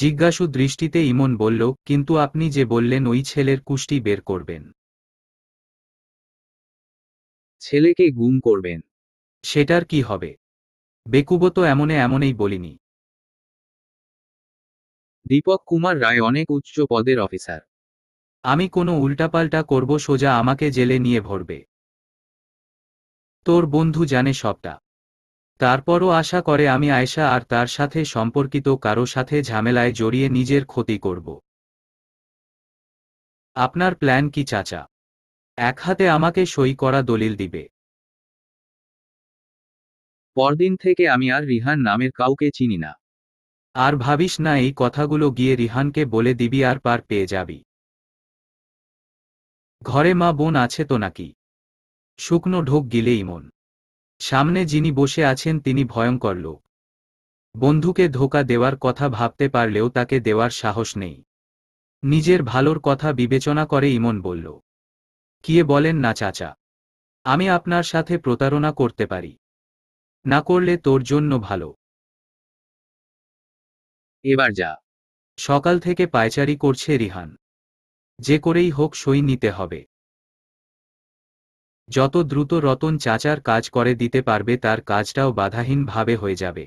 জিজ্ঞাসু দৃষ্টিতে ইমন বলল কিন্তু আপনি যে বললেন ওই ছেলের কুষ্টি বের করবেন ছেলেকে গুম করবেন সেটার কি হবে বেকুব তো এমনে এমনেই বলিনি দীপক কুমার রায় অনেক উচ্চ পদের অফিসার আমি কোনো উল্টাপাল্টা করব সোজা আমাকে জেলে নিয়ে ভরবে তোর বন্ধু জানে সবটা তারপরও আশা করে আমি আয়সা আর তার সাথে সম্পর্কিত কারো সাথে ঝামেলায় জড়িয়ে নিজের ক্ষতি করব আপনার প্ল্যান কি চাচা এক হাতে আমাকে সই করা দলিল দিবে পরদিন থেকে আমি আর রিহান নামের কাউকে চিনি না আর ভাবিস না এই কথাগুলো গিয়ে রিহানকে বলে দিবি আর পার পেয়ে যাবি ঘরে মা বোন আছে তো নাকি শুকনো ঢোক গিলেই মন সামনে যিনি বসে আছেন তিনি ভয়ঙ্কর লোক বন্ধুকে ধোকা দেওয়ার কথা ভাবতে পারলেও তাকে দেওয়ার সাহস নেই নিজের ভালোর কথা বিবেচনা করে ইমন বলল কিয়ে বলেন না চাচা আমি আপনার সাথে প্রতারণা করতে পারি না করলে তোর জন্য ভালো এবার যা সকাল থেকে পায়চারি করছে রিহান যে করেই হোক সই নিতে হবে যত দ্রুত রতন চাচার কাজ করে দিতে পারবে তার কাজটাও বাধাহীনভাবে হয়ে যাবে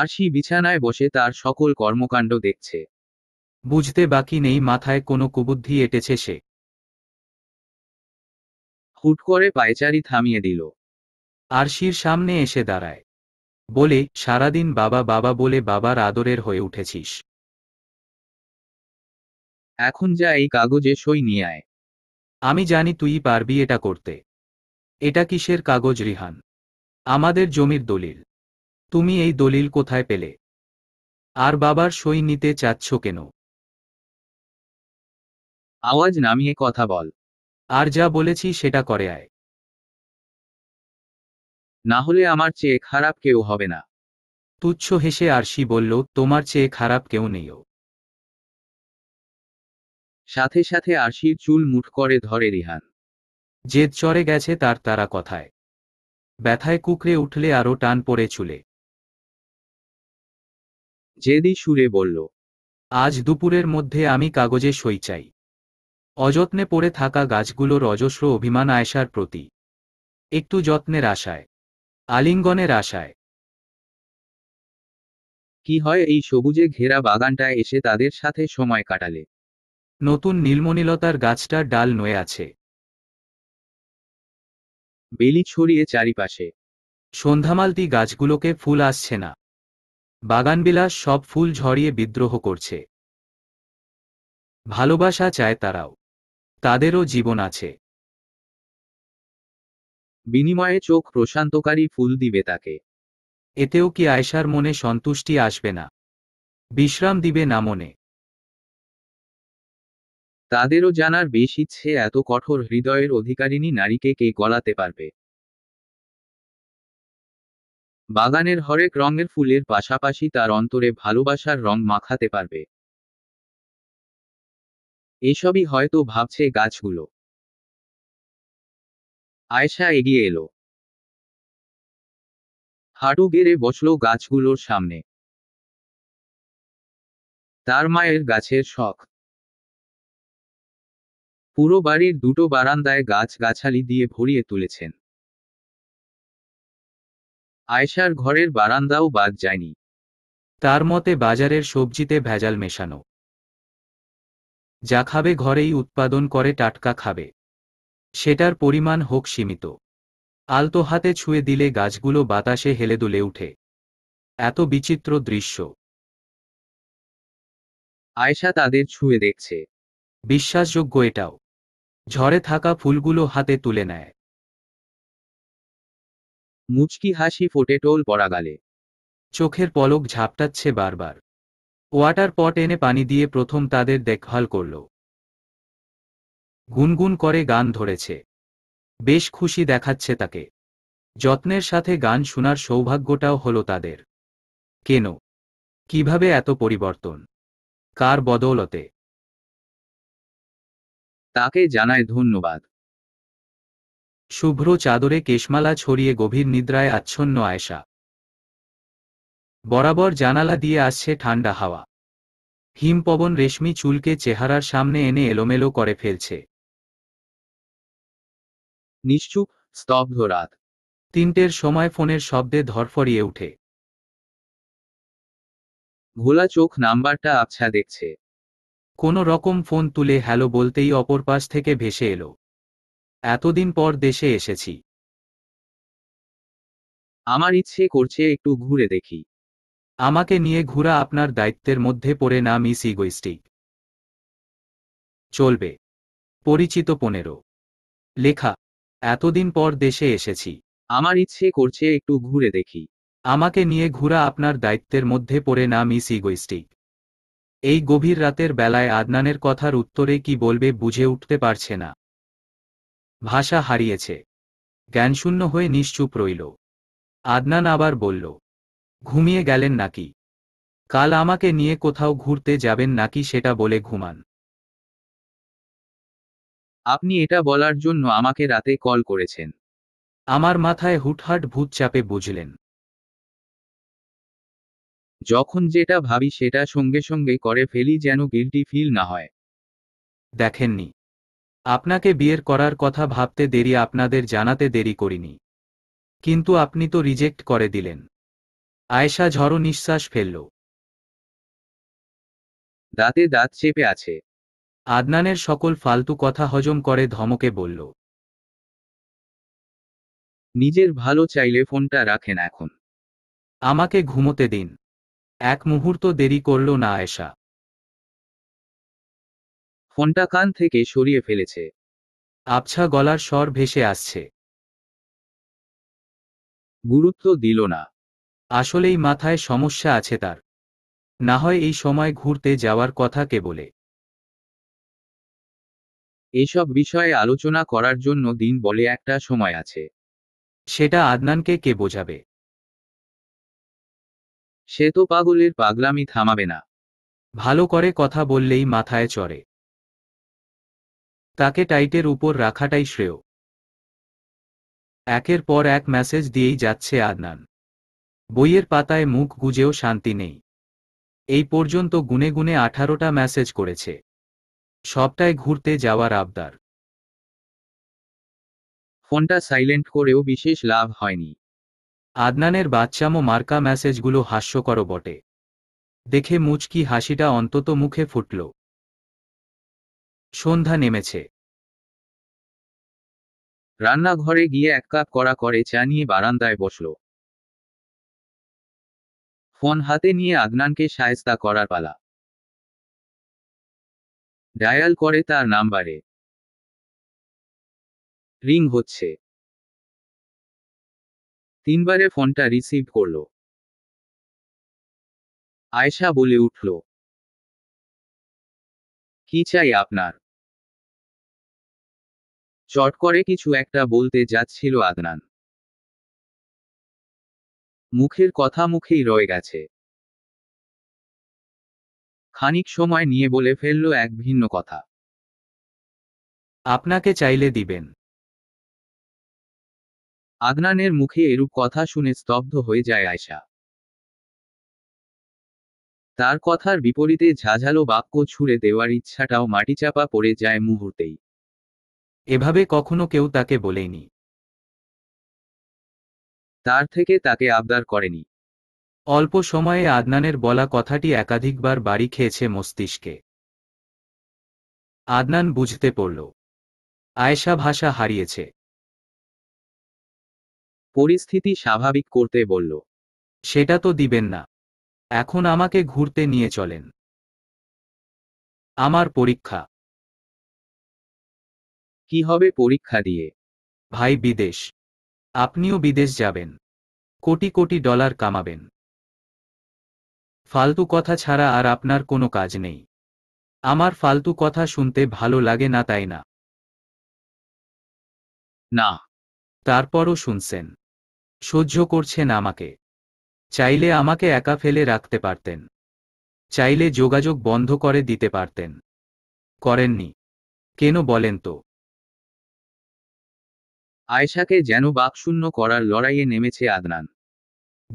আরশি বিছানায় বসে তার সকল কর্মকাণ্ড দেখছে বুঝতে বাকি নেই মাথায় কোনো কুবুদ্ধি এটেছে সে হুট করে পায়চারি থামিয়ে দিল আরশির সামনে এসে দাঁড়ায় বলে সারাদিন বাবা বাবা বলে বাবার আদরের হয়ে উঠেছিস এখন যা এই কাগজে সই নিয়ে আয় আমি জানি তুই পারবি এটা করতে এটা কিসের কাগজ রিহান আমাদের জমির দলিল তুমি এই দলিল কোথায় পেলে আর বাবার সই নিতে চাচ্ছ কেন আওয়াজ নামিয়ে কথা বল আর যা বলেছি সেটা করে আয় না হলে আমার চেয়ে খারাপ কেউ হবে না তুচ্ছ হেসে আরশি বলল তোমার চেয়ে খারাপ কেউ নেইও সাথে সাথে আশির চুল মুঠ করে ধরে রিহান জেদ চড়ে গেছে তার তারা কথায় ব্যথায় কুকরে উঠলে আরও টান পড়ে চুলে জেদি সুরে বলল আজ দুপুরের মধ্যে আমি কাগজে সই চাই অযত্নে পড়ে থাকা গাছগুলোর অজস্র অভিমান আয়সার প্রতি একটু যত্নের আশায় আলিঙ্গনের আশায় কি হয় এই সবুজে ঘেরা বাগানটায় এসে তাদের সাথে সময় কাটালে নতুন নীলমণিলতার গাছটার ডাল নয়ে আছে বেলি ছড়িয়ে চারিপাশে সন্ধ্যামালতি গাছগুলোকে ফুল আসছে না বাগানবিলাস সব ফুল ঝরিয়ে বিদ্রোহ করছে ভালোবাসা চায় তারাও তাদেরও জীবন আছে বিনিময়ে চোখ প্রশান্তকারী ফুল দিবে তাকে এতেও কি আয়সার মনে সন্তুষ্টি আসবে না বিশ্রাম দিবে না মনে তাদেরও জানার বেশ ইচ্ছে এত কঠোর হৃদয়ের অধিকারিণী নারীকে কে গলাতে পারবে বাগানের হরেক রঙের ফুলের পাশাপাশি তার অন্তরে ভালোবাসার রং মাখাতে পারবে এসবই হয়তো ভাবছে গাছগুলো আয়সা এগিয়ে এলো হাঁটু গেড়ে বসল গাছগুলোর সামনে তার মায়ের গাছের শখ পুরো বাড়ির দুটো বারান্দায় গাছ গাছালি দিয়ে ভরিয়ে তুলেছেন আয়সার ঘরের বারান্দাও বাদ যায়নি তার মতে বাজারের সবজিতে ভেজাল মেশানো যা খাবে ঘরেই উৎপাদন করে টাটকা খাবে সেটার পরিমাণ হোক সীমিত আলতো হাতে ছুঁয়ে দিলে গাছগুলো বাতাসে হেলে দুলে উঠে এত বিচিত্র দৃশ্য আয়সা তাদের ছুঁয়ে দেখছে বিশ্বাসযোগ্য এটাও ঝড়ে থাকা ফুলগুলো হাতে তুলে নেয় মুচকি হাসি ফোটে টোল পড়া গালে চোখের পলক ঝাপটাচ্ছে বারবার ওয়াটার পট এনে পানি দিয়ে প্রথম তাদের দেখভাল করল গুনগুন করে গান ধরেছে বেশ খুশি দেখাচ্ছে তাকে যত্নের সাথে গান শোনার সৌভাগ্যটাও হলো তাদের কেন কিভাবে এত পরিবর্তন কার বদৌলতে তাকে জানায় ধন্যবাদ শুভ্র চাদরে কেশমালা ছড়িয়ে গভীর নিদ্রায় আচ্ছন্ন আয়সা বরাবর জানালা দিয়ে আসছে ঠান্ডা হাওয়া হিমপবন রেশমি চুলকে চেহারার সামনে এনে এলোমেলো করে ফেলছে নিশ্চুপ স্তব্ধ রাত তিনটের সময় ফোনের শব্দে ধরফরিয়ে উঠে ভোলা চোখ নাম্বারটা আবছা দেখছে কোনো রকম ফোন তুলে হ্যালো বলতেই অপর পাশ থেকে ভেসে এলো এতদিন পর দেশে এসেছি আমার ইচ্ছে করছে একটু ঘুরে দেখি আমাকে নিয়ে ঘুরা আপনার দায়িত্বের মধ্যে পড়ে না মিস ইগোইস্টিক চলবে পরিচিত পনেরো লেখা এতদিন পর দেশে এসেছি আমার ইচ্ছে করছে একটু ঘুরে দেখি আমাকে নিয়ে ঘুরা আপনার দায়িত্বের মধ্যে পড়ে না মিস ইগোইস্টিক এই গভীর রাতের বেলায় আদনানের কথার উত্তরে কি বলবে বুঝে উঠতে পারছে না ভাষা হারিয়েছে জ্ঞানশূন্য হয়ে নিশ্চুপ রইল আদনান আবার বলল ঘুমিয়ে গেলেন নাকি কাল আমাকে নিয়ে কোথাও ঘুরতে যাবেন নাকি সেটা বলে ঘুমান আপনি এটা বলার জন্য আমাকে রাতে কল করেছেন আমার মাথায় হুটহাট ভূত চাপে বুঝলেন যখন যেটা ভাবি সেটা সঙ্গে সঙ্গে করে ফেলি যেন গিলটি ফিল না হয় দেখেননি আপনাকে বিয়ের করার কথা ভাবতে দেরি আপনাদের জানাতে দেরি করিনি কিন্তু আপনি তো রিজেক্ট করে দিলেন আয়েশা ঝড়ো নিঃশ্বাস ফেলল দাঁতে দাঁত চেপে আছে আদনানের সকল ফালতু কথা হজম করে ধমকে বলল নিজের ভালো চাইলে ফোনটা রাখেন এখন আমাকে ঘুমোতে দিন এক মুহূর্ত দেরি করল না আয়েশা ফোনটা কান থেকে সরিয়ে ফেলেছে আবছা গলার স্বর ভেসে আসছে গুরুত্ব দিল না আসলেই মাথায় সমস্যা আছে তার না হয় এই সময় ঘুরতে যাওয়ার কথা কে বলে এসব বিষয়ে আলোচনা করার জন্য দিন বলে একটা সময় আছে সেটা আদনানকে কে বোঝাবে সে তো পাগলের পাগলামি থামাবে না ভালো করে কথা বললেই মাথায় চড়ে তাকে টাইটের উপর রাখাটাই শ্রেয় একের পর এক মেসেজ দিয়েই যাচ্ছে আদনান বইয়ের পাতায় মুখ গুজেও শান্তি নেই এই পর্যন্ত গুনে গুনে আঠারোটা মেসেজ করেছে সবটাই ঘুরতে যাওয়ার আবদার ফোনটা সাইলেন্ট করেও বিশেষ লাভ হয়নি আদনানের বাচ্চামো মার্কা ম্যাসেজগুলো হাস্যকর বটে দেখে মুচকি হাসিটা অন্তত মুখে ফুটল সন্ধ্যা নেমেছে রান্নাঘরে গিয়ে এক কাপ করা করে চা নিয়ে বারান্দায় বসল ফোন হাতে নিয়ে আদনানকে সায়স্তা করার পালা ডায়াল করে তার নাম্বারে রিং হচ্ছে তিনবারে ফোনটা রিসিভ করল আয়েশা বলে উঠল কি চাই আপনার চট করে কিছু একটা বলতে যাচ্ছিল আদনান মুখের কথা মুখেই রয়ে গেছে খানিক সময় নিয়ে বলে ফেলল এক ভিন্ন কথা আপনাকে চাইলে দিবেন আদনানের মুখে এরূপ কথা শুনে স্তব্ধ হয়ে যায় আয়সা তার কথার বিপরীতে ঝাঝালো বাক্য ছুড়ে দেওয়ার ইচ্ছাটাও মাটিচাপা পড়ে যায় মুহূর্তেই এভাবে কখনো কেউ তাকে বলেনি তার থেকে তাকে আবদার করেনি অল্প সময়ে আদনানের বলা কথাটি একাধিকবার বাড়ি খেয়েছে মস্তিষ্কে আদনান বুঝতে পড়ল আয়েশা ভাষা হারিয়েছে পরিস্থিতি স্বাভাবিক করতে বলল সেটা তো দিবেন না এখন আমাকে ঘুরতে নিয়ে চলেন আমার পরীক্ষা কি হবে পরীক্ষা দিয়ে ভাই বিদেশ আপনিও বিদেশ যাবেন কোটি কোটি ডলার কামাবেন ফালতু কথা ছাড়া আর আপনার কোনো কাজ নেই আমার ফালতু কথা শুনতে ভালো লাগে না তাই না না তারপরও শুনছেন সহ্য করছেন আমাকে চাইলে আমাকে একা ফেলে রাখতে পারতেন চাইলে যোগাযোগ বন্ধ করে দিতে পারতেন করেননি কেন বলেন তো আয়শাকে যেন বাকশূন্য করার লড়াইয়ে নেমেছে আদনান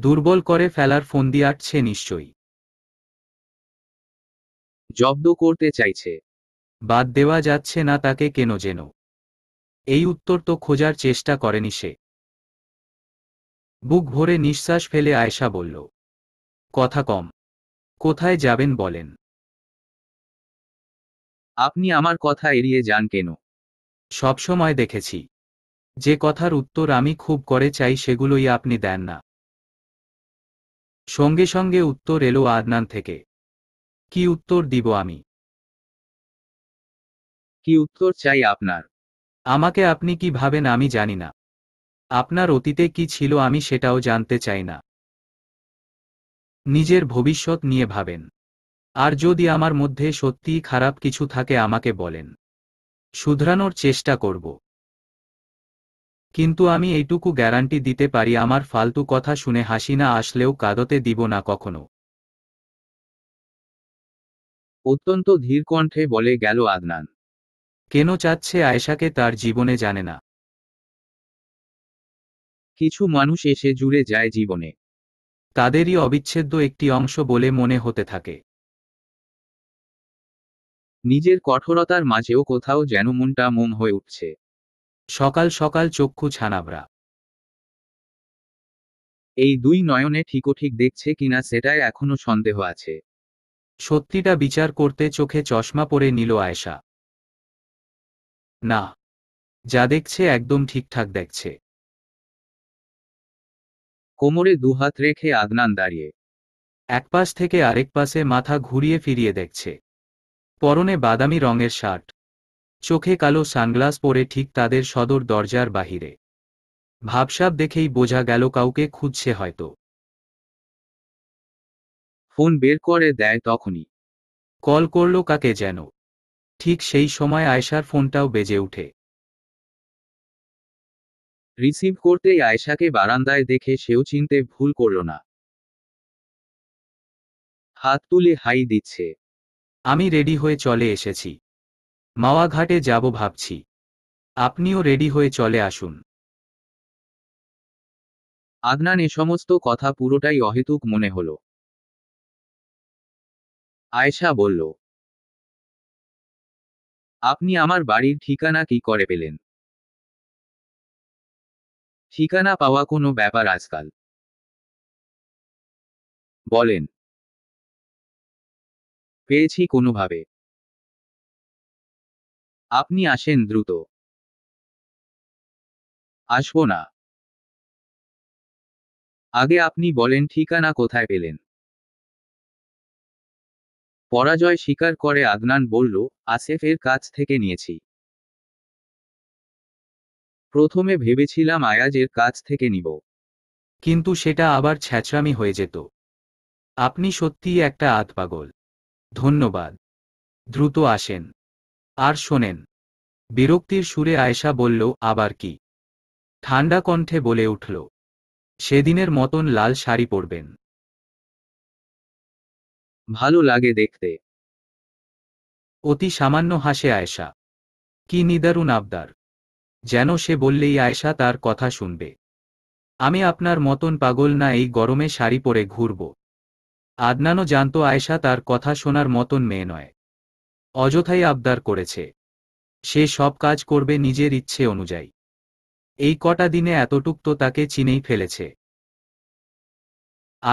দুর্বল করে ফেলার ফন্দি আটছে নিশ্চয়ই জব্দ করতে চাইছে বাদ দেওয়া যাচ্ছে না তাকে কেন যেন এই উত্তর তো খোঁজার চেষ্টা করেনি সে বুক ভরে নিঃশ্বাস ফেলে আয়সা বলল কথা কম কোথায় যাবেন বলেন আপনি আমার কথা এড়িয়ে যান কেন সবসময় দেখেছি যে কথার উত্তর আমি খুব করে চাই সেগুলোই আপনি দেন না সঙ্গে সঙ্গে উত্তর এলো আদনান থেকে কি উত্তর দিব আমি কি উত্তর চাই আপনার আমাকে আপনি কি ভাবেন আমি জানি না আপনার অতীতে কি ছিল আমি সেটাও জানতে চাই না নিজের ভবিষ্যৎ নিয়ে ভাবেন আর যদি আমার মধ্যে সত্যিই খারাপ কিছু থাকে আমাকে বলেন শুধরানোর চেষ্টা করব কিন্তু আমি এইটুকু গ্যারান্টি দিতে পারি আমার ফালতু কথা শুনে হাসি না আসলেও কাদতে দিব না কখনো অত্যন্ত ধীর কণ্ঠে বলে গেল আদনান কেন চাচ্ছে আয়েশাকে তার জীবনে জানে না কিছু মানুষ এসে জুড়ে যায় জীবনে তাদেরই অবিচ্ছেদ্য একটি অংশ বলে মনে হতে থাকে নিজের কঠোরতার মাঝেও কোথাও যেন মনটা মোম হয়ে উঠছে সকাল সকাল চক্ষু ছানাবরা এই দুই নয়নে ঠিকোঠিক দেখছে কিনা সেটাই এখনো সন্দেহ আছে সত্যিটা বিচার করতে চোখে চশমা পরে নিল আয়েশা না যা দেখছে একদম ঠিকঠাক দেখছে কোমরে দুহাত রেখে আদনান দাঁড়িয়ে এক পাশ থেকে আরেক পাশে মাথা ঘুরিয়ে ফিরিয়ে দেখছে পরনে বাদামি রঙের শার্ট চোখে কালো সানগ্লাস পরে ঠিক তাদের সদর দরজার বাহিরে ভাবসাব দেখেই বোঝা গেল কাউকে খুঁজছে হয়তো ফোন বের করে দেয় তখনই কল করল কাকে যেন ঠিক সেই সময় আয়সার ফোনটাও বেজে উঠে রিসিভ করতেই আয়েশাকে বারান্দায় দেখে সেও চিনতে ভুল করল না হাত তুলে হাই দিচ্ছে আমি রেডি হয়ে চলে এসেছি মাওয়াঘাটে যাব ভাবছি আপনিও রেডি হয়ে চলে আসুন আদনান এ সমস্ত কথা পুরোটাই অহেতুক মনে হল আয়েশা বলল আপনি আমার বাড়ির ঠিকানা কি করে পেলেন ঠিকানা পাওয়া কোনো ব্যাপার আজকাল বলেন পেয়েছি কোনোভাবে আপনি আসেন দ্রুত আসবো না আগে আপনি বলেন ঠিকানা কোথায় পেলেন পরাজয় স্বীকার করে আদনান বলল আসেফের কাছ থেকে নিয়েছি প্রথমে ভেবেছিলাম আয়াজের কাছ থেকে নিব কিন্তু সেটা আবার ছ্যাঁচরামি হয়ে যেত আপনি সত্যিই একটা আতপাগল ধন্যবাদ দ্রুত আসেন আর শোনেন বিরক্তির সুরে আয়েশা বলল আবার কি ঠান্ডা কণ্ঠে বলে উঠল সেদিনের মতন লাল শাড়ি পরবেন ভালো লাগে দেখতে অতি সামান্য হাসে আয়েশা কি নিদারুণ আবদার যেন সে বললেই আয়েশা তার কথা শুনবে আমি আপনার মতন পাগল না এই গরমে শাড়ি পরে ঘুরব আদনানও জানত আয়েশা তার কথা শোনার মতন মেয়ে নয় অযথাই আবদার করেছে সে সব কাজ করবে নিজের ইচ্ছে অনুযায়ী এই কটা দিনে এতটুক তো তাকে চিনেই ফেলেছে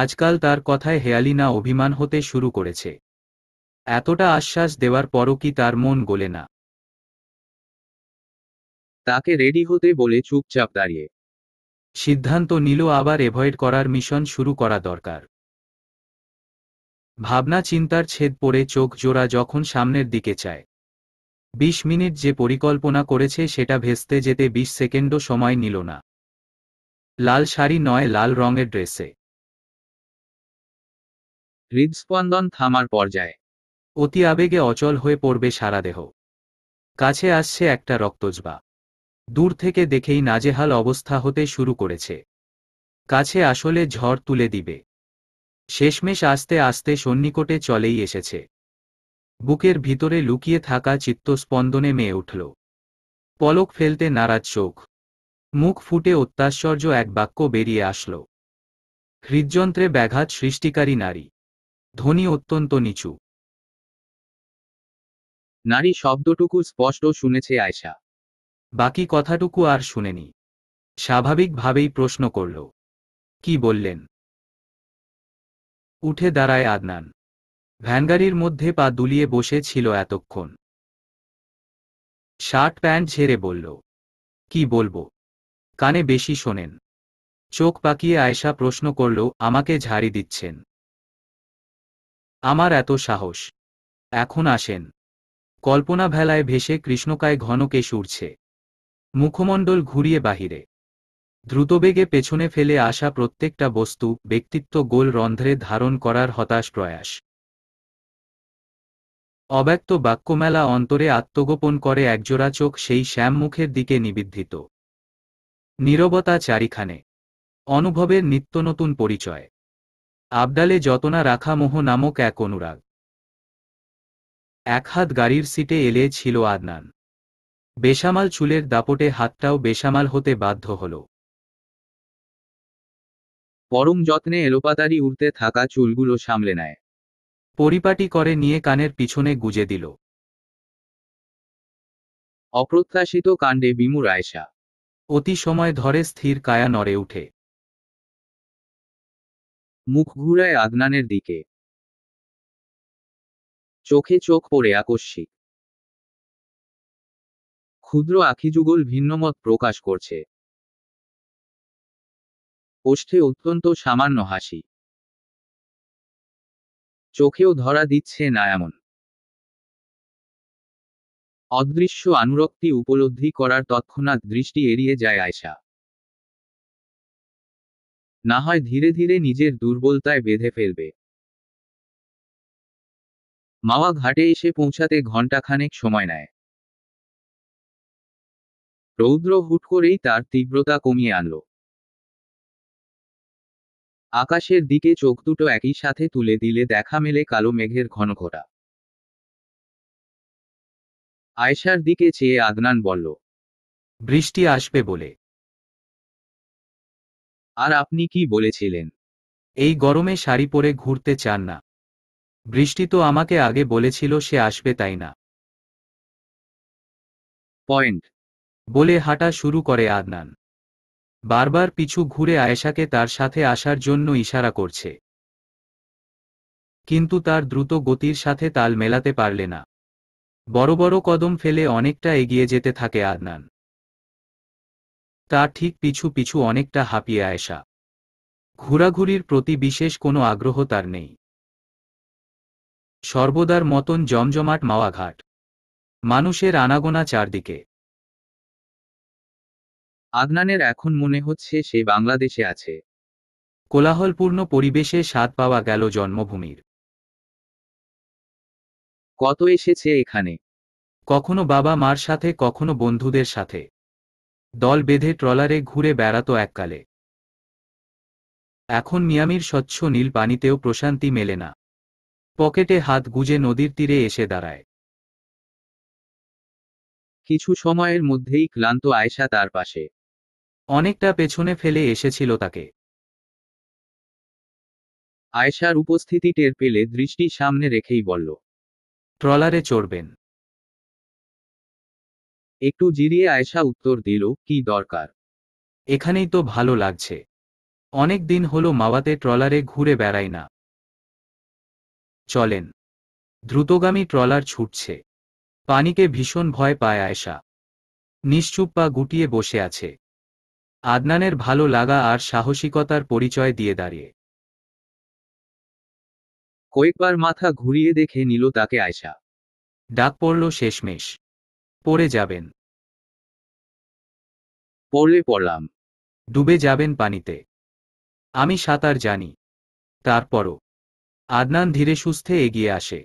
আজকাল তার কথায় হেয়ালিনা অভিমান হতে শুরু করেছে এতটা আশ্বাস দেওয়ার পরও কি তার মন গোলে না তাকে রেডি হতে বলে চুপচাপ দাঁড়িয়ে সিদ্ধান্ত নিল আবার এভয়েড করার মিশন শুরু করা দরকার ভাবনা চিন্তার ছেদ পড়ে চোখ জোড়া যখন সামনের দিকে চায় বিশ মিনিট যে পরিকল্পনা করেছে সেটা ভেস্তে যেতে বিশ সেকেন্ডও সময় নিল না লাল শাড়ি নয় লাল রঙের ড্রেসে হৃদস্পন্দন থামার পর্যায়ে অতি আবেগে অচল হয়ে পড়বে সারা দেহ কাছে আসছে একটা রক্তজবা দূর থেকে দেখেই নাজেহাল অবস্থা হতে শুরু করেছে কাছে আসলে ঝড় তুলে দিবে শেষমেশ আস্তে আস্তে সন্নিকটে চলেই এসেছে বুকের ভিতরে লুকিয়ে থাকা চিত্তস্পন্দনে মেয়ে উঠল পলক ফেলতে নারাজ চোখ মুখ ফুটে অত্যাশ্চর্য এক বাক্য বেরিয়ে আসল হৃদযন্ত্রে ব্যাঘাত সৃষ্টিকারী নারী ধ্বনি অত্যন্ত নিচু নারী শব্দটুকু স্পষ্ট শুনেছে আয়সা বাকি কথাটুকু আর শুনেনি স্বাভাবিকভাবেই প্রশ্ন করল কি বললেন উঠে দাঁড়ায় আদনান ভ্যানগাড়ির মধ্যে পা দুলিয়ে বসে ছিল এতক্ষণ শার্ট প্যান্ট ছেড়ে বলল কি বলবো কানে বেশি শোনেন চোখ পাকিয়ে আয়সা প্রশ্ন করল আমাকে ঝাড়ি দিচ্ছেন আমার এত সাহস এখন আসেন কল্পনা ভেলায় ভেসে কৃষ্ণকায় ঘনকে সুরছে মুখমণ্ডল ঘুরিয়ে বাহিরে দ্রুতবেগে পেছনে ফেলে আসা প্রত্যেকটা বস্তু ব্যক্তিত্ব গোল রন্ধ্রে ধারণ করার হতাশ প্রয়াস অব্যক্ত বাক্যমেলা অন্তরে আত্মগোপন করে একজোড়া চোখ সেই শ্যাম মুখের দিকে নিবিদ্ধিত নীরবতা চারিখানে অনুভবের নিত্য নতুন পরিচয় আবডালে যতনা রাখা মোহ নামক এক অনুরাগ একহাত গাড়ির সিটে এলে ছিল আদনান বেসামাল চুলের দাপটে হাতটাও বেসামাল হতে বাধ্য হল পরম যত্নে এলোপাতারি উড়তে থাকা চুলগুলো সামলে নেয় পরিপাটি করে নিয়ে কানের পিছনে গুজে দিল অপ্রত্যাশিত কাণ্ডে বিমুর আয়সা অতি সময় ধরে স্থির কায়া নড়ে উঠে মুখ ঘুরায় আদনানের দিকে চোখে চোখ পড়ে আকস্মিক ক্ষুদ্র আখিযুগল ভিন্নমত প্রকাশ করছে ওষ্ঠে অত্যন্ত সামান্য হাসি চোখেও ধরা দিচ্ছে না এমন অদৃশ্য আনুরক্তি উপলব্ধি করার তৎক্ষণাৎ দৃষ্টি এড়িয়ে যায় আয়সা না হয় ধীরে ধীরে নিজের দুর্বলতায় বেঁধে ফেলবে মাওয়া ঘাটে এসে পৌঁছাতে ঘণ্টাখানেক সময় নেয় রৌদ্র হুট করেই তার তীব্রতা কমিয়ে আনল আকাশের দিকে চোখ দুটো একই সাথে তুলে দিলে দেখা মেলে কালো মেঘের ঘনঘটা আয়সার দিকে চেয়ে আদনান বলল বৃষ্টি আসবে বলে আর আপনি কি বলেছিলেন এই গরমে শাড়ি পরে ঘুরতে চান না বৃষ্টি তো আমাকে আগে বলেছিল সে আসবে তাই না পয়েন্ট বলে হাঁটা শুরু করে আদনান বারবার পিছু ঘুরে আয়েশাকে তার সাথে আসার জন্য ইশারা করছে কিন্তু তার দ্রুত গতির সাথে তাল মেলাতে পারলে না বড় বড় কদম ফেলে অনেকটা এগিয়ে যেতে থাকে আদনান তার ঠিক পিছু পিছু অনেকটা হাঁপিয়ে আয়েশা ঘোরাঘুরির প্রতি বিশেষ কোনো আগ্রহ তার নেই সর্বদার মতন জমজমাট মাওয়াঘাট মানুষের আনাগোনা চারদিকে আদনানের এখন মনে হচ্ছে সে বাংলাদেশে আছে কোলাহলপূর্ণ পরিবেশে স্বাদ পাওয়া গেল জন্মভূমির কত এসেছে এখানে কখনো বাবা মার সাথে কখনো বন্ধুদের সাথে দল বেঁধে ট্রলারে ঘুরে বেড়াত এককালে এখন মিয়ামির স্বচ্ছ নীল পানিতেও প্রশান্তি মেলে না পকেটে হাত গুজে নদীর তীরে এসে দাঁড়ায় কিছু সময়ের মধ্যেই ক্লান্ত আয়সা তার পাশে অনেকটা পেছনে ফেলে এসেছিল তাকে আয়েশার উপস্থিতি টের পেলে দৃষ্টি সামনে রেখেই বলল ট্রলারে চড়বেন একটু জিরিয়ে আয়েশা উত্তর দিল কি দরকার এখানেই তো ভালো লাগছে অনেক দিন হলো মাওয়াতে ট্রলারে ঘুরে বেড়াই না চলেন দ্রুতগামী ট্রলার ছুটছে পানিকে ভীষণ ভয় পায় আয়েশা নিশ্চুপ পা গুটিয়ে বসে আছে আদনানের ভালো লাগা আর সাহসিকতার পরিচয় দিয়ে দাঁড়িয়ে কয়েকবার মাথা ঘুরিয়ে দেখে নিল তাকে আয়সা ডাক পড়ল শেষমেশ পড়ে যাবেন পড়লে পড়লাম ডুবে যাবেন পানিতে আমি সাঁতার জানি তারপরও আদনান ধীরে সুস্থে এগিয়ে আসে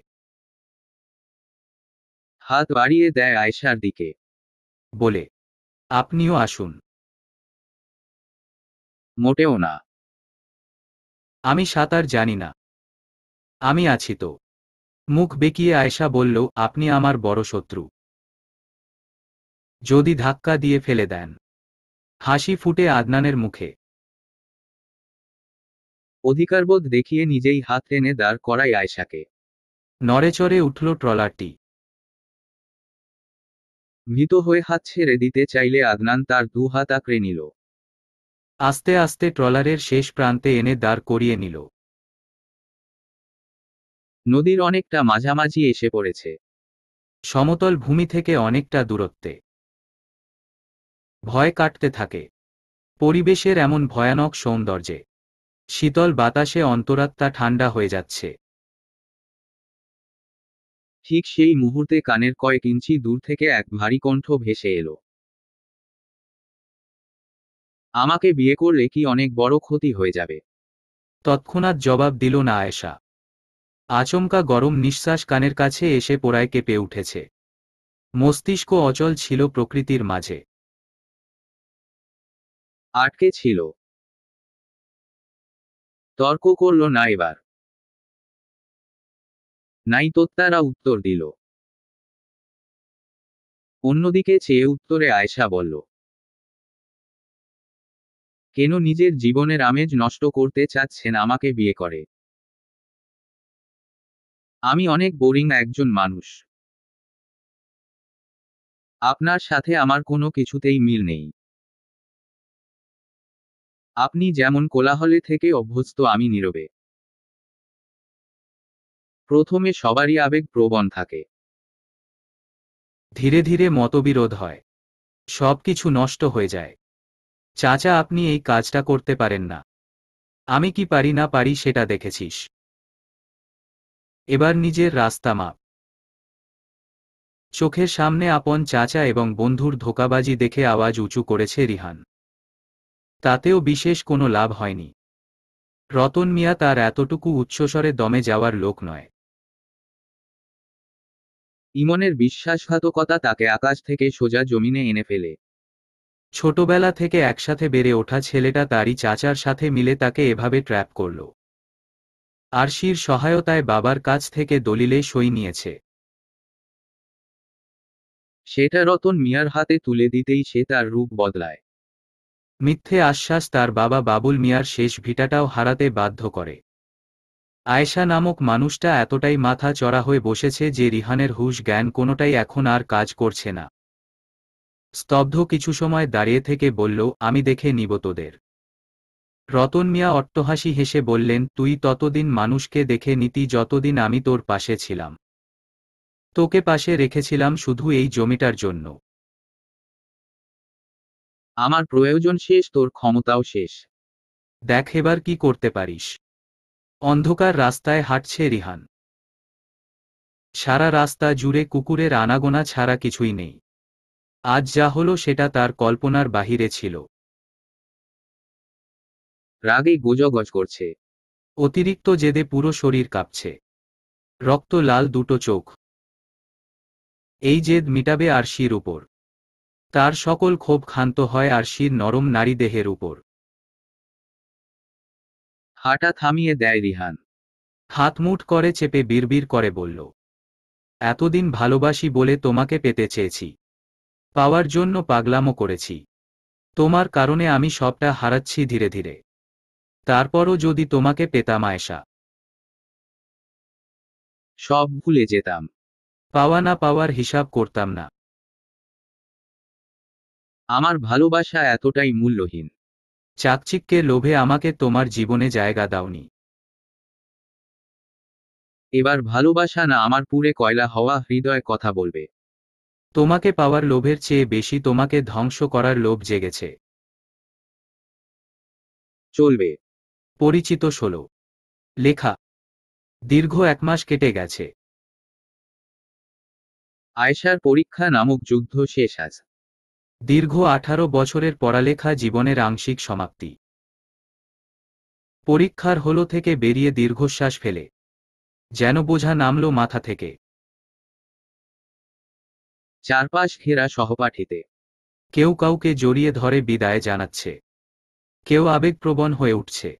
হাত বাড়িয়ে দেয় আয়সার দিকে বলে আপনিও আসুন মোটেও না আমি সাঁতার জানি না আমি আছি তো মুখ বেঁকিয়ে আয়সা বলল আপনি আমার বড় শত্রু যদি ধাক্কা দিয়ে ফেলে দেন হাসি ফুটে আদনানের মুখে অধিকারবোধ দেখিয়ে নিজেই হাত টেনে দাঁড় করাই আয়সাকে নড়েচড়ে উঠল ট্রলারটি ভীত হয়ে হাত ছেড়ে দিতে চাইলে আদনান তার দু হাত আঁকড়ে নিল আস্তে আস্তে ট্রলারের শেষ প্রান্তে এনে দাঁড় করিয়ে নিল নদীর অনেকটা মাঝামাঝি এসে পড়েছে সমতল ভূমি থেকে অনেকটা দূরত্বে ভয় কাটতে থাকে পরিবেশের এমন ভয়ানক সৌন্দর্যে শীতল বাতাসে অন্তরাত্মা ঠান্ডা হয়ে যাচ্ছে ঠিক সেই মুহূর্তে কানের কয়েক ইঞ্চি দূর থেকে এক ভারী কণ্ঠ ভেসে এলো আমাকে বিয়ে করলে কি অনেক বড় ক্ষতি হয়ে যাবে তৎক্ষণাৎ জবাব দিল না আয়েশা আচমকা গরম নিঃশ্বাস কানের কাছে এসে পোড়ায় কেঁপে উঠেছে মস্তিষ্ক অচল ছিল প্রকৃতির মাঝে আটকে ছিল তর্ক করল না এবার নাই তোত্তারা উত্তর দিল অন্যদিকে চেয়ে উত্তরে আয়েশা বলল কেন নিজের জীবনের আমেজ নষ্ট করতে চাচ্ছেন আমাকে বিয়ে করে আমি অনেক বোরিং একজন মানুষ আপনার সাথে আমার কোনো কিছুতেই মিল নেই আপনি যেমন কোলাহলে থেকে অভ্যস্ত আমি নীরবে প্রথমে সবারই আবেগ প্রবণ থাকে ধীরে ধীরে মতবিরোধ হয় সব কিছু নষ্ট হয়ে যায় চাচা আপনি এই কাজটা করতে পারেন না আমি কি পারি না পারি সেটা দেখেছিস এবার নিজের রাস্তা মাপ চোখের সামনে আপন চাচা এবং বন্ধুর ধোকাবাজি দেখে আওয়াজ উঁচু করেছে রিহান তাতেও বিশেষ কোনো লাভ হয়নি রতন মিয়া তার এতটুকু উচ্চস্বরে দমে যাওয়ার লোক নয় ইমনের বিশ্বাসঘাতকতা তাকে আকাশ থেকে সোজা জমিনে এনে ফেলে ছোটবেলা থেকে একসাথে বেড়ে ওঠা ছেলেটা তারই চাচার সাথে মিলে তাকে এভাবে ট্র্যাপ করল আরশির সহায়তায় বাবার কাছ থেকে দলিলে সই নিয়েছে সেটা রতন মিয়ার হাতে তুলে দিতেই সে তার রূপ বদলায় মিথ্যে আশ্বাস তার বাবা বাবুল মিয়ার শেষ ভিটাটাও হারাতে বাধ্য করে আয়েশা নামক মানুষটা এতটাই মাথা চড়া হয়ে বসেছে যে রিহানের হুশ জ্ঞান কোনোটাই এখন আর কাজ করছে না স্তব্ধ কিছু সময় দাঁড়িয়ে থেকে বলল আমি দেখে নিব তোদের রতন মিয়া অট্টহাসি হেসে বললেন তুই ততদিন মানুষকে দেখে নিতি যতদিন আমি তোর পাশে ছিলাম তোকে পাশে রেখেছিলাম শুধু এই জমিটার জন্য আমার প্রয়োজন শেষ তোর ক্ষমতাও শেষ দেখ এবার কি করতে পারিস অন্ধকার রাস্তায় হাঁটছে রিহান সারা রাস্তা জুড়ে কুকুরের আনাগোনা ছাড়া কিছুই নেই আজ যা হলো সেটা তার কল্পনার বাহিরে ছিল রাগে গোজগজ করছে অতিরিক্ত জেদে পুরো শরীর কাঁপছে রক্ত লাল দুটো চোখ এই জেদ মিটাবে আরশির উপর তার সকল ক্ষোভ ক্ষান্ত হয় আরশির নরম নারী দেহের উপর হাঁটা থামিয়ে দেয় রিহান হাত করে চেপে বিড়বিড় করে বলল এতদিন ভালোবাসি বলে তোমাকে পেতে চেয়েছি পাওয়ার জন্য পাগলামো করেছি তোমার কারণে আমি সবটা হারাচ্ছি ধীরে ধীরে তারপরও যদি তোমাকে পেতাম আয়সা সব ভুলে যেতাম পাওয়া না পাওয়ার হিসাব করতাম না আমার ভালোবাসা এতটাই মূল্যহীন চাকচিককে লোভে আমাকে তোমার জীবনে জায়গা দাওনি এবার ভালোবাসা না আমার পুরে কয়লা হওয়া হৃদয় কথা বলবে তোমাকে পাওয়ার লোভের চেয়ে বেশি তোমাকে ধ্বংস করার লোভ জেগেছে চলবে পরিচিত ষোলো লেখা দীর্ঘ এক মাস কেটে গেছে আয়সার পরীক্ষা নামক যুদ্ধ শেষ আজ দীর্ঘ আঠারো বছরের পড়ালেখা জীবনের আংশিক সমাপ্তি পরীক্ষার হলো থেকে বেরিয়ে দীর্ঘশ্বাস ফেলে যেন বোঝা নামলো মাথা থেকে চারপাশ ঘেরা সহপাঠীতে কেউ কাউকে জড়িয়ে ধরে বিদায় জানাচ্ছে কেউ আবেগপ্রবণ হয়ে উঠছে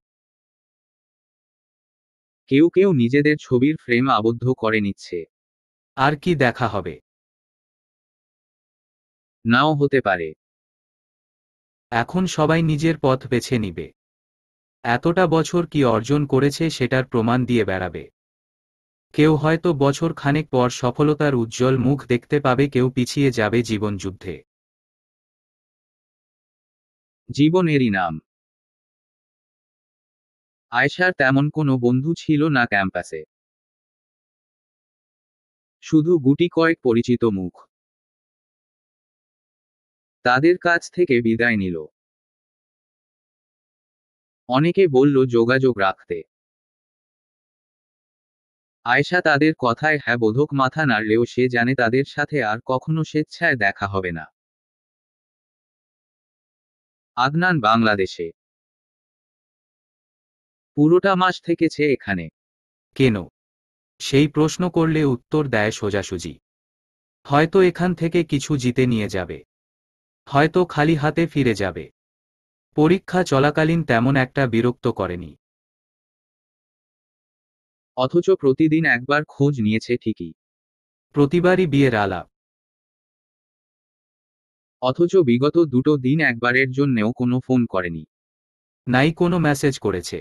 কেউ কেউ নিজেদের ছবির ফ্রেম আবদ্ধ করে নিচ্ছে আর কি দেখা হবে নাও হতে পারে এখন সবাই নিজের পথ বেছে নিবে এতটা বছর কি অর্জন করেছে সেটার প্রমাণ দিয়ে বেড়াবে কেউ হয়তো বছর খানেক পর সফলতার উজ্জ্বল মুখ দেখতে পাবে কেউ পিছিয়ে যাবে জীবনযুদ্ধে জীবনেরই নাম আয়সার তেমন কোনো বন্ধু ছিল না ক্যাম্পাসে শুধু গুটি কয়েক পরিচিত মুখ তাদের কাছ থেকে বিদায় নিল অনেকে বলল যোগাযোগ রাখতে আয়সা তাদের কথায় হ্যাঁ বোধক মাথা নাড়লেও সে জানে তাদের সাথে আর কখনো স্বেচ্ছায় দেখা হবে না আদনান বাংলাদেশে পুরোটা মাস থেকেছে এখানে কেন সেই প্রশ্ন করলে উত্তর দেয় সোজাসুজি হয়তো এখান থেকে কিছু জিতে নিয়ে যাবে হয়তো খালি হাতে ফিরে যাবে পরীক্ষা চলাকালীন তেমন একটা বিরক্ত করেনি অথচ প্রতিদিন একবার খোঁজ নিয়েছে ঠিকই প্রতিবারই বিয়ের আলাপ অথচ বিগত দুটো দিন একবারের জন্যও কোনো ফোন করেনি নাই কোনো মেসেজ করেছে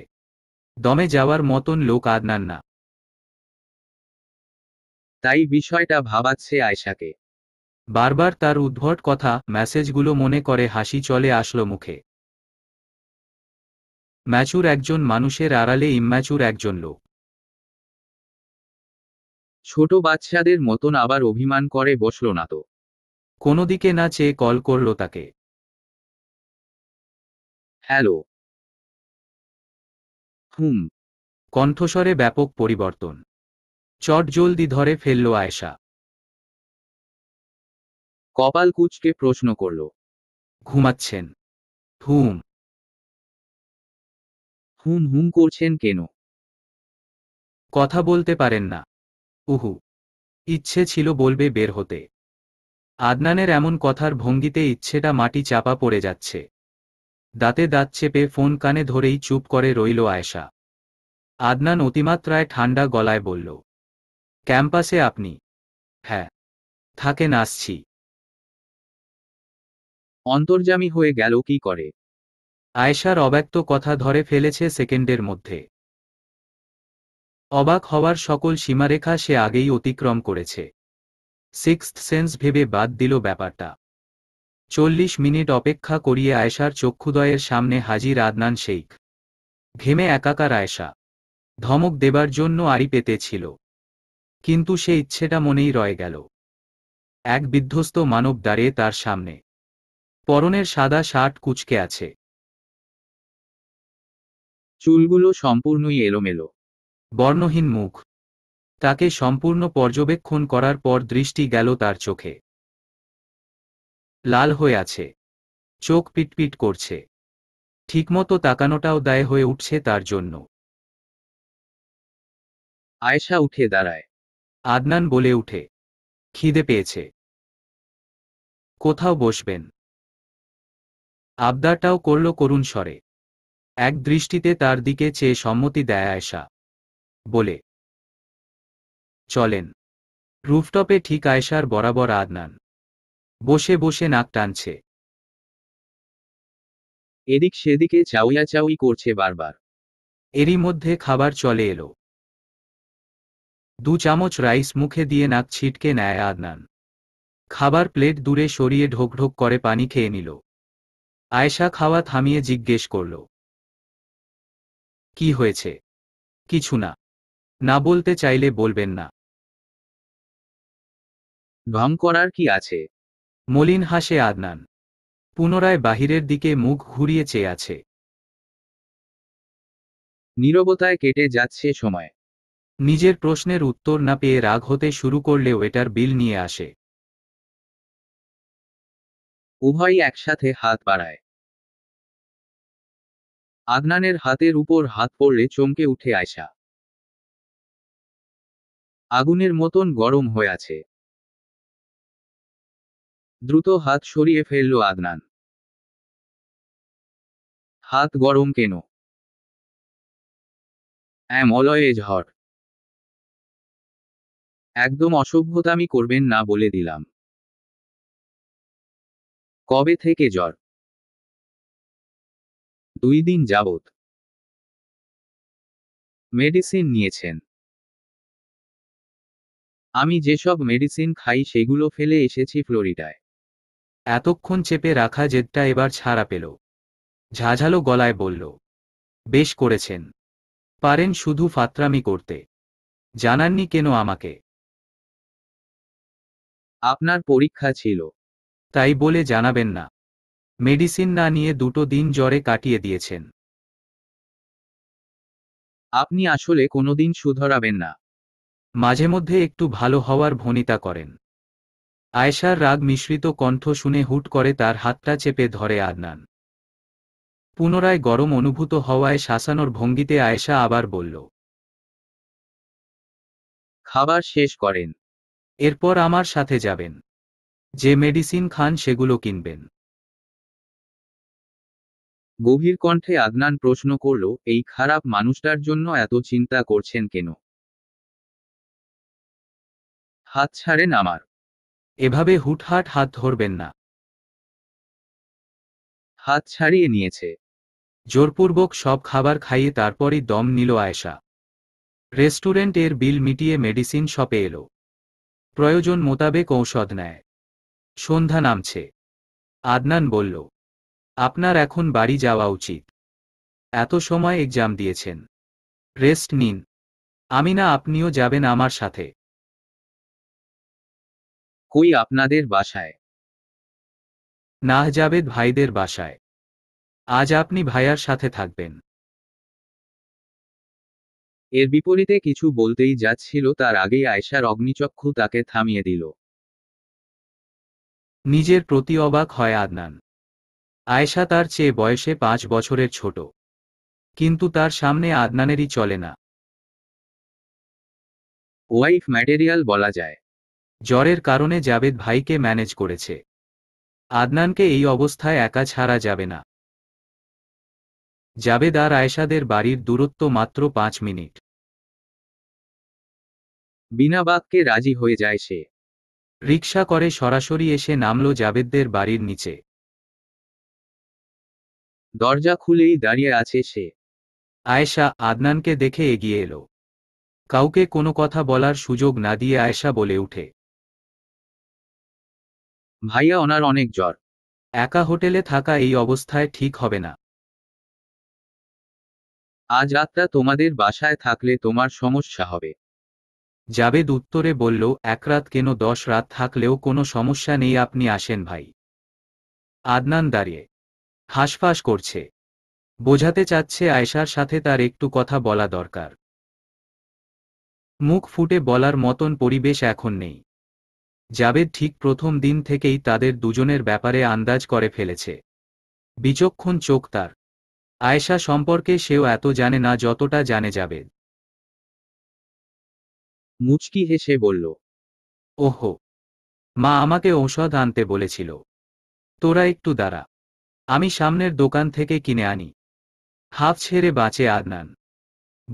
দমে যাওয়ার মতন লোক আদনান না তাই বিষয়টা ভাবাচ্ছে আয়শাকে বারবার তার উদ্ভট কথা মেসেজগুলো মনে করে হাসি চলে আসলো মুখে ম্যাচুর একজন মানুষের আড়ালে ইম্যাচুর একজন লোক ছোট বাচ্চাদের মতন আবার অভিমান করে বসল না তো কোনো দিকে না চেয়ে কল করল তাকে হ্যালো হুম কণ্ঠস্বরে ব্যাপক পরিবর্তন চট জলদি ধরে ফেলল আয়েশা কপাল কুচকে প্রশ্ন করল ঘুমাচ্ছেন হুম হুম হুম করছেন কেন কথা বলতে পারেন না উহু ইচ্ছে ছিল বলবে বের হতে আদনানের এমন কথার ভঙ্গিতে ইচ্ছেটা মাটি চাপা পড়ে যাচ্ছে দাঁতে দাঁত চেপে ফোন কানে ধরেই চুপ করে রইল আয়েশা আদনান অতিমাত্রায় ঠান্ডা গলায় বলল ক্যাম্পাসে আপনি হ্যাঁ থাকেন আসছি অন্তর্জামী হয়ে গেল কি করে আয়েশার অব্যক্ত কথা ধরে ফেলেছে সেকেন্ডের মধ্যে অবাক হওয়ার সকল সীমারেখা সে আগেই অতিক্রম করেছে সিক্সথ সেন্স ভেবে বাদ দিল ব্যাপারটা চল্লিশ মিনিট অপেক্ষা করিয়ে আয়েশার চক্ষুদয়ের সামনে হাজির আদনান শেখ ঘেমে একাকার আয়েশা ধমক দেবার জন্য আড়ি পেতেছিল কিন্তু সে ইচ্ছেটা মনেই রয়ে গেল এক বিধ্বস্ত মানব দাঁড়িয়ে তার সামনে পরনের সাদা শার্ট কুচকে আছে চুলগুলো সম্পূর্ণই এলোমেলো বর্ণহীন মুখ তাকে সম্পূর্ণ পর্যবেক্ষণ করার পর দৃষ্টি গেল তার চোখে লাল হয়ে আছে চোখ পিটপিট করছে ঠিকমতো তাকানোটাও দায় হয়ে উঠছে তার জন্য আয়েশা উঠে দাঁড়ায় আদনান বলে উঠে খিদে পেয়েছে কোথাও বসবেন আবদারটাও করল করুণ স্বরে এক দৃষ্টিতে তার দিকে চেয়ে সম্মতি দেয় আয়েশা বলে চলেন রুফটপে ঠিক আয়েশার বরাবর আদনান বসে বসে নাক টানছে এদিক সেদিকে চাউয়া চাউই করছে বারবার এরই মধ্যে খাবার চলে এলো দু চামচ রাইস মুখে দিয়ে নাক ছিটকে নেয় আদনান খাবার প্লেট দূরে সরিয়ে ঢোক ঢোক করে পানি খেয়ে নিল আয়েশা খাওয়া থামিয়ে জিজ্ঞেস করল কি হয়েছে কিছু না না বলতে চাইলে বলবেন না ভং করার কি আছে মলিন হাসে আদনান পুনরায় বাহিরের দিকে মুখ ঘুরিয়ে চেয়ে আছে নীরবতায় কেটে যাচ্ছে সময় নিজের প্রশ্নের উত্তর না পেয়ে রাগ হতে শুরু করলে ওয়েটার বিল নিয়ে আসে উভয়ই একসাথে হাত বাড়ায় আদনানের হাতের উপর হাত পড়লে চমকে উঠে আয়সা আগুনের মতন গরম হয়ে আছে দ্রুত হাত সরিয়ে ফেলল আদনান হাত গরম কেন অ্যাম অলয়ে ঝড় একদম অসভ্যতামি করবেন না বলে দিলাম কবে থেকে জ্বর দুই দিন যাবত মেডিসিন নিয়েছেন আমি যেসব মেডিসিন খাই সেগুলো ফেলে এসেছি ফ্লোরিডায় এতক্ষণ চেপে রাখা জেদটা এবার ছাড়া পেল ঝাঝালো গলায় বলল বেশ করেছেন পারেন শুধু ফাত্রামি করতে জানাননি কেন আমাকে আপনার পরীক্ষা ছিল তাই বলে জানাবেন না মেডিসিন না নিয়ে দুটো দিন জ্বরে কাটিয়ে দিয়েছেন আপনি আসলে কোনোদিন শুধরাবেন না মাঝে মধ্যে একটু ভালো হওয়ার ভনিতা করেন আয়েশার রাগ মিশ্রিত কণ্ঠ শুনে হুট করে তার হাতটা চেপে ধরে আদনান পুনরায় গরম অনুভূত হওয়ায় শাসানোর ভঙ্গিতে আয়েশা আবার বলল খাবার শেষ করেন এরপর আমার সাথে যাবেন যে মেডিসিন খান সেগুলো কিনবেন গভীর কণ্ঠে আদনান প্রশ্ন করল এই খারাপ মানুষটার জন্য এত চিন্তা করছেন কেন হাত ছাড়েন আমার এভাবে হুটহাট হাত ধরবেন না হাত ছাড়িয়ে নিয়েছে জোরপূর্বক সব খাবার খাইয়ে তারপরই দম নিল আয়েশা রেস্টুরেন্ট এর বিল মিটিয়ে মেডিসিন শপে এলো প্রয়োজন মোতাবেক ঔষধ নেয় সন্ধ্যা নামছে আদনান বলল আপনার এখন বাড়ি যাওয়া উচিত এত সময় এক্সাম দিয়েছেন রেস্ট নিন আমি না আপনিও যাবেন আমার সাথে কই আপনাদের বাসায় না জাবেদ ভাইদের বাসায় আজ আপনি ভাইয়ার সাথে থাকবেন এর বিপরীতে কিছু বলতেই যাচ্ছিল তার আগেই আয়সার অগ্নিচক্ষু তাকে থামিয়ে দিল নিজের প্রতি অবাক হয় আদনান আয়সা তার চেয়ে বয়সে পাঁচ বছরের ছোট কিন্তু তার সামনে আদনানেরই চলে না ওয়াইফ ম্যাটেরিয়াল বলা যায় জ্বরের কারণে জাবেদ ভাইকে ম্যানেজ করেছে আদনানকে এই অবস্থায় একা ছাড়া যাবে না জাবেদ আর আয়েশাদের বাড়ির দূরত্ব মাত্র পাঁচ মিনিট বিনা বাক্যে রাজি হয়ে যায় সে রিক্সা করে সরাসরি এসে নামল জাবেদদের বাড়ির নিচে দরজা খুলেই দাঁড়িয়ে আছে সে আয়েশা আদনানকে দেখে এগিয়ে এলো কাউকে কোনো কথা বলার সুযোগ না দিয়ে আয়েশা বলে উঠে ভাইয়া ওনার অনেক জ্বর একা হোটেলে থাকা এই অবস্থায় ঠিক হবে না আজ রাতটা তোমাদের বাসায় থাকলে তোমার সমস্যা হবে জাবেদ উত্তরে বলল এক রাত কেন দশ রাত থাকলেও কোনো সমস্যা নেই আপনি আসেন ভাই আদনান দাঁড়িয়ে হাঁসফাঁস করছে বোঝাতে চাচ্ছে আয়েশার সাথে তার একটু কথা বলা দরকার মুখ ফুটে বলার মতন পরিবেশ এখন নেই জাবেদ ঠিক প্রথম দিন থেকেই তাদের দুজনের ব্যাপারে আন্দাজ করে ফেলেছে বিচক্ষণ চোখ তার আয়েশা সম্পর্কে সেও এত জানে না যতটা জানে জাবেদ মুচকি হেসে বলল ওহো মা আমাকে ঔষধ আনতে বলেছিল তোরা একটু দাঁড়া আমি সামনের দোকান থেকে কিনে আনি হাফ ছেড়ে বাঁচে আদনান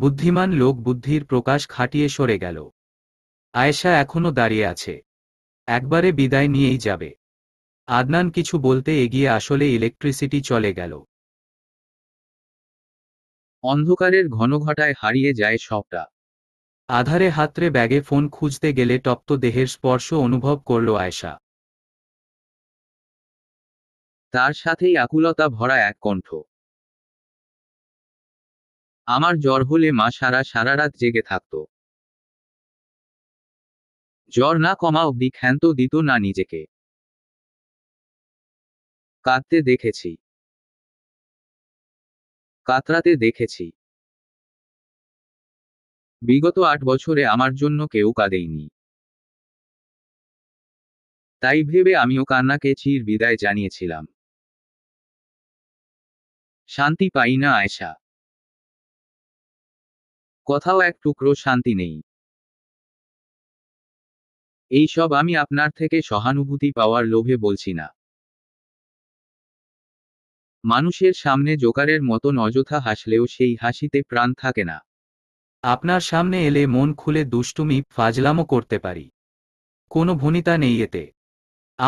বুদ্ধিমান লোক বুদ্ধির প্রকাশ খাটিয়ে সরে গেল আয়েশা এখনো দাঁড়িয়ে আছে একবারে বিদায় নিয়েই যাবে আদনান কিছু বলতে এগিয়ে আসলে ইলেকট্রিসিটি চলে গেল অন্ধকারের ঘনঘটায় হারিয়ে যায় সবটা আধারে হাতরে ব্যাগে ফোন খুঁজতে গেলে তপ্ত দেহের স্পর্শ অনুভব করল আয়সা তার সাথেই আকুলতা ভরা এক কণ্ঠ আমার জ্বর হলে মা সারা সারা রাত জেগে থাকতো জ্বর না কমা অব্দি ক্ষান্ত দিত না নিজেকে কাঁদতে দেখেছি কাতরাতে দেখেছি বিগত আট বছরে আমার জন্য কেউ কাঁদেইনি তাই ভেবে আমিও কান্নাকে চির বিদায় জানিয়েছিলাম শান্তি পাই না আয়সা কোথাও এক টুকরো শান্তি নেই এই সব আমি আপনার থেকে সহানুভূতি পাওয়ার লোভে বলছি না মানুষের সামনে জোকারের মতন অযথা হাসলেও সেই হাসিতে প্রাণ থাকে না আপনার সামনে এলে মন খুলে দুষ্টুমি ফাজলামো করতে পারি কোনো ভনিতা নেই এতে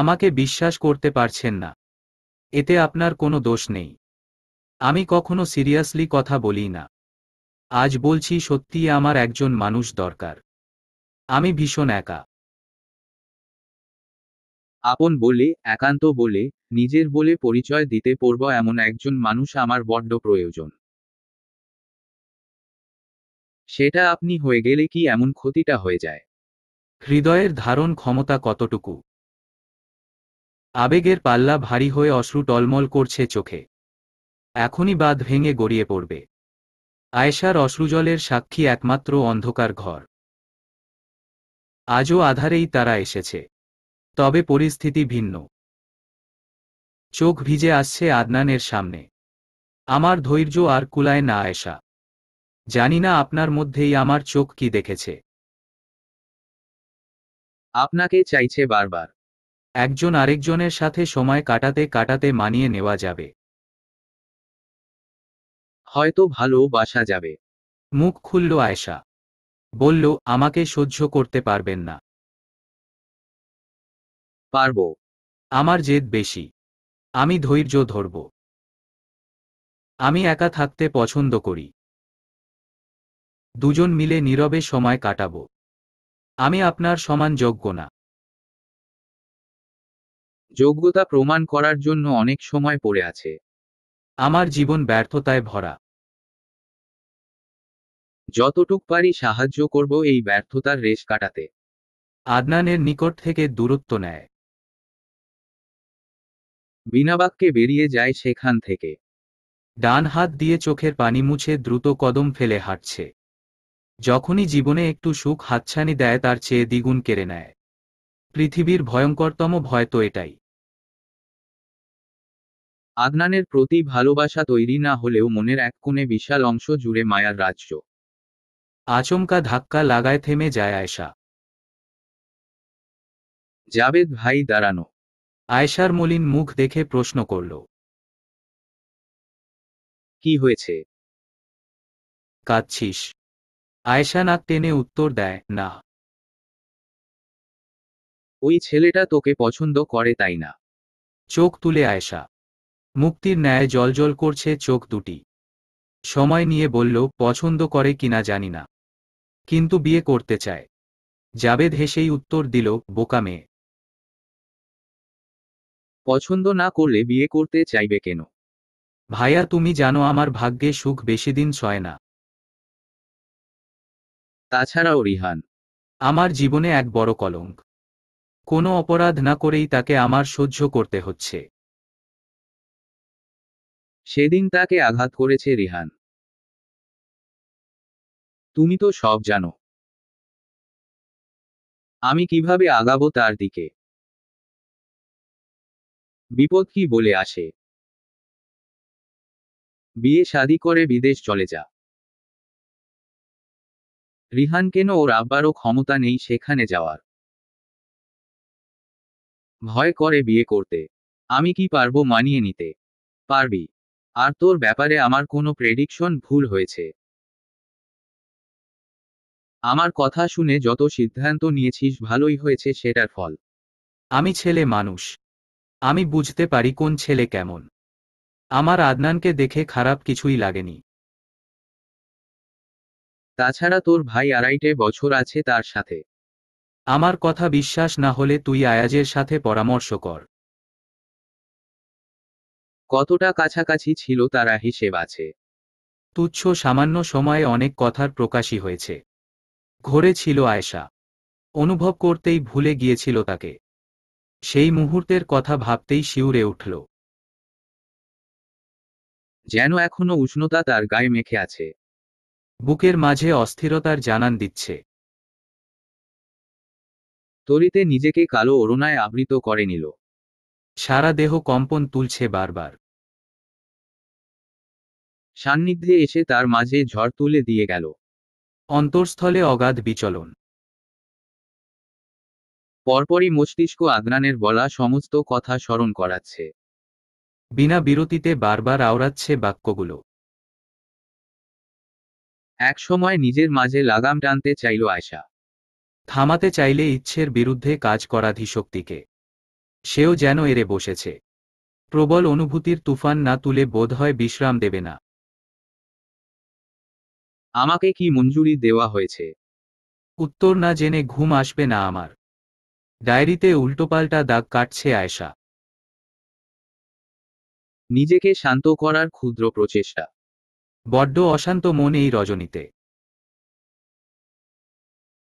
আমাকে বিশ্বাস করতে পারছেন না এতে আপনার কোনো দোষ নেই আমি কখনো সিরিয়াসলি কথা বলি না আজ বলছি সত্যিই আমার একজন মানুষ দরকার আমি ভীষণ একা আপন বলে একান্ত বলে নিজের বলে পরিচয় দিতে পড়ব এমন একজন মানুষ আমার বড্ড প্রয়োজন সেটা আপনি হয়ে গেলে কি এমন ক্ষতিটা হয়ে যায় হৃদয়ের ধারণ ক্ষমতা কতটুকু আবেগের পাল্লা ভারী হয়ে অশ্রু টলমল করছে চোখে এখনই বাঁধ ভেঙে গড়িয়ে পড়বে আয়েশার অশ্রুজলের সাক্ষী একমাত্র অন্ধকার ঘর আজও আধারেই তারা এসেছে তবে পরিস্থিতি ভিন্ন চোখ ভিজে আসছে আদনানের সামনে আমার ধৈর্য আর কুলায় না আয়সা জানি না আপনার মধ্যেই আমার চোখ কি দেখেছে আপনাকে চাইছে বারবার একজন আরেকজনের সাথে সময় কাটাতে কাটাতে মানিয়ে নেওয়া যাবে হয়তো ভালো বাসা যাবে মুখ খুলল আয়সা বলল আমাকে সহ্য করতে পারবেন না পারব আমার জেদ বেশি আমি ধৈর্য ধরব আমি একা থাকতে পছন্দ করি দুজন মিলে নীরবে সময় কাটাব আমি আপনার সমান যোগ্য না যোগ্যতা প্রমাণ করার জন্য অনেক সময় পড়ে আছে আমার জীবন ব্যর্থতায় ভরা যতটুক পারি সাহায্য করব এই ব্যর্থতার রেশ কাটাতে আদনানের নিকট থেকে দূরত্ব নেয় বিনাবাক্যে বেরিয়ে যায় সেখান থেকে ডান হাত দিয়ে চোখের পানি মুছে দ্রুত কদম ফেলে হাঁটছে যখনই জীবনে একটু সুখ হাতছানি দেয় তার চেয়ে দ্বিগুণ কেড়ে নেয় পৃথিবীর ভয়ঙ্করতম ভয় তো এটাই আদনানের প্রতি ভালোবাসা তৈরি না হলেও মনের এক কোণে বিশাল অংশ জুড়ে মায়ার রাজ্য আচমকা ধাক্কা লাগায় থেমে যায় আয়সা জাবেদ ভাই দাঁড়ানো আয়েশার মলিন মুখ দেখে প্রশ্ন করল কি হয়েছে কাঁদছিস আয়েশা নাক টেনে উত্তর দেয় না ওই ছেলেটা তোকে পছন্দ করে তাই না চোখ তুলে আয়েশা মুক্তির ন্যায় জলজল করছে চোখ দুটি সময় নিয়ে বলল পছন্দ করে কিনা জানি না কিন্তু বিয়ে করতে চায় জাবেদ হেসেই উত্তর দিল বোকা মেয়ে পছন্দ না করলে বিয়ে করতে চাইবে কেন ভাইয়া তুমি জানো আমার ভাগ্যে সুখ বেশি দিন ছয় না তাছাড়াও রিহান আমার জীবনে এক বড় কলঙ্ক কোনো অপরাধ না করেই তাকে আমার সহ্য করতে হচ্ছে সেদিন তাকে আঘাত করেছে রিহান তুমি তো সব জানো আমি কিভাবে আগাবো তার দিকে বিপদ কি বলে আসে বিয়ে শাদি করে বিদেশ চলে যা রিহান কেন ওর আব্বারও ক্ষমতা নেই সেখানে যাওয়ার ভয় করে বিয়ে করতে আমি কি পারবো মানিয়ে নিতে পারবি আর তোর ব্যাপারে আমার কোনো প্রেডিকশন ভুল হয়েছে আমার কথা শুনে যত সিদ্ধান্ত নিয়েছিস ভালোই হয়েছে সেটার ফল আমি ছেলে মানুষ আমি বুঝতে পারি কোন ছেলে কেমন আমার আদনানকে দেখে খারাপ কিছুই লাগেনি তাছাড়া তোর ভাই আড়াইটে বছর আছে তার সাথে আমার কথা বিশ্বাস না হলে তুই আয়াজের সাথে পরামর্শ কর কতটা কাছাকাছি ছিল তারা হিসেব আছে তুচ্ছ সামান্য সময়ে অনেক কথার প্রকাশই হয়েছে ঘরে ছিল আয়সা অনুভব করতেই ভুলে গিয়েছিল তাকে সেই মুহূর্তের কথা ভাবতেই শিউরে উঠল যেন এখনো উষ্ণতা তার গায়ে মেখে আছে বুকের মাঝে অস্থিরতার জানান দিচ্ছে তরিতে নিজেকে কালো অরুণায় আবৃত করে নিল সারা দেহ কম্পন তুলছে বারবার সান্নিধ্যে এসে তার মাঝে ঝড় তুলে দিয়ে গেল অন্তরস্থলে অগাধ বিচলন পরপরই মস্তিষ্ক আদনানের বলা সমস্ত কথা স্মরণ করাচ্ছে বিনা বিরতিতে বারবার আওড়াচ্ছে বাক্যগুলো এক সময় নিজের মাঝে লাগাম টানতে চাইল আয়সা থামাতে চাইলে ইচ্ছের বিরুদ্ধে কাজ করাধিশক্তিকে সেও যেন এরে বসেছে প্রবল অনুভূতির তুফান না তুলে বোধ হয় বিশ্রাম দেবে না আমাকে কি মঞ্জুরি দেওয়া হয়েছে উত্তর না জেনে ঘুম আসবে না আমার ডায়েরিতে উল্টোপাল্টা দাগ কাটছে আয়সা নিজেকে শান্ত করার ক্ষুদ্র প্রচেষ্টা বড্ড অশান্ত মন এই রজনীতে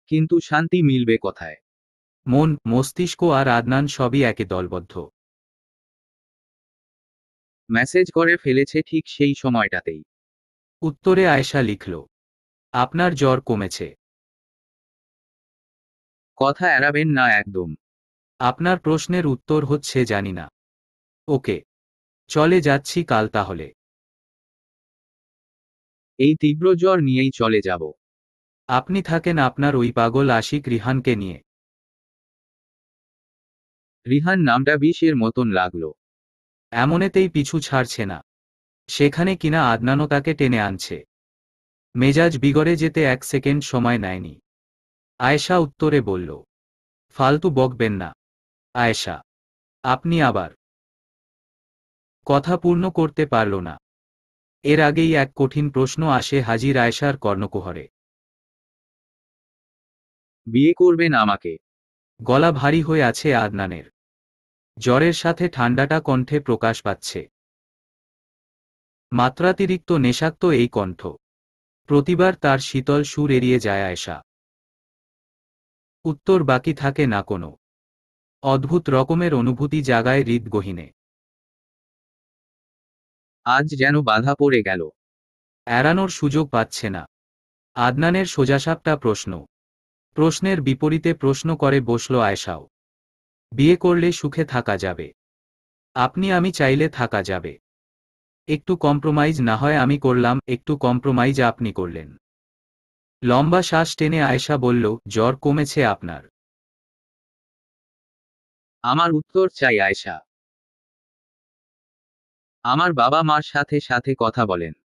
কিন্তু শান্তি মিলবে কথায় মন মস্তিষ্ক আর আদনান সবই একে দলবদ্ধ মেসেজ করে ফেলেছে ঠিক সেই সময়টাতেই উত্তরে আয়সা লিখল আপনার জ্বর কমেছে কথা এড়াবেন না একদম আপনার প্রশ্নের উত্তর হচ্ছে জানি না ওকে চলে যাচ্ছি কাল তাহলে এই তীব্র জ্বর নিয়েই চলে যাব আপনি থাকেন আপনার ওই পাগল আশিক রিহানকে নিয়ে রিহান নামটা বিষের মতন লাগলো এমনেতেই পিছু ছাড়ছে না সেখানে কিনা আদনানো তাকে টেনে আনছে মেজাজ বিগড়ে যেতে এক সেকেন্ড সময় নেয়নি আয়েশা উত্তরে বলল ফালতু বকবেন না আয়েশা আপনি আবার কথা পূর্ণ করতে পারল না এর আগেই এক কঠিন প্রশ্ন আসে হাজির আয়েশার কর্ণকুহরে বিয়ে করবেন আমাকে গলা ভারী হয়ে আছে আদনানের জ্বরের সাথে ঠান্ডাটা কণ্ঠে প্রকাশ পাচ্ছে মাত্রাতিরিক্ত নেশাক্ত এই কণ্ঠ প্রতিবার তার শীতল সুর এড়িয়ে যায় আয়েশা উত্তর বাকি থাকে না কোনো অদ্ভুত রকমের অনুভূতি জাগায় হৃদগহীনে আজ যেন বাধা পড়ে গেল এড়ানোর সুযোগ পাচ্ছে না আদনানের সোজাসাপটা প্রশ্ন প্রশ্নের বিপরীতে প্রশ্ন করে বসল আয়সাও বিয়ে করলে সুখে থাকা যাবে আপনি আমি চাইলে থাকা যাবে একটু কম্প্রোমাইজ না হয় আমি করলাম একটু কম্প্রোমাইজ আপনি করলেন লম্বা শ্বাস টেনে আয়েশা বলল জ্বর কমেছে আপনার আমার উত্তর চাই আয়েশা আমার বাবা মার সাথে সাথে কথা বলেন